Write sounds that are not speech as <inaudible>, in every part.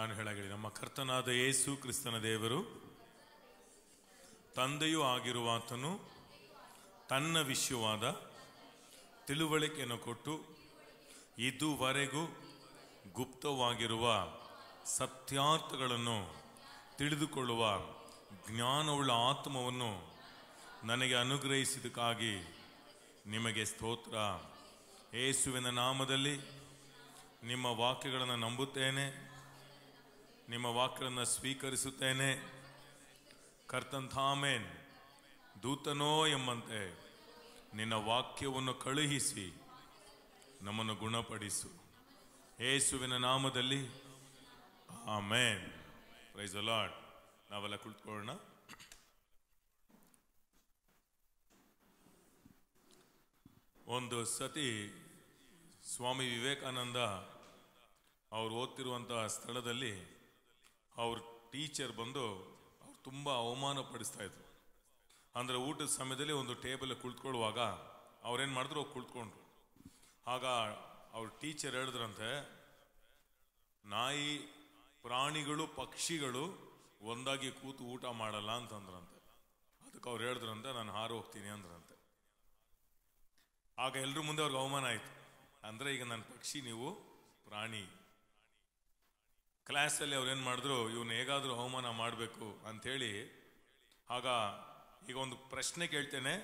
ನಾನು ಹೇಳಿ ನಮ್ಮ ಕರ್ತನಾದ ಯೇಸು ಕ್ರಿಸ್ತನ ದೇವರು ತಂದೆಯೂ ಆತನು ತನ್ನ ವಿಷಯವಾದ ತಿಳುವಳಿಕೆಯನ್ನು ಕೊಟ್ಟು ಇದುವರೆಗೂ ಗುಪ್ತವಾಗಿರುವ ಸತ್ಯಾರ್ಥಗಳನ್ನು ತಿಳಿದುಕೊಳ್ಳುವ ಜ್ಞಾನವುಳ್ಳ ಆತ್ಮವನ್ನು ನನಗೆ ಅನುಗ್ರಹಿಸಿದಕ್ಕಾಗಿ ನಿಮಗೆ ಸ್ತೋತ್ರ ಯೇಸುವಿನ ನಾಮದಲ್ಲಿ ನಿಮ್ಮ ವಾಕ್ಯಗಳನ್ನು ನಂಬುತ್ತೇನೆ ನಿಮ್ಮ ವಾಕ್ಯವನ್ನು ಸ್ವೀಕರಿಸುತ್ತೇನೆ ಕರ್ತಂಥಾಮೇನ್ ದೂತನೋ ಎಂಬಂತೆ ನಿನ್ನ ವಾಕ್ಯವನ್ನು ಕಳುಹಿಸಿ ನಮ್ಮನ್ನು ಗುಣಪಡಿಸು ಏಸುವಿನ ನಾಮದಲ್ಲಿ ಆಮೇನ್ ಪ್ರೈಸ್ ಅಲಾಡ್ ನಾವೆಲ್ಲ ಕುಳಿತುಕೊಳ್ಳೋಣ ಒಂದು ಸತಿ ಸ್ವಾಮಿ ವಿವೇಕಾನಂದ ಅವರು ಓದ್ತಿರುವಂತಹ ಸ್ಥಳದಲ್ಲಿ ಅವ್ರ ಟೀಚರ್ ಬಂದು ಅವ್ರು ತುಂಬ ಅವಮಾನ ಪಡಿಸ್ತಾ ಇದ್ರು ಅಂದರೆ ಊಟದ ಸಮಯದಲ್ಲಿ ಒಂದು ಟೇಬಲ್ ಕುಳಿತುಕೊಳ್ಳುವಾಗ ಅವ್ರೇನು ಮಾಡಿದ್ರು ಅವ್ರು ಕುಳಿತುಕೊಂಡ್ರು ಆಗ ಅವ್ರ ಟೀಚರ್ ಹೇಳಿದ್ರಂತೆ ನಾಯಿ ಪ್ರಾಣಿಗಳು ಪಕ್ಷಿಗಳು ಒಂದಾಗಿ ಕೂತು ಊಟ ಮಾಡಲ್ಲ ಅಂತಂದ್ರಂತೆ ಅದಕ್ಕೆ ಅವ್ರು ಹೇಳಿದ್ರಂತೆ ನಾನು ಹಾರು ಹೋಗ್ತೀನಿ ಅಂದ್ರಂತೆ ಆಗ ಎಲ್ಲರೂ ಮುಂದೆ ಅವ್ರಿಗೆ ಅವಮಾನ ಆಯಿತು ಅಂದರೆ ಈಗ ನನ್ನ ಪಕ್ಷಿ ನೀವು ಪ್ರಾಣಿ ಕ್ಲಾಸಲ್ಲಿ ಏನು ಮಾಡಿದ್ರು ಇವನು ಹೇಗಾದರೂ ಅವಮಾನ ಮಾಡಬೇಕು ಅಂಥೇಳಿ ಆಗ ಈಗ ಒಂದು ಪ್ರಶ್ನೆ ಕೇಳ್ತೇನೆ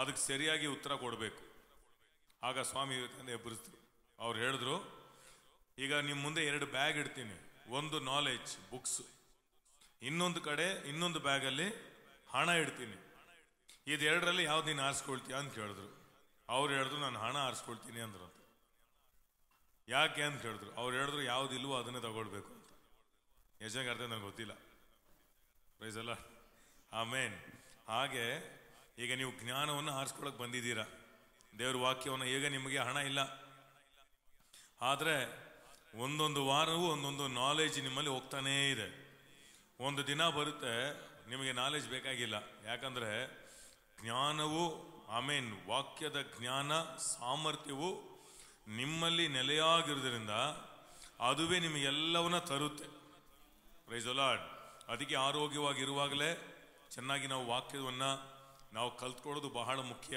ಅದಕ್ಕೆ ಸರಿಯಾಗಿ ಉತ್ತರ ಕೊಡಬೇಕು ಆಗ ಸ್ವಾಮಿ ವಿವೇಕಾನಂದ ಎಬ್ಬರಿಸಿದ್ರು ಅವ್ರು ಹೇಳಿದ್ರು ಈಗ ನಿಮ್ಮ ಮುಂದೆ ಎರಡು ಬ್ಯಾಗ್ ಇಡ್ತೀನಿ ಒಂದು ನಾಲೆಜ್ ಬುಕ್ಸ್ ಇನ್ನೊಂದು ಕಡೆ ಇನ್ನೊಂದು ಬ್ಯಾಗಲ್ಲಿ ಹಣ ಇಡ್ತೀನಿ ಇದೆರಡರಲ್ಲಿ ಯಾವ್ದು ನೀನು ಆರಿಸ್ಕೊಳ್ತೀಯ ಅಂತ ಕೇಳಿದ್ರು ಅವ್ರು ಹೇಳಿದ್ರು ನಾನು ಹಣ ಆರಿಸ್ಕೊಳ್ತೀನಿ ಅಂದರು ಯಾಕೆ ಅಂತ ಹೇಳಿದ್ರು ಅವ್ರು ಹೇಳಿದ್ರು ಇಲ್ವೋ ಅದನ್ನೇ ತಗೊಳ್ಬೇಕು ಅಂತ ಯಜಾಗ ಅರ್ಥ ನಂಗೆ ಗೊತ್ತಿಲ್ಲ ಪ್ರೈಸಲ್ಲ ಆಮೇನ್ ಹಾಗೆ ಈಗ ನೀವು ಜ್ಞಾನವನ್ನು ಹಾರಿಸ್ಕೊಳಕ್ಕೆ ಬಂದಿದ್ದೀರಾ ದೇವ್ರ ವಾಕ್ಯವನ್ನು ಈಗ ನಿಮಗೆ ಹಣ ಇಲ್ಲ ಆದರೆ ಒಂದೊಂದು ವಾರವೂ ಒಂದೊಂದು ನಾಲೆಜ್ ನಿಮ್ಮಲ್ಲಿ ಹೋಗ್ತಾನೇ ಇದೆ ಒಂದು ದಿನ ಬರುತ್ತೆ ನಿಮಗೆ ನಾಲೆಜ್ ಬೇಕಾಗಿಲ್ಲ ಯಾಕಂದರೆ ಜ್ಞಾನವು ಆಮೇನ್ ವಾಕ್ಯದ ಜ್ಞಾನ ಸಾಮರ್ಥ್ಯವು ನಿಮ್ಮಲ್ಲಿ ನೆಲೆಯಾಗಿರೋದ್ರಿಂದ ಅದುವೇ ನಿಮಗೆಲ್ಲವನ್ನ ತರುತ್ತೆ ರೈಜೊಲಾಡ್ ಅದಕ್ಕೆ ಆರೋಗ್ಯವಾಗಿರುವಾಗಲೇ ಚೆನ್ನಾಗಿ ನಾವು ವಾಕ್ಯವನ್ನು ನಾವು ಕಲ್ತ್ಕೊಳ್ಳೋದು ಬಹಳ ಮುಖ್ಯ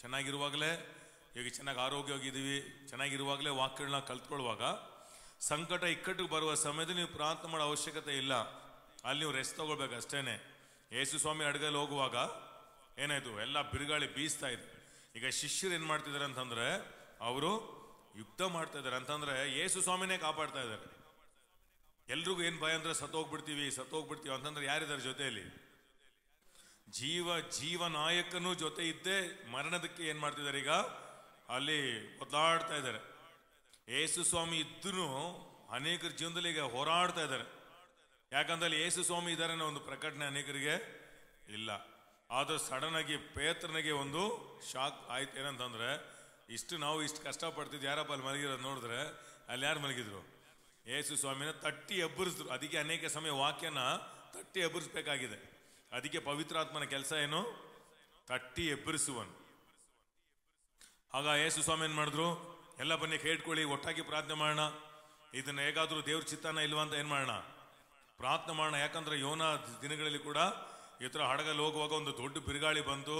ಚೆನ್ನಾಗಿರುವಾಗಲೇ ಈಗ ಚೆನ್ನಾಗಿ ಆರೋಗ್ಯವಾಗಿದ್ದೀವಿ ಚೆನ್ನಾಗಿರುವಾಗಲೇ ವಾಕ್ಯಗಳನ್ನ ಕಲ್ತ್ಕೊಳ್ಳುವಾಗ ಸಂಕಟ ಇಕ್ಕಟ್ಟಿಗೆ ಬರುವ ಸಮಯದಲ್ಲಿ ನೀವು ಪ್ರಾರ್ಥನೆ ಮಾಡೋ ಅವಶ್ಯಕತೆ ಇಲ್ಲ ಅಲ್ಲಿ ನೀವು ರೆಸ್ಟ್ ತೊಗೊಳ್ಬೇಕು ಅಷ್ಟೇ ಯೇಸು ಸ್ವಾಮಿ ಅಡ್ಗಲ್ಲಿ ಹೋಗುವಾಗ ಏನಾಯಿತು ಎಲ್ಲ ಬಿರುಗಾಳಿ ಬೀಸ್ತಾ ಇದೆ ಈಗ ಶಿಷ್ಯರು ಏನು ಮಾಡ್ತಿದ್ದಾರೆ ಅಂತಂದರೆ ಅವರು ಯುಕ್ತ ಮಾಡ್ತಾ ಇದ್ದಾರೆ ಅಂತಂದ್ರೆ ಯೇಸು ಸ್ವಾಮಿನೇ ಕಾಪಾಡ್ತಾ ಇದ್ದಾರೆ ಎಲ್ರಿಗೂ ಏನು ಭಯ ಹೋಗ್ಬಿಡ್ತೀವಿ ಸತ್ತೋಗ್ಬಿಡ್ತೀವಿ ಸತ್ತೋಗ್ಬಿಡ್ತೀವಿ ಅಂತಂದ್ರೆ ಯಾರಿದ್ದಾರೆ ಜೊತೆಯಲ್ಲಿ ಜೀವ ನಾಯಕನೂ ಜೊತೆ ಇದ್ದೇ ಮರಣದಕ್ಕೆ ಏನು ಮಾಡ್ತಿದ್ದಾರೆ ಈಗ ಅಲ್ಲಿ ಒದ್ದಾಡ್ತಾ ಇದ್ದಾರೆ ಯೇಸು ಸ್ವಾಮಿ ಇದ್ರು ಅನೇಕರ ಜೀವನದಲ್ಲಿ ಈಗ ಹೋರಾಡ್ತಾ ಇದ್ದಾರೆ ಯಾಕಂದ್ರೆ ಯೇಸು ಸ್ವಾಮಿ ಇದ್ದಾರೆ ಒಂದು ಪ್ರಕಟಣೆ ಅನೇಕರಿಗೆ ಇಲ್ಲ ಆದ್ರೆ ಸಡನ್ ಆಗಿ ಪೇತ್ರನಿಗೆ ಒಂದು ಶಾಕ್ ಆಯ್ತು ಏನಂತಂದ್ರೆ ಇಷ್ಟು ನಾವು ಇಷ್ಟು ಕಷ್ಟಪಡ್ತಿದ್ದು ಯಾರಪ್ಪ ಅಲ್ಲಿ ಮಲಗಿರೋದು ನೋಡಿದ್ರೆ ಅಲ್ಲಿ ಯಾರು ಮಲಗಿದ್ರು ಯೇಸು ಸ್ವಾಮಿನ ತಟ್ಟಿ ಎಬ್ಬರಿಸಿದ್ರು ಅದಕ್ಕೆ ಅನೇಕ ಸಮಯ ವಾಕ್ಯನ ತಟ್ಟಿ ಎಬ್ಬರಿಸಬೇಕಾಗಿದೆ ಅದಕ್ಕೆ ಪವಿತ್ರಾತ್ಮನ ಕೆಲಸ ಏನು ತಟ್ಟಿ ಎಬ್ಬರಿಸುವನು ಆಗ ಯೇಸು ಸ್ವಾಮಿ ಏನು ಮಾಡಿದ್ರು ಎಲ್ಲ ಬನ್ನಿ ಕೇಳ್ಕೊಳ್ಳಿ ಒಟ್ಟಾಗಿ ಪ್ರಾರ್ಥನೆ ಮಾಡೋಣ ಇದನ್ನು ಹೇಗಾದರೂ ದೇವ್ರ ಚಿತ್ತಾನ ಇಲ್ವಾ ಅಂತ ಏನು ಮಾಡೋಣ ಪ್ರಾರ್ಥನೆ ಮಾಡೋಣ ಯಾಕಂದ್ರೆ ಯೋನ ದಿನಗಳಲ್ಲಿ ಕೂಡ ಈ ಥರ ಹಡಗಲ್ಲಿ ಹೋಗುವಾಗ ಒಂದು ದೊಡ್ಡ ಬಿರುಗಾಳಿ ಬಂತು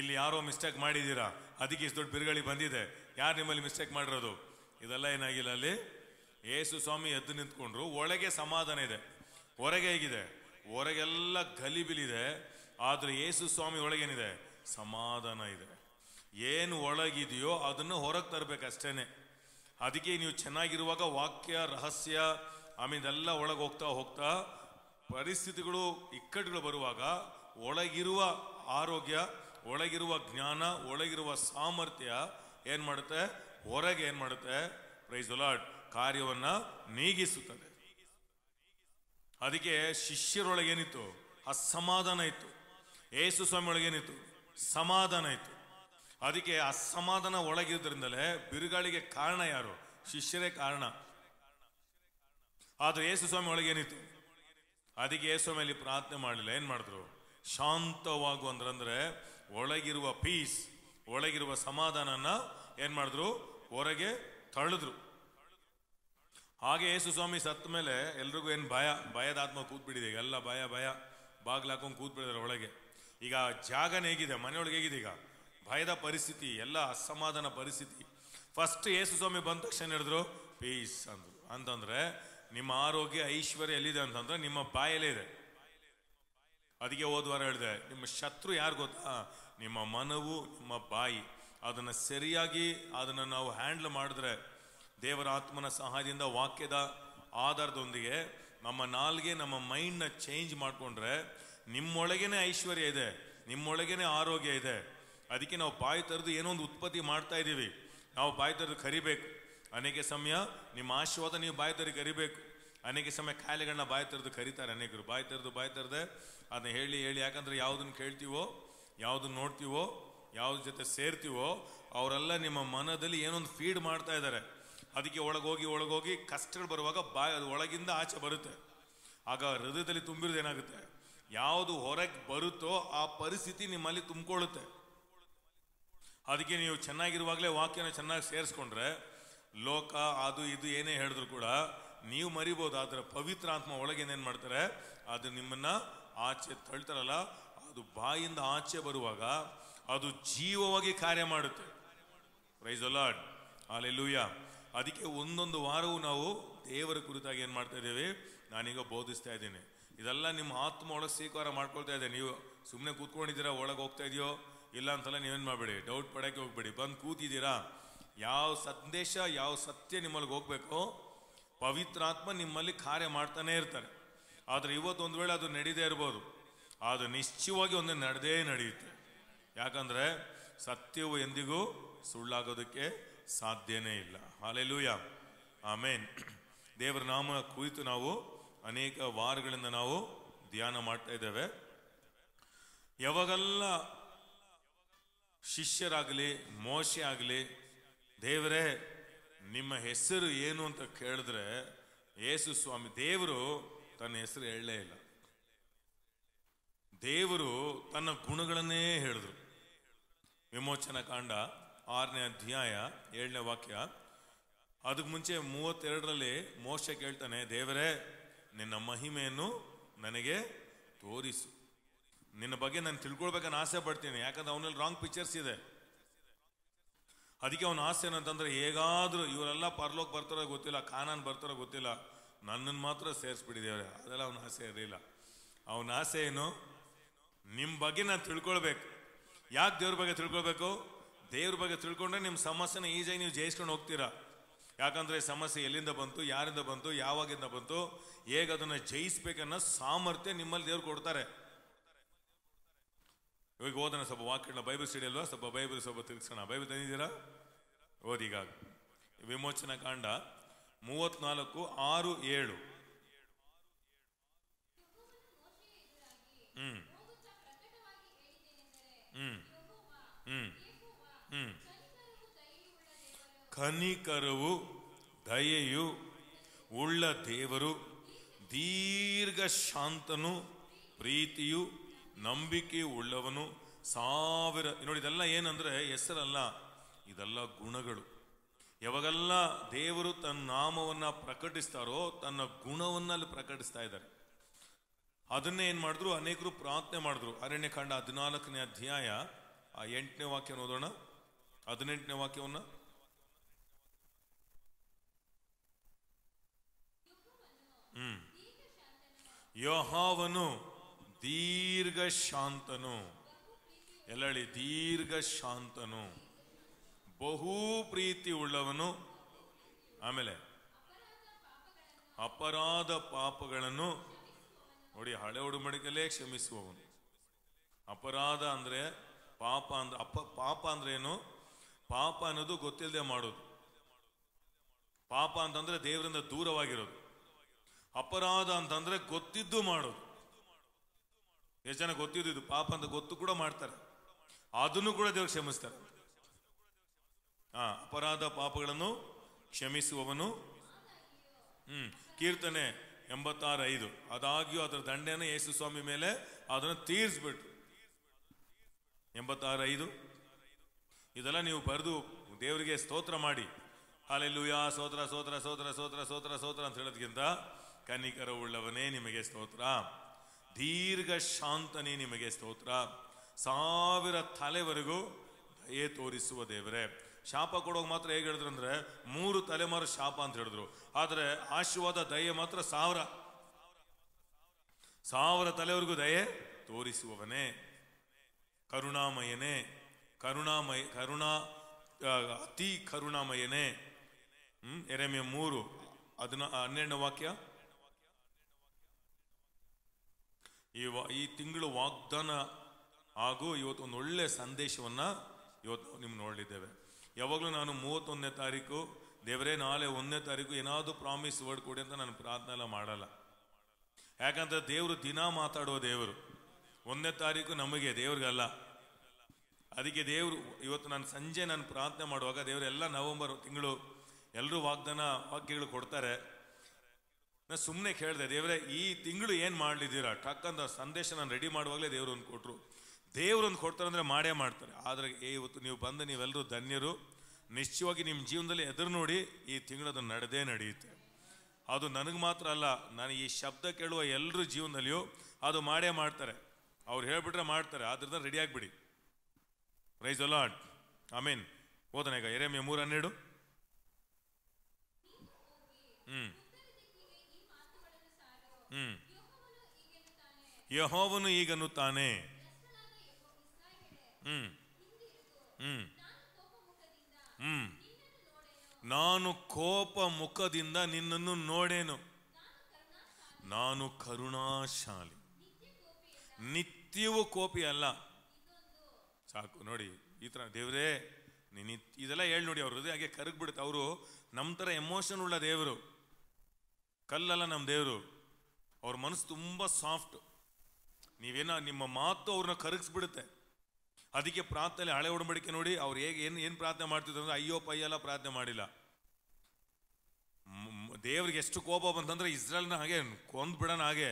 ಇಲ್ಲಿ ಯಾರೋ ಮಿಸ್ಟೇಕ್ ಮಾಡಿದ್ದೀರಾ ಅದಕ್ಕೆ ಇಷ್ಟು ದೊಡ್ಡ ಬಿರುಗಾಳಿ ಬಂದಿದೆ ಯಾರು ನಿಮ್ಮಲ್ಲಿ ಮಿಸ್ಟೇಕ್ ಮಾಡಿರೋದು ಇದೆಲ್ಲ ಏನಾಗಿಲ್ಲ ಅಲ್ಲಿ ಯೇಸು ಸ್ವಾಮಿ ಎದ್ದು ನಿಂತ್ಕೊಂಡ್ರು ಒಳಗೆ ಸಮಾಧಾನ ಇದೆ ಹೊರಗೆ ಹೇಗಿದೆ ಹೊರಗೆಲ್ಲ ಗಲಿಬಿಲಿದೆ ಆದರೆ ಯೇಸು ಸ್ವಾಮಿ ಒಳಗೇನಿದೆ ಸಮಾಧಾನ ಇದೆ ಏನು ಒಳಗಿದೆಯೋ ಅದನ್ನು ಹೊರಗೆ ತರಬೇಕಷ್ಟೇ ಅದಕ್ಕೆ ನೀವು ಚೆನ್ನಾಗಿರುವಾಗ ವಾಕ್ಯ ರಹಸ್ಯ ಆಮೇಲೆಲ್ಲ ಒಳಗೆ ಹೋಗ್ತಾ ಹೋಗ್ತಾ ಪರಿಸ್ಥಿತಿಗಳು ಇಕ್ಕಟ್ಟುಗಳು ಬರುವಾಗ ಒಳಗಿರುವ ಆರೋಗ್ಯ ಒಳಗಿರುವ ಜ್ಞಾನ ಒಳಗಿರುವ ಸಾಮರ್ಥ್ಯ ಏನು ಮಾಡುತ್ತೆ ಹೊರಗೆ ಏನು ಮಾಡುತ್ತೆ ಪ್ರೈಸ್ ಲಾರ್ಡ್ ಕಾರ್ಯವನ್ನು ನೀಗಿಸುತ್ತದೆ ಅದಕ್ಕೆ ಶಿಷ್ಯರೊಳಗೇನಿತ್ತು ಅಸಮಾಧಾನ ಇತ್ತು ಏಸು ಸ್ವಾಮಿ ಒಳಗೇನಿತ್ತು ಸಮಾಧಾನ ಇತ್ತು ಅದಕ್ಕೆ ಅಸಮಾಧಾನ ಒಳಗಿದ್ರಿಂದಲೇ ಬಿರುಗಾಳಿಗೆ ಕಾರಣ ಯಾರು ಶಿಷ್ಯರೇ ಕಾರಣ ಆದ್ರೆ ಏಸು ಸ್ವಾಮಿ ಒಳಗೇನಿತ್ತು ಅದಕ್ಕೆ ಏಸು ಮೇಲೆ ಪ್ರಾರ್ಥನೆ ಮಾಡಲಿಲ್ಲ ಏನು ಮಾಡಿದ್ರು ಶಾಂತವಾಗು ಅಂದ್ರೆ ಒಳಗಿರುವ ಪೀಸ್ ಒಳಗಿರುವ ಸಮಾಧಾನನ ಏನ್ ಮಾಡಿದ್ರು ಹೊರಗೆ ತಳ್ಳಿದ್ರು ಹಾಗೆ ಯೇಸು ಸ್ವಾಮಿ ಸತ್ತ ಮೇಲೆ ಎಲ್ರಿಗೂ ಏನು ಭಯ ಭಯದ ಆತ್ಮ ಕೂತ್ಬಿಟ್ಟಿದೆ ಈಗ ಎಲ್ಲ ಭಯ ಭಯ ಹಾಕೊಂಡು ಕೂತ್ಬಿಟ್ಟಿದ್ದಾರೆ ಒಳಗೆ ಈಗ ಜಾಗನೇ ಹೇಗಿದೆ ಮನೆಯೊಳಗೆ ಹೇಗಿದೆ ಈಗ ಭಯದ ಪರಿಸ್ಥಿತಿ ಎಲ್ಲ ಅಸಮಾಧಾನ ಪರಿಸ್ಥಿತಿ ಫಸ್ಟ್ ಯೇಸು ಸ್ವಾಮಿ ಬಂದ ತಕ್ಷಣ ಹೇಳಿದ್ರು ಪೀಸ್ ಅಂದರು ಅಂತಂದರೆ ನಿಮ್ಮ ಆರೋಗ್ಯ ಐಶ್ವರ್ಯ ಎಲ್ಲಿದೆ ಅಂತಂದ್ರೆ ನಿಮ್ಮ ಬಾಯಲ್ಲೇ ಇದೆ ಅದಕ್ಕೆ ಹೋದ್ವಾರ ಹೇಳಿದೆ ನಿಮ್ಮ ಶತ್ರು ಯಾರು ಗೊತ್ತಾ ನಿಮ್ಮ ಮನವು ನಿಮ್ಮ ಬಾಯಿ ಅದನ್ನು ಸರಿಯಾಗಿ ಅದನ್ನು ನಾವು ಹ್ಯಾಂಡ್ಲ್ ಮಾಡಿದ್ರೆ ದೇವರ ಆತ್ಮನ ಸಹಾಯದಿಂದ ವಾಕ್ಯದ ಆಧಾರದೊಂದಿಗೆ ನಮ್ಮ ನಾಲ್ಗೆ ನಮ್ಮ ಮೈಂಡ್ನ ಚೇಂಜ್ ಮಾಡಿಕೊಂಡ್ರೆ ನಿಮ್ಮೊಳಗೇನೆ ಐಶ್ವರ್ಯ ಇದೆ ನಿಮ್ಮೊಳಗೇನೆ ಆರೋಗ್ಯ ಇದೆ ಅದಕ್ಕೆ ನಾವು ಬಾಯಿ ತರದು ಏನೋ ಒಂದು ಉತ್ಪತ್ತಿ ಮಾಡ್ತಾ ಇದ್ದೀವಿ ನಾವು ಬಾಯಿ ತರದು ಕರಿಬೇಕು ಅನೇಕ ಸಮಯ ನಿಮ್ಮ ಆಶೀರ್ವಾದ ನೀವು ಬಾಯಿ ತರಿ ಕರಿಬೇಕು ಅನೇಕ ಸಮಯ ಕಾಯಿಲೆಗಳನ್ನ ಬಾಯಿ ತರದು ಕರೀತಾರೆ ಅನೇಕರು ಬಾಯಿ ತರದು ಬಾಯಿ ತರದೆ ಅದನ್ನ ಹೇಳಿ ಹೇಳಿ ಯಾಕಂದ್ರೆ ಯಾವುದನ್ನು ಕೇಳ್ತೀವೋ ಯಾವುದನ್ನು ನೋಡ್ತೀವೋ ಯಾವ್ದ್ರ ಜೊತೆ ಸೇರ್ತೀವೋ ಅವರೆಲ್ಲ ನಿಮ್ಮ ಮನದಲ್ಲಿ ಏನೊಂದು ಫೀಡ್ ಮಾಡ್ತಾ ಇದ್ದಾರೆ ಅದಕ್ಕೆ ಒಳಗೋಗಿ ಒಳಗೋಗಿ ಕಷ್ಟಗಳು ಬರುವಾಗ ಬಾಯ್ ಅದು ಒಳಗಿಂದ ಆಚೆ ಬರುತ್ತೆ ಆಗ ಹೃದಯದಲ್ಲಿ ತುಂಬಿರೋದು ಏನಾಗುತ್ತೆ ಯಾವುದು ಹೊರಗೆ ಬರುತ್ತೋ ಆ ಪರಿಸ್ಥಿತಿ ನಿಮ್ಮಲ್ಲಿ ತುಂಬಿಕೊಳ್ಳುತ್ತೆ ಅದಕ್ಕೆ ನೀವು ಚೆನ್ನಾಗಿರುವಾಗಲೇ ವಾಕ್ಯನ ಚೆನ್ನಾಗಿ ಸೇರಿಸ್ಕೊಂಡ್ರೆ ಲೋಕ ಅದು ಇದು ಏನೇ ಹೇಳಿದ್ರು ಕೂಡ ನೀವು ಮರಿಬೋದು ಆದರೆ ಪವಿತ್ರ ಆತ್ಮ ಒಳಗೆ ಏನೇನು ಮಾಡ್ತಾರೆ ಅದು ನಿಮ್ಮನ್ನು ಆಚೆ ತಳ್ತಾರಲ್ಲ ಅದು ಬಾಯಿಂದ ಆಚೆ ಬರುವಾಗ ಅದು ಜೀವವಾಗಿ ಕಾರ್ಯ ಮಾಡುತ್ತೆ ಪ್ರೈಸ್ ಅಲಾಡ್ ಲೂಯ್ಯ ಅದಕ್ಕೆ ಒಂದೊಂದು ವಾರವೂ ನಾವು ದೇವರ ಕುರಿತಾಗಿ ಏನು ಮಾಡ್ತಾ ಇದ್ದೇವೆ ನಾನೀಗ ಬೋಧಿಸ್ತಾ ಇದ್ದೀನಿ ಇದೆಲ್ಲ ನಿಮ್ಮ ಆತ್ಮ ಒಳಗೆ ಸ್ವೀಕಾರ ಮಾಡ್ಕೊಳ್ತಾ ಇದೆ ನೀವು ಸುಮ್ಮನೆ ಕೂತ್ಕೊಂಡಿದ್ದೀರಾ ಒಳಗೆ ಹೋಗ್ತಾ ಇದೆಯೋ ಇಲ್ಲ ಅಂತೆಲ್ಲ ನೀವೇನು ಮಾಡಬೇಡಿ ಡೌಟ್ ಪಡೋಕ್ಕೆ ಹೋಗ್ಬೇಡಿ ಬಂದು ಕೂತಿದ್ದೀರಾ ಯಾವ ಸಂದೇಶ ಯಾವ ಸತ್ಯ ನಿಮ್ಮಲ್ಲಿ ಹೋಗ್ಬೇಕೋ ಪವಿತ್ರಾತ್ಮ ನಿಮ್ಮಲ್ಲಿ ಕಾರ್ಯ ಮಾಡ್ತಾನೆ ಇರ್ತಾರೆ ಆದರೆ ಇವತ್ತು ಒಂದು ವೇಳೆ ಅದು ನಡೀದೇ ಇರ್ಬೋದು ಅದು ನಿಶ್ಚಯವಾಗಿ ಒಂದು ನಡೆದೇ ನಡೆಯುತ್ತೆ ಯಾಕಂದರೆ ಸತ್ಯವು ಎಂದಿಗೂ ಸುಳ್ಳಾಗೋದಕ್ಕೆ ಸಾಧ್ಯನೇ ಇಲ್ಲ ಹಾಲೆಲೂಯ ಆಮೇನ್ ದೇವರ ನಾಮ ಕುರಿತು ನಾವು ಅನೇಕ ವಾರಗಳಿಂದ ನಾವು ಧ್ಯಾನ ಮಾಡ್ತಾ ಇದ್ದೇವೆ ಯಾವಾಗೆಲ್ಲ ಶಿಷ್ಯರಾಗಲಿ ಮೋಶೆ ಆಗಲಿ ದೇವರೇ ನಿಮ್ಮ ಹೆಸರು ಏನು ಅಂತ ಕೇಳಿದ್ರೆ ಯೇಸು ಸ್ವಾಮಿ ದೇವರು ತನ್ನ ಹೆಸರು ಹೇಳಲೇ ಇಲ್ಲ ದೇವರು ತನ್ನ ಗುಣಗಳನ್ನೇ ಹೇಳಿದ್ರು ವಿಮೋಚನಾ ಕಾಂಡ ಆರನೇ ಅಧ್ಯಾಯ ಏಳನೇ ವಾಕ್ಯ ಅದಕ್ಕೆ ಮುಂಚೆ ಮೂವತ್ತೆರಡರಲ್ಲಿ ಮೋಶ ಕೇಳ್ತಾನೆ ದೇವರೇ ನಿನ್ನ ಮಹಿಮೆಯನ್ನು ನನಗೆ ತೋರಿಸು ನಿನ್ನ ಬಗ್ಗೆ ನಾನು ತಿಳ್ಕೊಳ್ಬೇಕನ್ನ ಆಸೆ ಪಡ್ತೀನಿ ಯಾಕಂದ್ರೆ ಅವನಲ್ಲಿ ರಾಂಗ್ ಪಿಕ್ಚರ್ಸ್ ಇದೆ ಅದಕ್ಕೆ ಅವನ ಆಸೆ ಏನಂತಂದ್ರೆ ಹೇಗಾದರೂ ಇವರೆಲ್ಲ ಪರ್ಲೋಕ್ ಬರ್ತಾರೋ ಗೊತ್ತಿಲ್ಲ ಕಾನಾನ್ ಬರ್ತಾರೋ ಗೊತ್ತಿಲ್ಲ ನನ್ನನ್ನು ಮಾತ್ರ ಸೇರಿಸ್ಬಿಟ್ಟಿದ್ದೇವೆ ಅದೆಲ್ಲ ಅವನ ಆಸೆ ಇರಲಿಲ್ಲ ಅವನ ಆಸೆ ಏನು ನಿಮ್ಮ ಬಗ್ಗೆ ನಾನು ತಿಳ್ಕೊಳ್ಬೇಕು ಯಾಕೆ ದೇವ್ರ ಬಗ್ಗೆ ತಿಳ್ಕೊಳ್ಬೇಕು ದೇವ್ರ ಬಗ್ಗೆ ತಿಳ್ಕೊಂಡ್ರೆ ನಿಮ್ಮ ಸಮಸ್ಯೆನ ಈಜಾಗಿ ನೀವು ಜಯಿಸ್ಕೊಂಡು ಹೋಗ್ತೀರಾ ಯಾಕಂದರೆ ಸಮಸ್ಯೆ ಎಲ್ಲಿಂದ ಬಂತು ಯಾರಿಂದ ಬಂತು ಯಾವಾಗಿಂದ ಬಂತು ಹೇಗೆ ಅದನ್ನು ಜಯಿಸ್ಬೇಕನ್ನೋ ಸಾಮರ್ಥ್ಯ ನಿಮ್ಮಲ್ಲಿ ದೇವ್ರು ಕೊಡ್ತಾರೆ ಇವಾಗ ಓದೋಣ ಸ್ವಲ್ಪ ವಾಕ್ಯಗಳ ಬೈಬಲ್ ಸ್ಟಡಿ ಅಲ್ವಾ ಸ್ವಲ್ಪ ಬೈಬಲ್ ಸ್ವಲ್ಪ ತಿಳಿಸೋಣ ಬೈಬಲ್ ತಂದಿದ್ದೀರಾ ಓದಿಗಾಗ ವಿಮೋಚನಾ ಕಾಂಡ ಮೂವತ್ನಾಲ್ಕು ಆರು ಏಳು ಹ್ಮ್ ಹ್ಮ್ ಹ್ಮ್ ಹ್ಮ್ ಖನಿಕರವು ದಯೆಯು ಉಳ್ಳ ದೇವರು ದೀರ್ಘ ಶಾಂತನು ಪ್ರೀತಿಯು ನಂಬಿಕೆ ಉಳ್ಳವನು ಸಾವಿರ ನೋಡಿ ಇದೆಲ್ಲ ಏನಂದ್ರೆ ಹೆಸರಲ್ಲ ಇದೆಲ್ಲ ಗುಣಗಳು ಯಾವಾಗೆಲ್ಲ ದೇವರು ತನ್ನ ನಾಮವನ್ನು ಪ್ರಕಟಿಸ್ತಾರೋ ತನ್ನ ಅಲ್ಲಿ ಪ್ರಕಟಿಸ್ತಾ ಇದ್ದಾರೆ ಅದನ್ನೇ ಏನು ಮಾಡಿದ್ರು ಅನೇಕರು ಪ್ರಾರ್ಥನೆ ಮಾಡಿದ್ರು ಅರಣ್ಯಕಾಂಡ ಹದಿನಾಲ್ಕನೇ ಅಧ್ಯಾಯ ಆ ಎಂಟನೇ ವಾಕ್ಯ ನೋಡೋಣ ಹದಿನೆಂಟನೇ ವಾಕ್ಯವನ್ನು ಹ್ಮ್ ಯೋಹಾವನು ದೀರ್ಘ ಶಾಂತನು ಎಲ್ಲಳಿ ದೀರ್ಘ ಶಾಂತನು ಬಹು ಪ್ರೀತಿ ಉಳ್ಳವನು ಆಮೇಲೆ ಅಪರಾಧ ಪಾಪಗಳನ್ನು ನೋಡಿ ಹಳೆ ಉಡುಮಡಿಕಲ್ಲೇ ಕ್ಷಮಿಸುವವನು ಅಪರಾಧ ಅಂದರೆ ಪಾಪ ಅಂದ್ರೆ ಅಪ ಪಾಪ ಅಂದ್ರೆ ಏನು ಪಾಪ ಅನ್ನೋದು ಗೊತ್ತಿಲ್ಲದೆ ಮಾಡೋದು ಪಾಪ ಅಂತಂದ್ರೆ ದೇವರಿಂದ ದೂರವಾಗಿರೋದು ಅಪರಾಧ ಅಂತಂದ್ರೆ ಗೊತ್ತಿದ್ದು ಮಾಡೋದು ಎಷ್ಟು ಜನ ಗೊತ್ತಿದ್ದು ಪಾಪ ಅಂತ ಗೊತ್ತು ಕೂಡ ಮಾಡ್ತಾರೆ ಅದನ್ನು ಕೂಡ ದೇವ್ರು ಕ್ಷಮಿಸ್ತಾರೆ ಆ ಅಪರಾಧ ಪಾಪಗಳನ್ನು ಕ್ಷಮಿಸುವವನು ಹ್ಮ್ ಕೀರ್ತನೆ ಎಂಬತ್ತಾರ ಐದು ಅದಾಗ್ಯೂ ಅದರ ದಂಡೆನ ಯೇಸು ಸ್ವಾಮಿ ಮೇಲೆ ಅದನ್ನು ತೀರಿಸ್ಬಿಟ್ರು ಎಂಬತ್ತಾರ ಐದು ಇದೆಲ್ಲ ನೀವು ಬರೆದು ದೇವರಿಗೆ ಸ್ತೋತ್ರ ಮಾಡಿ ಯಾ ಸೋತ್ರ ಸೋತ್ರ ಸೋತ್ರ ಸೋತ್ರ ಸೋತ್ರ ಸೋತ್ರ ಅಂತ ಹೇಳೋದಕ್ಕಿಂತ ಕನಿಕರ ಉಳ್ಳವನೇ ನಿಮಗೆ ಸ್ತೋತ್ರ ದೀರ್ಘ ಶಾಂತನೇ ನಿಮಗೆ ಸ್ತೋತ್ರ ಸಾವಿರ ತಲೆವರೆಗೂ ದಯೆ ತೋರಿಸುವ ದೇವರೇ ಶಾಪ ಕೊಡೋಕೆ ಮಾತ್ರ ಹೇಗೆ ಹೇಳಿದ್ರು ಅಂದರೆ ಮೂರು ತಲೆಮಾರು ಶಾಪ ಅಂತ ಹೇಳಿದ್ರು ಆದರೆ ಆಶೀರ್ವಾದ ದಯೆ ಮಾತ್ರ ಸಾವಿರ ಸಾವಿರ ತಲೆವರೆಗೂ ದಯೆ ತೋರಿಸುವವನೇ ಕರುಣಾಮಯನೇ ಕರುಣಾಮಯ ಕರುಣಾ ಅತಿ ಕರುಣಾಮಯನೇ ಹ್ಮ್ ಎರೆಮೆ ಮೂರು ಅದನ್ನ ಹನ್ನೆರಡನೇ ವಾಕ್ಯ ಈ ಈ ತಿಂಗಳು ವಾಗ್ದಾನ ಹಾಗೂ ಇವತ್ತು ಒಂದು ಒಳ್ಳೆ ಸಂದೇಶವನ್ನ ಇವತ್ತು ನಿಮ್ಗೆ ನೋಡಲಿದ್ದೇವೆ ಯಾವಾಗಲೂ ನಾನು ಮೂವತ್ತೊಂದನೇ ತಾರೀಕು ದೇವರೇ ನಾಳೆ ಒಂದನೇ ತಾರೀಕು ಏನಾದರೂ ಪ್ರಾಮಿಸ್ ವರ್ಡ್ ಕೊಡಿ ಅಂತ ನಾನು ಪ್ರಾರ್ಥನೆ ಎಲ್ಲ ಮಾಡಲ್ಲ ಯಾಕಂದ್ರೆ ದೇವರು ದಿನ ಮಾತಾಡುವ ದೇವರು ಒಂದನೇ ತಾರೀಕು ನಮಗೆ ದೇವ್ರಿಗಲ್ಲ ಅದಕ್ಕೆ ದೇವರು ಇವತ್ತು ನಾನು ಸಂಜೆ ನಾನು ಪ್ರಾರ್ಥನೆ ಮಾಡುವಾಗ ದೇವರೆಲ್ಲ ನವೆಂಬರ್ ತಿಂಗಳು ಎಲ್ಲರೂ ವಾಗ್ದಾನ ವಾಕ್ಯಗಳು ಕೊಡ್ತಾರೆ ನಾನು ಸುಮ್ಮನೆ ಕೇಳಿದೆ ದೇವರೇ ಈ ತಿಂಗಳು ಏನು ಮಾಡಲಿದ್ದೀರಾ ಟಕ್ ಅಂತ ಸಂದೇಶ ನಾನು ರೆಡಿ ಮಾಡುವಾಗಲೇ ದೇವರು ಒಂದು ಕೊಟ್ಟರು ದೇವರೊಂದು ಕೊಡ್ತಾರೆ ಅಂದರೆ ಮಾಡೇ ಮಾಡ್ತಾರೆ ಆದರೆ ಇವತ್ತು ನೀವು ಬಂದು ನೀವೆಲ್ಲರೂ ಧನ್ಯರು ನಿಶ್ಚಯವಾಗಿ ನಿಮ್ಮ ಜೀವನದಲ್ಲಿ ಎದುರು ನೋಡಿ ಈ ತಿಂಗಳು ಅದು ನಡೆದೇ ನಡೆಯುತ್ತೆ ಅದು ನನಗೆ ಮಾತ್ರ ಅಲ್ಲ ನಾನು ಈ ಶಬ್ದ ಕೇಳುವ ಎಲ್ಲರ ಜೀವನದಲ್ಲಿಯೂ ಅದು ಮಾಡೇ ಮಾಡ್ತಾರೆ ಅವ್ರು ಹೇಳ್ಬಿಟ್ರೆ ಮಾಡ್ತಾರೆ ಆದ್ರಿಂದ ರೆಡಿ ಆಗಿಬಿಡಿ ರೈಸ್ ಅಲಾಟ್ ಐ ಮೀನ್ ಓದನ ಈಗ ಎರೆಮೆ ಮೂರು ಹನ್ನೆರಡು ಹ್ಞೂ ಹ್ಞೂ ಯಹೋವನು ಈಗನು ತಾನೇ ಹ್ಞೂ ಹ್ಞೂ ಹ್ಞೂ ನಾನು ಕೋಪ ಮುಖದಿಂದ ನಿನ್ನನ್ನು ನೋಡೇನು ನಾನು ಕರುಣಾಶಾಲಿ ನಿತ್ಯವೂ ಕೋಪಿ ಅಲ್ಲ ಸಾಕು ನೋಡಿ ಈ ಥರ ದೇವರೇ ನೀನು ಇದೆಲ್ಲ ಹೇಳಿ ನೋಡಿ ಅವರು ಹೃದಯ ಹಾಗೆ ಕರಗ್ಬಿಡುತ್ತೆ ಅವರು ನಮ್ಮ ಥರ ಎಮೋಷನ್ ಉಳ್ಳ ದೇವರು ಕಲ್ಲಲ್ಲ ನಮ್ಮ ದೇವರು ಅವ್ರ ಮನಸ್ಸು ತುಂಬ ಸಾಫ್ಟ್ ನೀವೇನೋ ನಿಮ್ಮ ಮಾತು ಅವ್ರನ್ನ ಕರಗಿಸ್ಬಿಡುತ್ತೆ ಅದಕ್ಕೆ ಪ್ರಾರ್ಥನೆ ಹಳೆ ಒಡಂಬಡಿಕೆ ನೋಡಿ ಅವ್ರು ಹೇಗೆ ಏನು ಏನು ಪ್ರಾರ್ಥನೆ ಮಾಡ್ತಿದ್ರು ಅಂದರೆ ಅಯ್ಯೋ ಪಯ್ಯೆಲ್ಲ ಪ್ರಾರ್ಥನೆ ಮಾಡಿಲ್ಲ ದೇವ್ರಿಗೆ ಎಷ್ಟು ಕೋಪ ಬಂತಂದ್ರೆ ಇಸ್ರೇಲ್ನ ಹಾಗೆ ಕೊಂದ್ಬಿಡೋಣ ಹಾಗೆ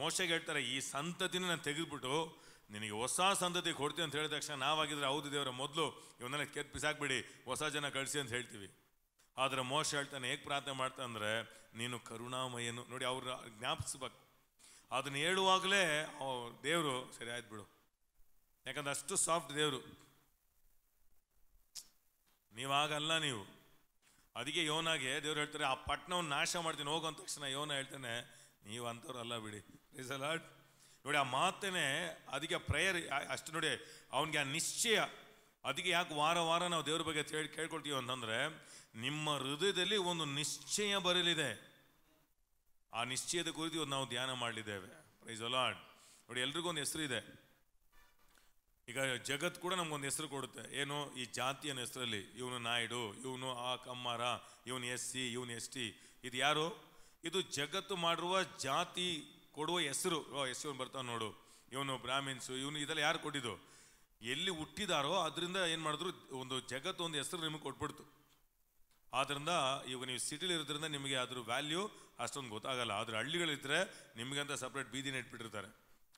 ಮೋಶೆಗೆ ಹೇಳ್ತಾರೆ ಈ ಸಂತತಿನ ನಾನು ತೆಗೆದುಬಿಟ್ಟು ನಿನಗೆ ಹೊಸ ಸಂತತಿ ಕೊಡ್ತೀನಿ ಅಂತ ಹೇಳಿದ ತಕ್ಷಣ ನಾವಾಗಿದ್ರೆ ಹೌದು ದೇವರ ಮೊದಲು ಇವನ್ನೆಲ್ಲ ಕೆತ್ ಬಿಸಾಕ್ಬಿಡಿ ಹೊಸ ಜನ ಕಳಿಸಿ ಅಂತ ಹೇಳ್ತೀವಿ ಆದರೆ ಮೋಸ ಹೇಳ್ತಾನೆ ಹೇಗೆ ಪ್ರಾರ್ಥನೆ ಮಾಡ್ತಾ ಅಂದ್ರೆ ನೀನು ಕರುಣಾಮಯನು ನೋಡಿ ಅವ್ರ ಜ್ಞಾಪಿಸ್ಬೇಕು ಅದನ್ನ ಹೇಳುವಾಗಲೇ ದೇವರು ಸರಿ ಆಯ್ತು ಬಿಡು ಯಾಕಂದ್ರೆ ಅಷ್ಟು ಸಾಫ್ಟ್ ದೇವರು ನೀವಾಗಲ್ಲ ನೀವು ಅದಕ್ಕೆ ಯೋನಾಗೆ ದೇವ್ರು ಹೇಳ್ತಾರೆ ಆ ಪಟ್ಟಣವನ್ನು ನಾಶ ಮಾಡ್ತೀನಿ ಹೋಗೋ ತಕ್ಷಣ ಯೋನ ಹೇಳ್ತಾನೆ ನೀವು ಅಂಥವ್ರು ಅಲ್ಲ ಬಿಡಿ ಪ್ಲೀಸ್ ಅಲಾಟ್ ನೋಡಿ ಆ ಮಾತೇನೆ ಅದಕ್ಕೆ ಪ್ರೇಯರ್ ಅಷ್ಟು ನೋಡಿ ಅವನಿಗೆ ಆ ನಿಶ್ಚಯ ಅದಕ್ಕೆ ಯಾಕೆ ವಾರ ವಾರ ನಾವು ದೇವ್ರ ಬಗ್ಗೆ ಕೇಳಿ ಕೇಳ್ಕೊಳ್ತೀವಿ ಅಂತಂದರೆ ನಿಮ್ಮ ಹೃದಯದಲ್ಲಿ ಒಂದು ನಿಶ್ಚಯ ಬರಲಿದೆ ಆ ನಿಶ್ಚಯದ ಕುರಿತು ನಾವು ಧ್ಯಾನ ಮಾಡಲಿದ್ದೇವೆ ಪ್ರೈಸ್ ಅಲಾಟ್ ನೋಡಿ ಎಲ್ರಿಗೂ ಒಂದು ಹೆಸರು ಇದೆ ಈಗ ಜಗತ್ತು ಕೂಡ ನಮ್ಗೊಂದು ಹೆಸರು ಕೊಡುತ್ತೆ ಏನು ಈ ಅನ್ನೋ ಹೆಸರಲ್ಲಿ ಇವನು ನಾಯ್ಡು ಇವನು ಆ ಕಮ್ಮಾರ ಇವನು ಎಸ್ ಸಿ ಇವನು ಎಸ್ ಟಿ ಇದು ಯಾರು ಇದು ಜಗತ್ತು ಮಾಡಿರುವ ಜಾತಿ ಕೊಡುವ ಹೆಸರು ಎಸ್ ಇವನು ಬರ್ತಾವ ನೋಡು ಇವನು ಬ್ರಾಹ್ಮಿನ್ಸು ಇವನು ಇದೆಲ್ಲ ಯಾರು ಕೊಟ್ಟಿದ್ದು ಎಲ್ಲಿ ಹುಟ್ಟಿದಾರೋ ಅದರಿಂದ ಏನು ಮಾಡಿದ್ರು ಒಂದು ಜಗತ್ತು ಒಂದು ಹೆಸರು ನಿಮಗೆ ಕೊಟ್ಬಿಡ್ತು ಆದ್ದರಿಂದ ಇವಾಗ ನೀವು ಸಿಟಿಲಿ ಇರೋದ್ರಿಂದ ನಿಮಗೆ ಅದ್ರ ವ್ಯಾಲ್ಯೂ ಅಷ್ಟೊಂದು ಗೊತ್ತಾಗಲ್ಲ ಆದರೆ ಹಳ್ಳಿಗಳಿದ್ದರೆ ಅಂತ ಸಪ್ರೇಟ್ ಬೀದಿನ ಇಟ್ಬಿಟ್ಟಿರ್ತಾರೆ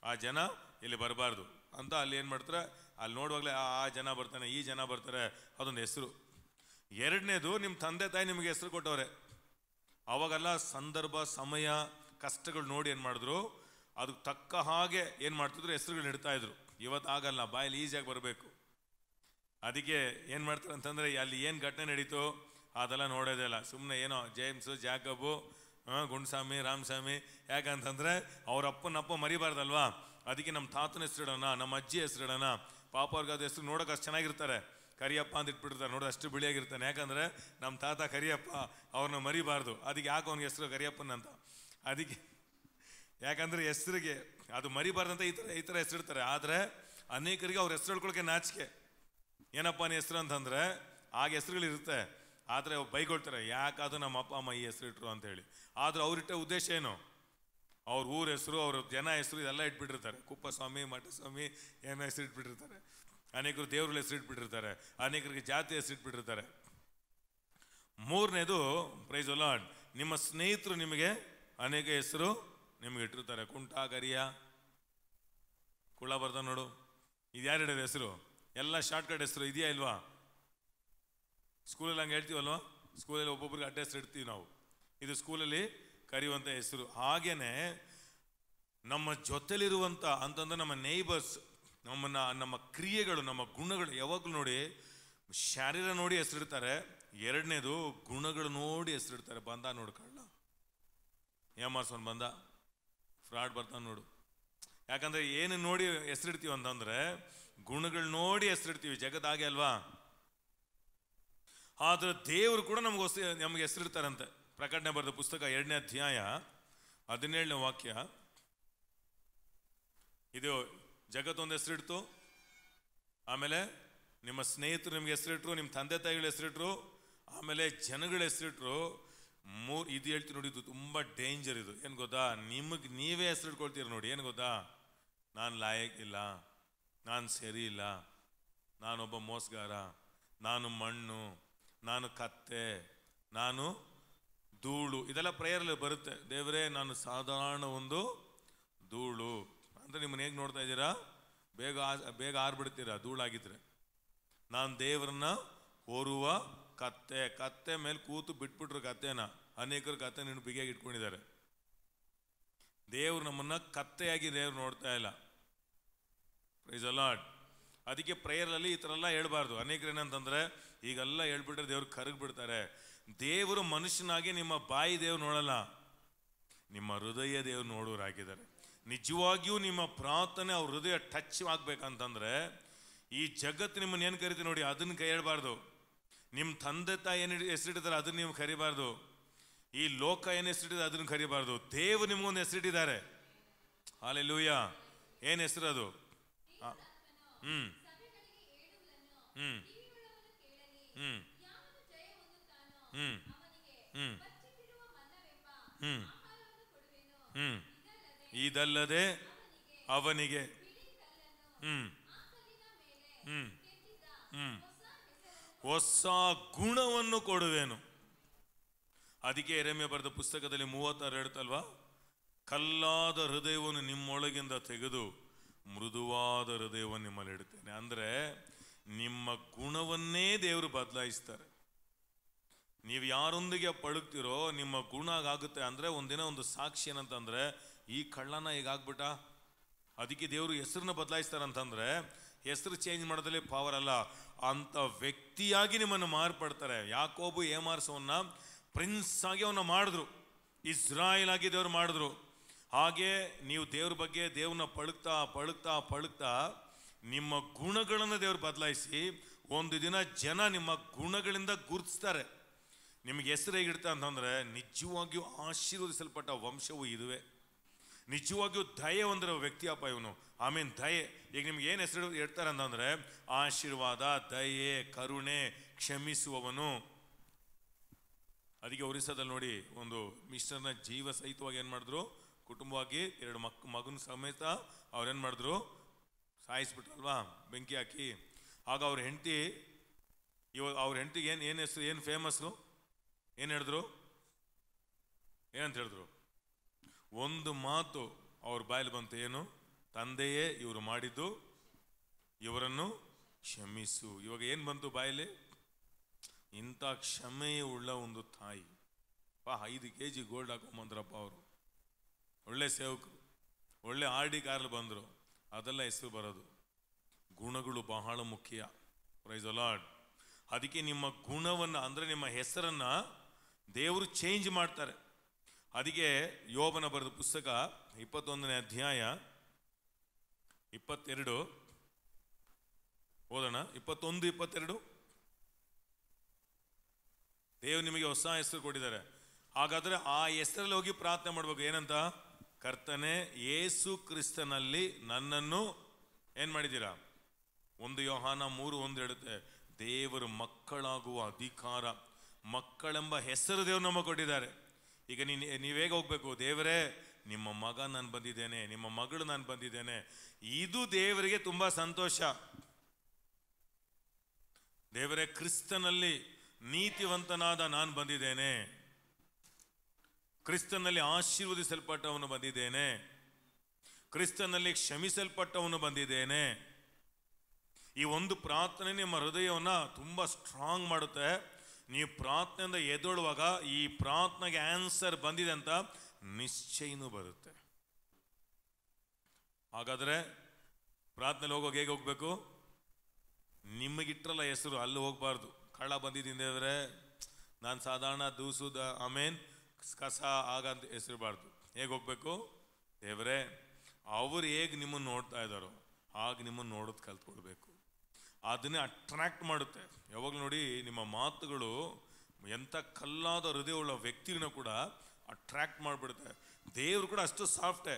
ಆ ಜನ ಇಲ್ಲಿ ಬರಬಾರ್ದು ಅಂತ ಅಲ್ಲಿ ಏನು ಮಾಡ್ತಾರೆ ಅಲ್ಲಿ ನೋಡುವಾಗಲೇ ಆ ಜನ ಬರ್ತಾನೆ ಈ ಜನ ಬರ್ತಾರೆ ಅದೊಂದು ಹೆಸರು ಎರಡನೇದು ನಿಮ್ಮ ತಂದೆ ತಾಯಿ ನಿಮಗೆ ಹೆಸರು ಕೊಟ್ಟವ್ರೆ ಅವಾಗೆಲ್ಲ ಸಂದರ್ಭ ಸಮಯ ಕಷ್ಟಗಳು ನೋಡಿ ಏನು ಮಾಡಿದ್ರು ಅದಕ್ಕೆ ತಕ್ಕ ಹಾಗೆ ಏನು ಮಾಡ್ತಿದ್ರು ಹೆಸರುಗಳು ಇಡ್ತಾ ಇದ್ರು ಇವತ್ತು ಆಗಲ್ಲ ಬಾಯಲ್ಲಿ ಈಸಿಯಾಗಿ ಬರಬೇಕು ಅದಕ್ಕೆ ಏನು ಮಾಡ್ತಾರೆ ಅಂತಂದರೆ ಅಲ್ಲಿ ಏನು ಘಟನೆ ನಡೀತು ಅದೆಲ್ಲ ನೋಡೋದೇ ಇಲ್ಲ ಸುಮ್ಮನೆ ಏನೋ ಜೇಮ್ಸು ಜಾಕಬು ಗುಂಡ್ಸ್ವಾಮಿ ರಾಮಸ್ವಾಮಿ ಯಾಕಂತಂದರೆ ಅವರಪ್ಪನಪ್ಪ ಮರಿಬಾರ್ದಲ್ವಾ ಅದಕ್ಕೆ ನಮ್ಮ ತಾತನ ಹೆಸರಿಡೋಣ ನಮ್ಮ ಅಜ್ಜಿ ಹೆಸರಿಡೋಣ ಪಾಪ ಅವ್ರಿಗೆ ಅದು ಹೆಸರು ನೋಡೋಕೆ ಅಷ್ಟು ಚೆನ್ನಾಗಿರ್ತಾರೆ ಕರಿಯಪ್ಪ ಅಂತ ಇಟ್ಬಿಡ್ತಾರೆ ನೋಡಿ ಅಷ್ಟು ಬಿಳಿಯಾಗಿರ್ತಾನೆ ಯಾಕಂದರೆ ನಮ್ಮ ತಾತ ಕರಿಯಪ್ಪ ಅವ್ರನ್ನ ಮರಿಬಾರ್ದು ಅದಕ್ಕೆ ಯಾಕೆ ಅವ್ನಿಗೆ ಹೆಸರು ಕರಿಯಪ್ಪನಂತ ಅದಕ್ಕೆ ಯಾಕಂದರೆ ಹೆಸರಿಗೆ ಅದು ಮರಿಬಾರ್ದಂತ ಈ ಥರ ಈ ಥರ ಹೆಸರಿಡ್ತಾರೆ ಆದರೆ ಅನೇಕರಿಗೆ ಅವ್ರ ಹೆಸರು ನಾಚಿಕೆ ಏನಪ್ಪ ನೀ ಹೆಸರು ಅಂತಂದರೆ ಆಗ ಹೆಸರುಗಳಿರುತ್ತೆ ಆದರೆ ಬೈಕೊಳ್ತಾರೆ ಯಾಕಾದ್ರೂ ನಮ್ಮ ಅಪ್ಪ ಅಮ್ಮ ಈ ಅಂತ ಹೇಳಿ ಆದರೂ ಅವ್ರಿಟ್ಟ ಉದ್ದೇಶ ಏನು ಅವ್ರ ಊರ ಹೆಸರು ಅವ್ರ ಜನ ಹೆಸರು ಇದೆಲ್ಲ ಇಟ್ಬಿಟ್ಟಿರ್ತಾರೆ ಕುಪ್ಪಸ್ವಾಮಿ ಮಠಸ್ವಾಮಿ ಏನೋ ಹೆಸರು ಇಟ್ಬಿಟ್ಟಿರ್ತಾರೆ ಅನೇಕರು ದೇವ್ರ ಹೆಸರು ಇಟ್ಬಿಟ್ಟಿರ್ತಾರೆ ಅನೇಕರಿಗೆ ಜಾತಿ ಹೆಸರು ಇಟ್ಬಿಟ್ಟಿರ್ತಾರೆ ಮೂರನೇದು ಪ್ರೈಸ್ ಅಲಾಡ್ ನಿಮ್ಮ ಸ್ನೇಹಿತರು ನಿಮಗೆ ಅನೇಕ ಹೆಸರು ನಿಮ್ಗೆ ಇಟ್ಟಿರ್ತಾರೆ ಕುಂಟ ಕರಿಯ ಕುಳ ಬರ್ದ ನೋಡು ಇದು ಯಾರು ಇಡೋದು ಹೆಸರು ಎಲ್ಲ ಶಾರ್ಟ್ಕಟ್ ಹೆಸರು ಇದೆಯಾ ಇಲ್ವಾ ಸ್ಕೂಲಲ್ಲಿ ಹಂಗೆ ಹೇಳ್ತೀವಲ್ವಾ ಸ್ಕೂಲಲ್ಲಿ ಒಬ್ಬೊಬ್ರಿಗೆ ಅಡ್ಡ ಹೆಸರು ಇಡ್ತೀವಿ ನಾವು ಇದು ಸ್ಕೂಲಲ್ಲಿ ಕರೆಯುವಂಥ ಹೆಸರು ಹಾಗೇನೆ ನಮ್ಮ ಜೊತೆಲಿರುವಂಥ ಅಂತಂದ್ರೆ ನಮ್ಮ ನೇಬರ್ಸ್ ನಮ್ಮನ್ನ ನಮ್ಮ ಕ್ರಿಯೆಗಳು ನಮ್ಮ ಗುಣಗಳು ಯಾವಾಗಲೂ ನೋಡಿ ಶಾರೀರ ನೋಡಿ ಹೆಸರಿಡ್ತಾರೆ ಎರಡನೇದು ಗುಣಗಳು ನೋಡಿ ಹೆಸರಿಡ್ತಾರೆ ಬಂದ ನೋಡು ಕಳ್ಳ ಬಂದ ಫ್ರಾಡ್ ಬರ್ತಾನೆ ನೋಡು ಯಾಕಂದರೆ ಏನು ನೋಡಿ ಹೆಸರಿಡ್ತೀವಿ ಅಂತಂದರೆ ಗುಣಗಳು ನೋಡಿ ಹೆಸರಿಡ್ತೀವಿ ಜಗದಾಗೆ ಅಲ್ವಾ ಆದರೆ ದೇವರು ಕೂಡ ನಮ್ಗೆ ನಮಗೆ ನಮ್ಗೆ ಹೆಸರಿಡ್ತಾರಂತೆ ಪ್ರಕಟಣೆ ಬರೆದ ಪುಸ್ತಕ ಎರಡನೇ ಅಧ್ಯಾಯ ಹದಿನೇಳನೇ ವಾಕ್ಯ ಇದು ಜಗತ್ತೊಂದು ಹೆಸರಿಡ್ತು ಆಮೇಲೆ ನಿಮ್ಮ ಸ್ನೇಹಿತರು ನಿಮ್ಗೆ ಹೆಸರಿಟ್ರು ನಿಮ್ಮ ತಂದೆ ತಾಯಿಗಳ ಹೆಸರಿಟ್ರು ಆಮೇಲೆ ಜನಗಳ ಹೆಸರಿಟ್ರು ಮೂರು ಇದು ಹೇಳ್ತೀನಿ ನೋಡಿ ಇದು ತುಂಬ ಡೇಂಜರ್ ಇದು ಏನು ಗೊತ್ತಾ ನಿಮಗೆ ನೀವೇ ಹೆಸರಿಟ್ಕೊಳ್ತೀರಿ ನೋಡಿ ಏನು ಗೊತ್ತಾ ನಾನು ಲಾಯಕ್ಕಿಲ್ಲ ನಾನು ಸರಿ ಇಲ್ಲ ನಾನೊಬ್ಬ ಮೋಸಗಾರ ನಾನು ಮಣ್ಣು ನಾನು ಕತ್ತೆ ನಾನು ಧೂಳು ಇದೆಲ್ಲ ಪ್ರೇಯರಲ್ಲಿ ಬರುತ್ತೆ ದೇವರೇ ನಾನು ಸಾಧಾರಣ ಒಂದು ಧೂಳು ಅಂದ್ರೆ ನಿಮ್ಮನ್ನ ಹೇಗೆ ನೋಡ್ತಾ ಇದ್ದೀರಾ ಬೇಗ ಬೇಗ ಆರ್ಬಿಡ್ತೀರಾ ಆಗಿದ್ರೆ ನಾನು ದೇವರನ್ನ ಹೋರುವ ಕತ್ತೆ ಕತ್ತೆ ಮೇಲೆ ಕೂತು ಬಿಟ್ಬಿಟ್ರು ಕತ್ತೆನ ಅನೇಕರು ಕತ್ತೆ ಬಿಗಿಯಾಗಿ ಇಟ್ಕೊಂಡಿದ್ದಾರೆ ದೇವ್ರು ನಮ್ಮನ್ನ ಕತ್ತೆಯಾಗಿ ದೇವ್ರು ನೋಡ್ತಾ ಇಲ್ಲ ಪ್ರೈಸ್ ಅಲಾಟ್ ಅದಕ್ಕೆ ಪ್ರೇಯರಲ್ಲಿ ಈ ಥರ ಎಲ್ಲ ಹೇಳ್ಬಾರ್ದು ಅನೇಕರು ಏನಂತಂದ್ರೆ ಈಗೆಲ್ಲ ಹೇಳ್ಬಿಟ್ರೆ ದೇವ್ರು ಕರಗಿಬಿಡ್ತಾರೆ ದೇವರು ಮನುಷ್ಯನಾಗಿ ನಿಮ್ಮ ಬಾಯಿ ದೇವ್ರು ನೋಡಲ್ಲ ನಿಮ್ಮ ಹೃದಯ ದೇವ್ರು ನೋಡೋರಾಗಿದ್ದಾರೆ ನಿಜವಾಗಿಯೂ ನಿಮ್ಮ ಪ್ರಾರ್ಥನೆ ಅವ್ರ ಹೃದಯ ಟಚ್ ಆಗ್ಬೇಕಂತಂದ್ರೆ ಈ ಜಗತ್ತು ನಿಮ್ಮನ್ನ ಏನು ಕರಿತೀವಿ ನೋಡಿ ಅದನ್ನು ಹೇಳ್ಬಾರ್ದು ನಿಮ್ಮ ತಂದೆ ತಾಯಿ ಏನು ಹೆಸರಿಟ್ಟಿದ್ದಾರೆ ಅದನ್ನ ನೀವು ಕರಿಬಾರ್ದು ಈ ಲೋಕ ಏನು ಹೆಸರಿಟ್ಟಿದೆ ಅದನ್ನು ಕರಿಬಾರ್ದು ದೇವ್ರು ನಿಮಗೊಂದು ಹೆಸರಿಟ್ಟಿದ್ದಾರೆ ಹಾಲೆ ಲೂಯ್ಯ ಏನು ಹೆಸರು ಅದು ಹ್ಞೂ ಹ್ಞೂ ಹ್ಞೂ ಹ್ಞೂ ಹ್ಞೂ ಹ್ಞೂ ಹ್ಞೂ ಇದಲ್ಲದೆ ಅವನಿಗೆ ಹ್ಞೂ ಹ್ಞೂ ಹ್ಞೂ ಹೊಸ ಗುಣವನ್ನು ಕೊಡುವೆನು ಅದಕ್ಕೆ ಎರೆಮೆ ಬರೆದ ಪುಸ್ತಕದಲ್ಲಿ ಮೂವತ್ತಾರು ಹೇಳ್ತಲ್ವಾ ಕಲ್ಲಾದ ಹೃದಯವನ್ನು ನಿಮ್ಮೊಳಗಿಂದ ತೆಗೆದು ಮೃದುವಾದ ಹೃದಯವನ್ನು ನಿಮ್ಮಲ್ಲಿ ಇಡ್ತೇನೆ ಅಂದರೆ ನಿಮ್ಮ ಗುಣವನ್ನೇ ದೇವರು ಬದಲಾಯಿಸ್ತಾರೆ ನೀವು ಯಾರೊಂದಿಗೆ ಪಳುಕ್ತಿರೋ ನಿಮ್ಮ ಗುಣ ಆಗುತ್ತೆ ಅಂದರೆ ಒಂದಿನ ಒಂದು ಸಾಕ್ಷಿ ಏನಂತಂದರೆ ಈ ಕಳ್ಳನ ಈಗ ಆಗ್ಬಿಟ್ಟ ಅದಕ್ಕೆ ದೇವರು ಹೆಸರನ್ನ ಬದಲಾಯಿಸ್ತಾರಂತಂದರೆ ಹೆಸರು ಚೇಂಜ್ ಮಾಡೋದ್ರಲ್ಲಿ ಪವರ್ ಅಲ್ಲ ಅಂಥ ವ್ಯಕ್ತಿಯಾಗಿ ನಿಮ್ಮನ್ನು ಮಾರ್ಪಡ್ತಾರೆ ಯಾಕೋಬು ಏಮಾರ್ಸವನ್ನ ಪ್ರಿನ್ಸ್ ಆಗಿ ಅವನ್ನ ಮಾಡಿದ್ರು ಇಸ್ರಾಯಲ್ ಆಗಿ ದೇವ್ರು ಮಾಡಿದ್ರು ಹಾಗೆ ನೀವು ದೇವ್ರ ಬಗ್ಗೆ ದೇವ್ರನ್ನ ಪಳುಕ್ತಾ ಪಳುಕ್ತಾ ಪಳುಕ್ತಾ ನಿಮ್ಮ ಗುಣಗಳನ್ನು ದೇವ್ರು ಬದಲಾಯಿಸಿ ಒಂದು ದಿನ ಜನ ನಿಮ್ಮ ಗುಣಗಳಿಂದ ಗುರುತಿಸ್ತಾರೆ ನಿಮಗೆ ಹೆಸರು ಹೇಗಿಡುತ್ತೆ ಅಂತಂದರೆ ನಿಜವಾಗಿಯೂ ಆಶೀರ್ವದಿಸಲ್ಪಟ್ಟ ವಂಶವು ಇದುವೆ ನಿಜವಾಗಿಯೂ ದಯೆ ಹೊಂದಿರೋ ವ್ಯಕ್ತಿಯಪ್ಪ ಇವನು ಐ ಮೀನ್ ದಯೆ ಈಗ ನಿಮ್ಗೆ ಏನು ಹೆಸರು ಇಡ್ತಾರೆ ಅಂತಂದರೆ ಆಶೀರ್ವಾದ ದಯೆ ಕರುಣೆ ಕ್ಷಮಿಸುವವನು ಅದಕ್ಕೆ ಅವರಿಸದಲ್ಲಿ ನೋಡಿ ಒಂದು ಮಿಸ್ಟರ್ನ ಜೀವ ಸಹಿತವಾಗಿ ಏನು ಮಾಡಿದ್ರು ಕುಟುಂಬವಾಗಿ ಎರಡು ಮಕ್ ಮಗನ ಸಮೇತ ಅವ್ರೇನು ಮಾಡಿದ್ರು ಸಾಯಿಸ್ಬಿಟ್ರಲ್ವಾ ಬೆಂಕಿ ಹಾಕಿ ಆಗ ಅವ್ರ ಹೆಂಡತಿ ಇವಾಗ ಅವ್ರ ಹೆಂಡತಿಗೆ ಏನು ಏನು ಹೆಸರು ಏನು ಫೇಮಸ್ಸು ಏನು ಹೇಳಿದ್ರು ಏನಂತ ಹೇಳಿದ್ರು ಒಂದು ಮಾತು ಅವ್ರ ಬಾಯಲ್ಲಿ ಬಂತು ಏನು ತಂದೆಯೇ ಇವರು ಮಾಡಿದ್ದು ಇವರನ್ನು ಕ್ಷಮಿಸು ಇವಾಗ ಏನು ಬಂತು ಬಾಯಲ್ಲಿ ಇಂಥ ಕ್ಷಮೆಯೇ ಉಳ್ಳ ಒಂದು ತಾಯಿ ಪಾ ಐದು ಕೆ ಜಿ ಗೋಲ್ಡ್ ಹಾಕೊಂಬಂದ್ರಪ್ಪ ಅವರು ಒಳ್ಳೆ ಸೇವಕರು ಒಳ್ಳೆ ಆರ್ ಡಿ ಕಾರಲ್ಲಿ ಬಂದರು ಅದೆಲ್ಲ ಹೆಸರು ಬರೋದು ಗುಣಗಳು ಬಹಳ ಮುಖ್ಯ ಪ್ರೈಸ್ ಅಲಾಡ್ ಅದಕ್ಕೆ ನಿಮ್ಮ ಗುಣವನ್ನು ಅಂದರೆ ನಿಮ್ಮ ಹೆಸರನ್ನು ದೇವರು ಚೇಂಜ್ ಮಾಡ್ತಾರೆ ಅದಕ್ಕೆ ಯೋಬನ ಬರೆದ ಪುಸ್ತಕ ಇಪ್ಪತ್ತೊಂದನೇ ಅಧ್ಯಾಯ ಇಪ್ಪತ್ತೆರಡು ಓದೋಣ ಇಪ್ಪತ್ತೊಂದು ಇಪ್ಪತ್ತೆರಡು ದೇವರು ನಿಮಗೆ ಹೊಸ ಹೆಸರು ಕೊಟ್ಟಿದ್ದಾರೆ ಹಾಗಾದರೆ ಆ ಹೆಸರಲ್ಲಿ ಹೋಗಿ ಪ್ರಾರ್ಥನೆ ಮಾಡ್ಬೇಕು ಏನಂತ ಕರ್ತನೆ ಯೇಸು ಕ್ರಿಸ್ತನಲ್ಲಿ ನನ್ನನ್ನು ಏನು ಮಾಡಿದ್ದೀರಾ ಒಂದು ಯೋಹಾನ ಮೂರು ಒಂದು ಹೇಳುತ್ತೆ ದೇವರು ಮಕ್ಕಳಾಗುವ ಅಧಿಕಾರ ಮಕ್ಕಳೆಂಬ ಹೆಸರು ದೇವ್ರು ನಮಗೆ ಕೊಟ್ಟಿದ್ದಾರೆ ಈಗ ನೀನು ನೀವೇಗೆ ಹೋಗಬೇಕು ದೇವರೇ ನಿಮ್ಮ ಮಗ ನಾನು ಬಂದಿದ್ದೇನೆ ನಿಮ್ಮ ಮಗಳು ನಾನು ಬಂದಿದ್ದೇನೆ ಇದು ದೇವರಿಗೆ ತುಂಬ ಸಂತೋಷ ದೇವರೇ ಕ್ರಿಸ್ತನಲ್ಲಿ ನೀತಿವಂತನಾದ ನಾನು ಬಂದಿದ್ದೇನೆ ಕ್ರಿಸ್ತನಲ್ಲಿ ಆಶೀರ್ವದಿಸಲ್ಪಟ್ಟವನು ಬಂದಿದ್ದೇನೆ ಕ್ರಿಸ್ತನಲ್ಲಿ ಕ್ಷಮಿಸಲ್ಪಟ್ಟವನು ಬಂದಿದ್ದೇನೆ ಈ ಒಂದು ಪ್ರಾರ್ಥನೆ ನಿಮ್ಮ ಹೃದಯವನ್ನು ತುಂಬ ಸ್ಟ್ರಾಂಗ್ ಮಾಡುತ್ತೆ ನೀವು ಪ್ರಾರ್ಥನೆಯಿಂದ ಎದುಳುವಾಗ ಈ ಪ್ರಾರ್ಥನೆಗೆ ಆನ್ಸರ್ ಬಂದಿದೆ ಅಂತ ನಿಶ್ಚಯನೂ ಬರುತ್ತೆ ಹಾಗಾದರೆ ಪ್ರಾರ್ಥನೆಲಿ ಹೋಗೋಕೆ ಹೇಗೆ ಹೋಗಬೇಕು ನಿಮಗಿಟ್ರಲ್ಲ ಹೆಸರು ಅಲ್ಲಿ ಹೋಗ್ಬಾರ್ದು ಕಳ್ಳ ಬಂದಿದ್ದಿಂದ ಅಂದರೆ ನಾನು ಸಾಧಾರಣ ದೂಸುದ ಆಮೇನ್ ಕಸ ಆಗಂತ ಹೆಸರುಬಾರ್ದು ಹೇಗೆ ಹೋಗಬೇಕು ದೇವರೇ ಅವರು ಹೇಗೆ ನಿಮ್ಮನ್ನು ನೋಡ್ತಾ ಇದ್ದಾರೋ ಹಾಗೆ ನಿಮ್ಮನ್ನು ನೋಡೋದು ಕಲ್ತ್ಕೊಳ್ಬೇಕು ಅದನ್ನೇ ಅಟ್ರ್ಯಾಕ್ಟ್ ಮಾಡುತ್ತೆ ಯಾವಾಗಲೂ ನೋಡಿ ನಿಮ್ಮ ಮಾತುಗಳು ಎಂಥ ಕಲ್ಲಾದ ಹೃದಯವುಳ್ಳ ವ್ಯಕ್ತಿಗಳನ್ನ ಕೂಡ ಅಟ್ರ್ಯಾಕ್ಟ್ ಮಾಡಿಬಿಡುತ್ತೆ ದೇವರು ಕೂಡ ಅಷ್ಟು ಸಾಫ್ಟೇ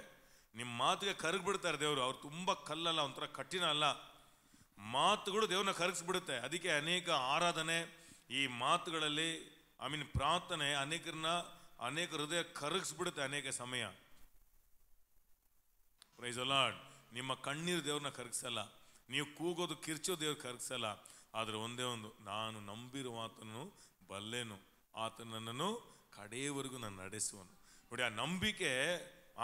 ನಿಮ್ಮ ಮಾತಿಗೆ ಕರಗಿಬಿಡ್ತಾರೆ ದೇವರು ಅವ್ರು ತುಂಬ ಕಲ್ಲಲ್ಲ ಒಂಥರ ಕಠಿಣ ಅಲ್ಲ ಮಾತುಗಳು ದೇವ್ರನ್ನ ಕರಗಿಸ್ಬಿಡುತ್ತೆ ಅದಕ್ಕೆ ಅನೇಕ ಆರಾಧನೆ ಈ ಮಾತುಗಳಲ್ಲಿ ಐ ಮೀನ್ ಪ್ರಾರ್ಥನೆ ಅನೇಕರನ್ನ ಅನೇಕ ಹೃದಯ ಕರಗಿಸ್ಬಿಡುತ್ತೆ ಅನೇಕ ಸಮಯ ಪ್ರೈಸ್ ಅಲಾಡ್ ನಿಮ್ಮ ಕಣ್ಣೀರು ದೇವ್ರನ್ನ ಕರಗಿಸಲ್ಲ ನೀವು ಕೂಗೋದು ಕಿರ್ಚೋ ದೇವ್ರು ಕರಗಿಸಲ್ಲ ಆದರೆ ಒಂದೇ ಒಂದು ನಾನು ನಂಬಿರುವ ಆತನು ಬಲ್ಲೇನು ಆತನನ್ನು ಕಡೆಯವರೆಗೂ ನಾನು ನಡೆಸುವನು ನೋಡಿ ಆ ನಂಬಿಕೆ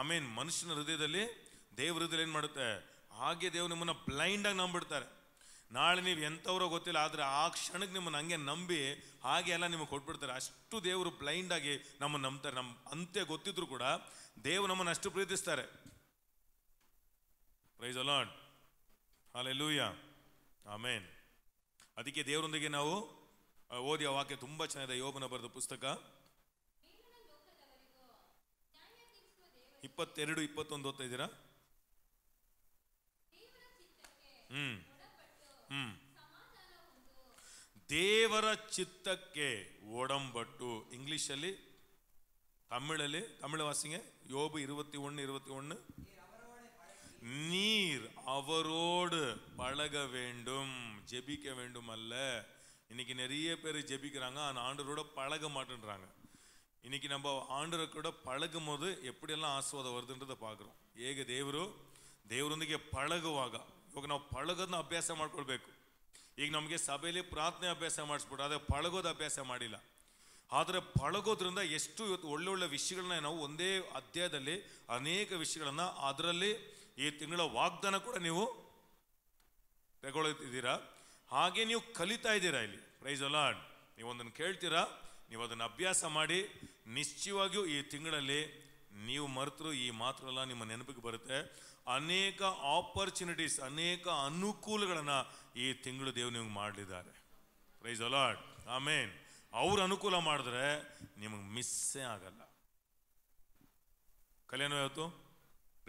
ಆಮೇನ್ ಮನುಷ್ಯನ ಹೃದಯದಲ್ಲಿ ದೇವ್ರ ಹೃದಯದಲ್ಲಿ ಏನು ಮಾಡುತ್ತೆ ಹಾಗೆ ದೇವ್ರು ನಿಮ್ಮನ್ನು ಬ್ಲೈಂಡಾಗಿ ನಂಬಿಡ್ತಾರೆ ನಾಳೆ ನೀವು ಎಂಥವ್ರೋ ಗೊತ್ತಿಲ್ಲ ಆದರೆ ಆ ಕ್ಷಣಕ್ಕೆ ನಿಮ್ಮನ್ನು ಹಂಗೆ ನಂಬಿ ಹಾಗೆ ಎಲ್ಲ ನಿಮಗೆ ಕೊಟ್ಬಿಡ್ತಾರೆ ಅಷ್ಟು ದೇವರು ಬ್ಲೈಂಡಾಗಿ ನಮ್ಮನ್ನು ನಂಬ್ತಾರೆ ನಮ್ಮ ಅಂತ್ಯ ಗೊತ್ತಿದ್ರು ಕೂಡ ದೇವರು ನಮ್ಮನ್ನು ಅಷ್ಟು ಪ್ರೀತಿಸ್ತಾರೆ ಪ್ರೈಸ್ ಅಲಾಡ್ ಹಾಲೆ ಲೂಯ್ಯ ಆಮೇನ್ ಅದಕ್ಕೆ ದೇವರೊಂದಿಗೆ ನಾವು ಓದಿಯ ವಾಕ್ಯ ತುಂಬಾ ಚೆನ್ನಾಗಿದೆ ಯೋಬನ ಬರೆದ ಪುಸ್ತಕ ಇಪ್ಪತ್ತೆರಡು ಇಪ್ಪತ್ತೊಂದು ಓದ್ತಾ ಇದ್ದೀರಾ ಹ್ಮ್ ಹ್ಮ್ ದೇವರ ಚಿತ್ತಕ್ಕೆ ಒಡಂಬಟ್ಟು ಇಂಗ್ಲಿಷಲ್ಲಿ ತಮಿಳಲ್ಲಿ ತಮಿಳು ವಾಸಿಗೆ ಯೋಬು ಇರುವತ್ತಿ ಇರುವತ್ತಿ அவரோடு பழக வேண்டும் ஜெபிக்க வேண்டும் அல்ல இன்னைக்கு நிறைய பேர் ஜெபிக்கிறாங்க ஆனால் ஆண்டரோட பழக மாட்டேன்றாங்க இன்னைக்கு நம்ம ஆண்டரை கூட பழகும் போது எப்படியெல்லாம் ஆசுவாதம் வருதுன்றதை பார்க்குறோம் ಏಗ ದೇವರು ದೇವರೊಂದಿಗೆ பழகுவாக இவங்க நம்ம பழகதான் அபியாசம் ಮಾಡ್ಕೊಳ್ಬೇಕು ಈಗ ನಮಗೆ ಸಭೆಯಲ್ಲಿ ಪ್ರಾರ್ಥನೆ ಅಭ್ಯಾಸ ಮಾಡಿಸ್ಬಿಟ್ಟು ಅದೇ ಪಳಗೋದು ಅಭ್ಯಾಸ ಮಾಡಿಲ್ಲ ಆದರೆ ಪಳಗೋದ್ರಿಂದ ಎಷ್ಟು ಇವತ್ತು ಒಳ್ಳೊಳ್ಳೆ ವಿಷಯಗಳನ್ನ ನಾವು ಒಂದೇ ಅಧ್ಯಾಯದಲ್ಲಿ ಅನೇಕ ವಿಷಯಗಳನ್ನು ಅದರಲ್ಲಿ ಈ ತಿಂಗಳ ವಾಗ್ದಾನ ಕೂಡ ನೀವು ತಗೊಳ್ತಿದ್ದೀರಾ ಹಾಗೆ ನೀವು ಕಲಿತಾ ಇದ್ದೀರಾ ಇಲ್ಲಿ ಪ್ರೈಸ್ ಅಲಾಡ್ ನೀವೊಂದನ್ನು ಕೇಳ್ತೀರಾ ನೀವು ಅದನ್ನು ಅಭ್ಯಾಸ ಮಾಡಿ ನಿಶ್ಚಯವಾಗಿಯೂ ಈ ತಿಂಗಳಲ್ಲಿ ನೀವು ಮರೆತರು ಈ ಎಲ್ಲ ನಿಮ್ಮ ನೆನಪಿಗೆ ಬರುತ್ತೆ ಅನೇಕ ಆಪರ್ಚುನಿಟೀಸ್ ಅನೇಕ ಅನುಕೂಲಗಳನ್ನು ಈ ತಿಂಗಳು ದೇವ್ ನಿಮ್ಗೆ ಮಾಡಲಿದ್ದಾರೆ ಪ್ರೈಸ್ ಅಲಾಡ್ ಆಮೇನ್ ಅವ್ರ ಅನುಕೂಲ ಮಾಡಿದ್ರೆ ನಿಮಗೆ ಮಿಸ್ಸೇ ಆಗಲ್ಲ ಕಲ್ಯಾಣ ಯಾವತ್ತು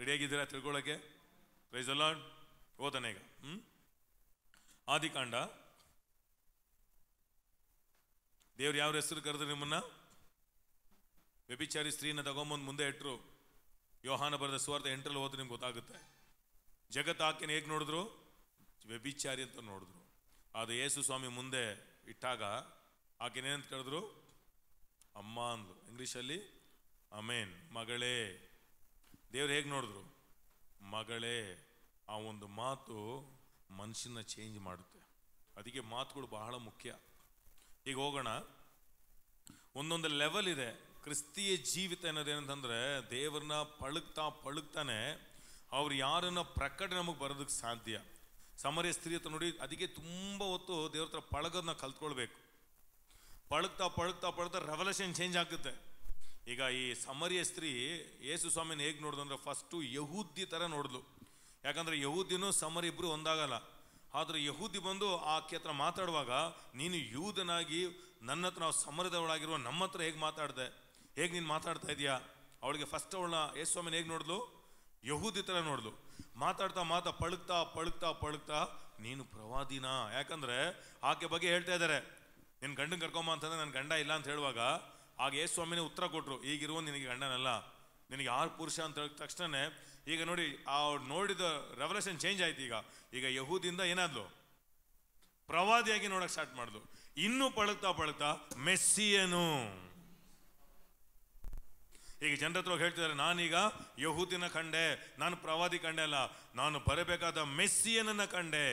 ರೆಡಿಯಾಗಿದ್ದೀರಾ ತಿಳ್ಕೊಳ್ಳೋಕೆ ಪ್ರೈಸ್ ಅಲ್ಲ ಓದನೆ ಈಗ ಹ್ಞೂ ಆದಿಕಾಂಡ ದೇವ್ರು ಯಾವ ಹೆಸರು ಕರೆದ್ರು ನಿಮ್ಮನ್ನ ವ್ಯಭಿಚಾರಿ ಸ್ತ್ರೀನ ತಗೊಂಬಂದು ಮುಂದೆ ಇಟ್ಟರು ಯೋಹಾನ ಬರೆದ ಸುವಾರ್ಥ ಎಂಟ್ರಲ್ಲಿ ಹೋದ್ರೆ ನಿಮ್ಗೆ ಗೊತ್ತಾಗುತ್ತೆ ಜಗತ್ ಆಕೆನ ಹೇಗೆ ನೋಡಿದ್ರು ವ್ಯಭಿಚಾರಿ ಅಂತ ನೋಡಿದ್ರು ಅದು ಯೇಸು ಸ್ವಾಮಿ ಮುಂದೆ ಇಟ್ಟಾಗ ಆಕೆನೇನಂತ ಕರೆದ್ರು ಅಮ್ಮ ಅಂದ್ರು ಇಂಗ್ಲೀಷಲ್ಲಿ ಅಮೇನ್ ಮಗಳೇ ದೇವ್ರು ಹೇಗೆ ನೋಡಿದ್ರು ಮಗಳೇ ಆ ಒಂದು ಮಾತು ಮನಸ್ಸನ್ನ ಚೇಂಜ್ ಮಾಡುತ್ತೆ ಅದಕ್ಕೆ ಮಾತುಗಳು ಬಹಳ ಮುಖ್ಯ ಈಗ ಹೋಗೋಣ ಒಂದೊಂದು ಲೆವೆಲ್ ಇದೆ ಕ್ರಿಸ್ತಿಯ ಜೀವಿತ ಅನ್ನೋದೇನಂತಂದರೆ ದೇವ್ರನ್ನ ಪಳಗ್ತಾ ಪಳಗ್ತಾನೆ ಅವ್ರು ಯಾರನ್ನ ಪ್ರಕಟಣೆ ನಮಗೆ ಬರೋದಕ್ಕೆ ಸಾಧ್ಯ ಸಮರ್ಯ ಸ್ತ್ರೀ ಹತ್ರ ನೋಡಿ ಅದಕ್ಕೆ ತುಂಬ ಹೊತ್ತು ದೇವ್ರ ಹತ್ರ ಪಳಗೋದನ್ನ ಕಲ್ತ್ಕೊಳ್ಬೇಕು ಪಳಗ್ತಾ ಪಳಗ್ತಾ ಪಳಗ್ತಾ ರೆವಲ್ಯೂಷನ್ ಚೇಂಜ್ ಆಗುತ್ತೆ ಈಗ ಈ ಸಮರಿಯ ಸ್ತ್ರೀ ಯೇಸು ಸ್ವಾಮಿನ ಹೇಗೆ ನೋಡಿದಂದ್ರೆ ಫಸ್ಟು ಯಹೂದಿ ಥರ ನೋಡಿದ್ಲು ಯಾಕಂದರೆ ಯಹೂದಿನೂ ಸಮರಿ ಇಬ್ಬರು ಒಂದಾಗಲ್ಲ ಆದರೆ ಯಹೂದಿ ಬಂದು ಆಕೆ ಹತ್ರ ಮಾತಾಡುವಾಗ ನೀನು ಯೂದನಾಗಿ ನನ್ನ ಹತ್ರ ನಾವು ಸಮರದವಳಾಗಿರುವ ನಮ್ಮ ಹತ್ರ ಹೇಗೆ ಮಾತಾಡ್ದೆ ಹೇಗೆ ನೀನು ಮಾತಾಡ್ತಾ ಇದೆಯಾ ಅವಳಿಗೆ ಫಸ್ಟ್ ಅವಳನ್ನ ಯೇಸು ಸ್ವಾಮಿನ ಹೇಗೆ ನೋಡಿದ್ಲು ಯಹೂದಿ ಥರ ನೋಡಿದ್ಲು ಮಾತಾಡ್ತಾ ಮಾತಾ ಪಳುಕ್ತಾ ಪಳುಕ್ತಾ ಪಳುಕ್ತಾ ನೀನು ಪ್ರವಾದಿನಾ ಯಾಕಂದರೆ ಆಕೆ ಬಗ್ಗೆ ಹೇಳ್ತಾ ಇದ್ದಾರೆ ನಿನ್ನ ಗಂಡನ ಕರ್ಕೊಂಬ ಅಂತಂದರೆ ನನ್ನ ಗಂಡ ಇಲ್ಲ ಅಂತ ಹೇಳುವಾಗ ಆಗ ಯೇ ಸ್ವಾಮಿನೇ ಉತ್ತರ ಕೊಟ್ಟರು ಈಗಿರುವ ನಿನಗೆ ಗಂಡನಲ್ಲ ನಿನಗೆ ಆರು ಪುರುಷ ಅಂತ ಹೇಳಿದ ತಕ್ಷಣ ಈಗ ನೋಡಿ ಅವ್ರು ನೋಡಿದ ರೆವಲ್ಯೂಷನ್ ಚೇಂಜ್ ಆಯ್ತು ಈಗ ಈಗ ಯಹೂದಿಂದ ಏನಾದ್ಲು ಪ್ರವಾದಿಯಾಗಿ ನೋಡಕ್ಕೆ ಸ್ಟಾರ್ಟ್ ಮಾಡಿದ್ಲು ಇನ್ನೂ ಪಳಗ್ತಾ ಪಳಗ್ತಾ ಮೆಸ್ಸಿಯನು ಈಗ ಜನರ ಹತ್ರ ಹೇಳ್ತಿದ್ದಾರೆ ನಾನೀಗ ಯಹೂದಿನ ಕಂಡೆ ನಾನು ಪ್ರವಾದಿ ಕಂಡೆ ಅಲ್ಲ ನಾನು ಬರಬೇಕಾದ ಮೆಸ್ಸಿಯನನ್ನ ಕಂಡೆ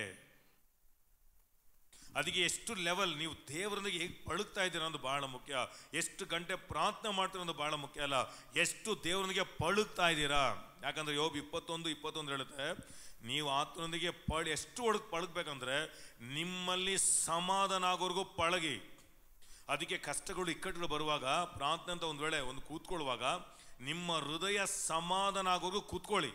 ಅದಕ್ಕೆ ಎಷ್ಟು ಲೆವೆಲ್ ನೀವು ದೇವರೊಂದಿಗೆ ಹೇಗೆ ಪಳುಕ್ತಾ ಇದ್ದೀರ ಅನ್ನೋದು ಭಾಳ ಮುಖ್ಯ ಎಷ್ಟು ಗಂಟೆ ಪ್ರಾರ್ಥನೆ ಮಾಡ್ತೀರ ಅನ್ನೋದು ಭಾಳ ಮುಖ್ಯ ಅಲ್ಲ ಎಷ್ಟು ದೇವರೊಂದಿಗೆ ಪಳುಕ್ತಾ ಇದ್ದೀರಾ ಯಾಕಂದರೆ ಯೋಬ್ ಇಪ್ಪತ್ತೊಂದು ಇಪ್ಪತ್ತೊಂದು ಹೇಳುತ್ತೆ ನೀವು ಆತನೊಂದಿಗೆ ಪಳ ಎಷ್ಟು ಒಳಗೆ ಪಳಗಬೇಕಂದ್ರೆ ನಿಮ್ಮಲ್ಲಿ ಸಮಾಧಾನ ಆಗೋರ್ಗೂ ಪಳಗಿ ಅದಕ್ಕೆ ಕಷ್ಟಗಳು ಇಕ್ಕಟ್ಟುಗಳು ಬರುವಾಗ ಪ್ರಾರ್ಥನೆ ಅಂತ ಒಂದು ವೇಳೆ ಒಂದು ಕೂತ್ಕೊಳ್ಳುವಾಗ ನಿಮ್ಮ ಹೃದಯ ಸಮಾಧಾನ ಆಗೋರ್ಗೂ ಕೂತ್ಕೊಳ್ಳಿ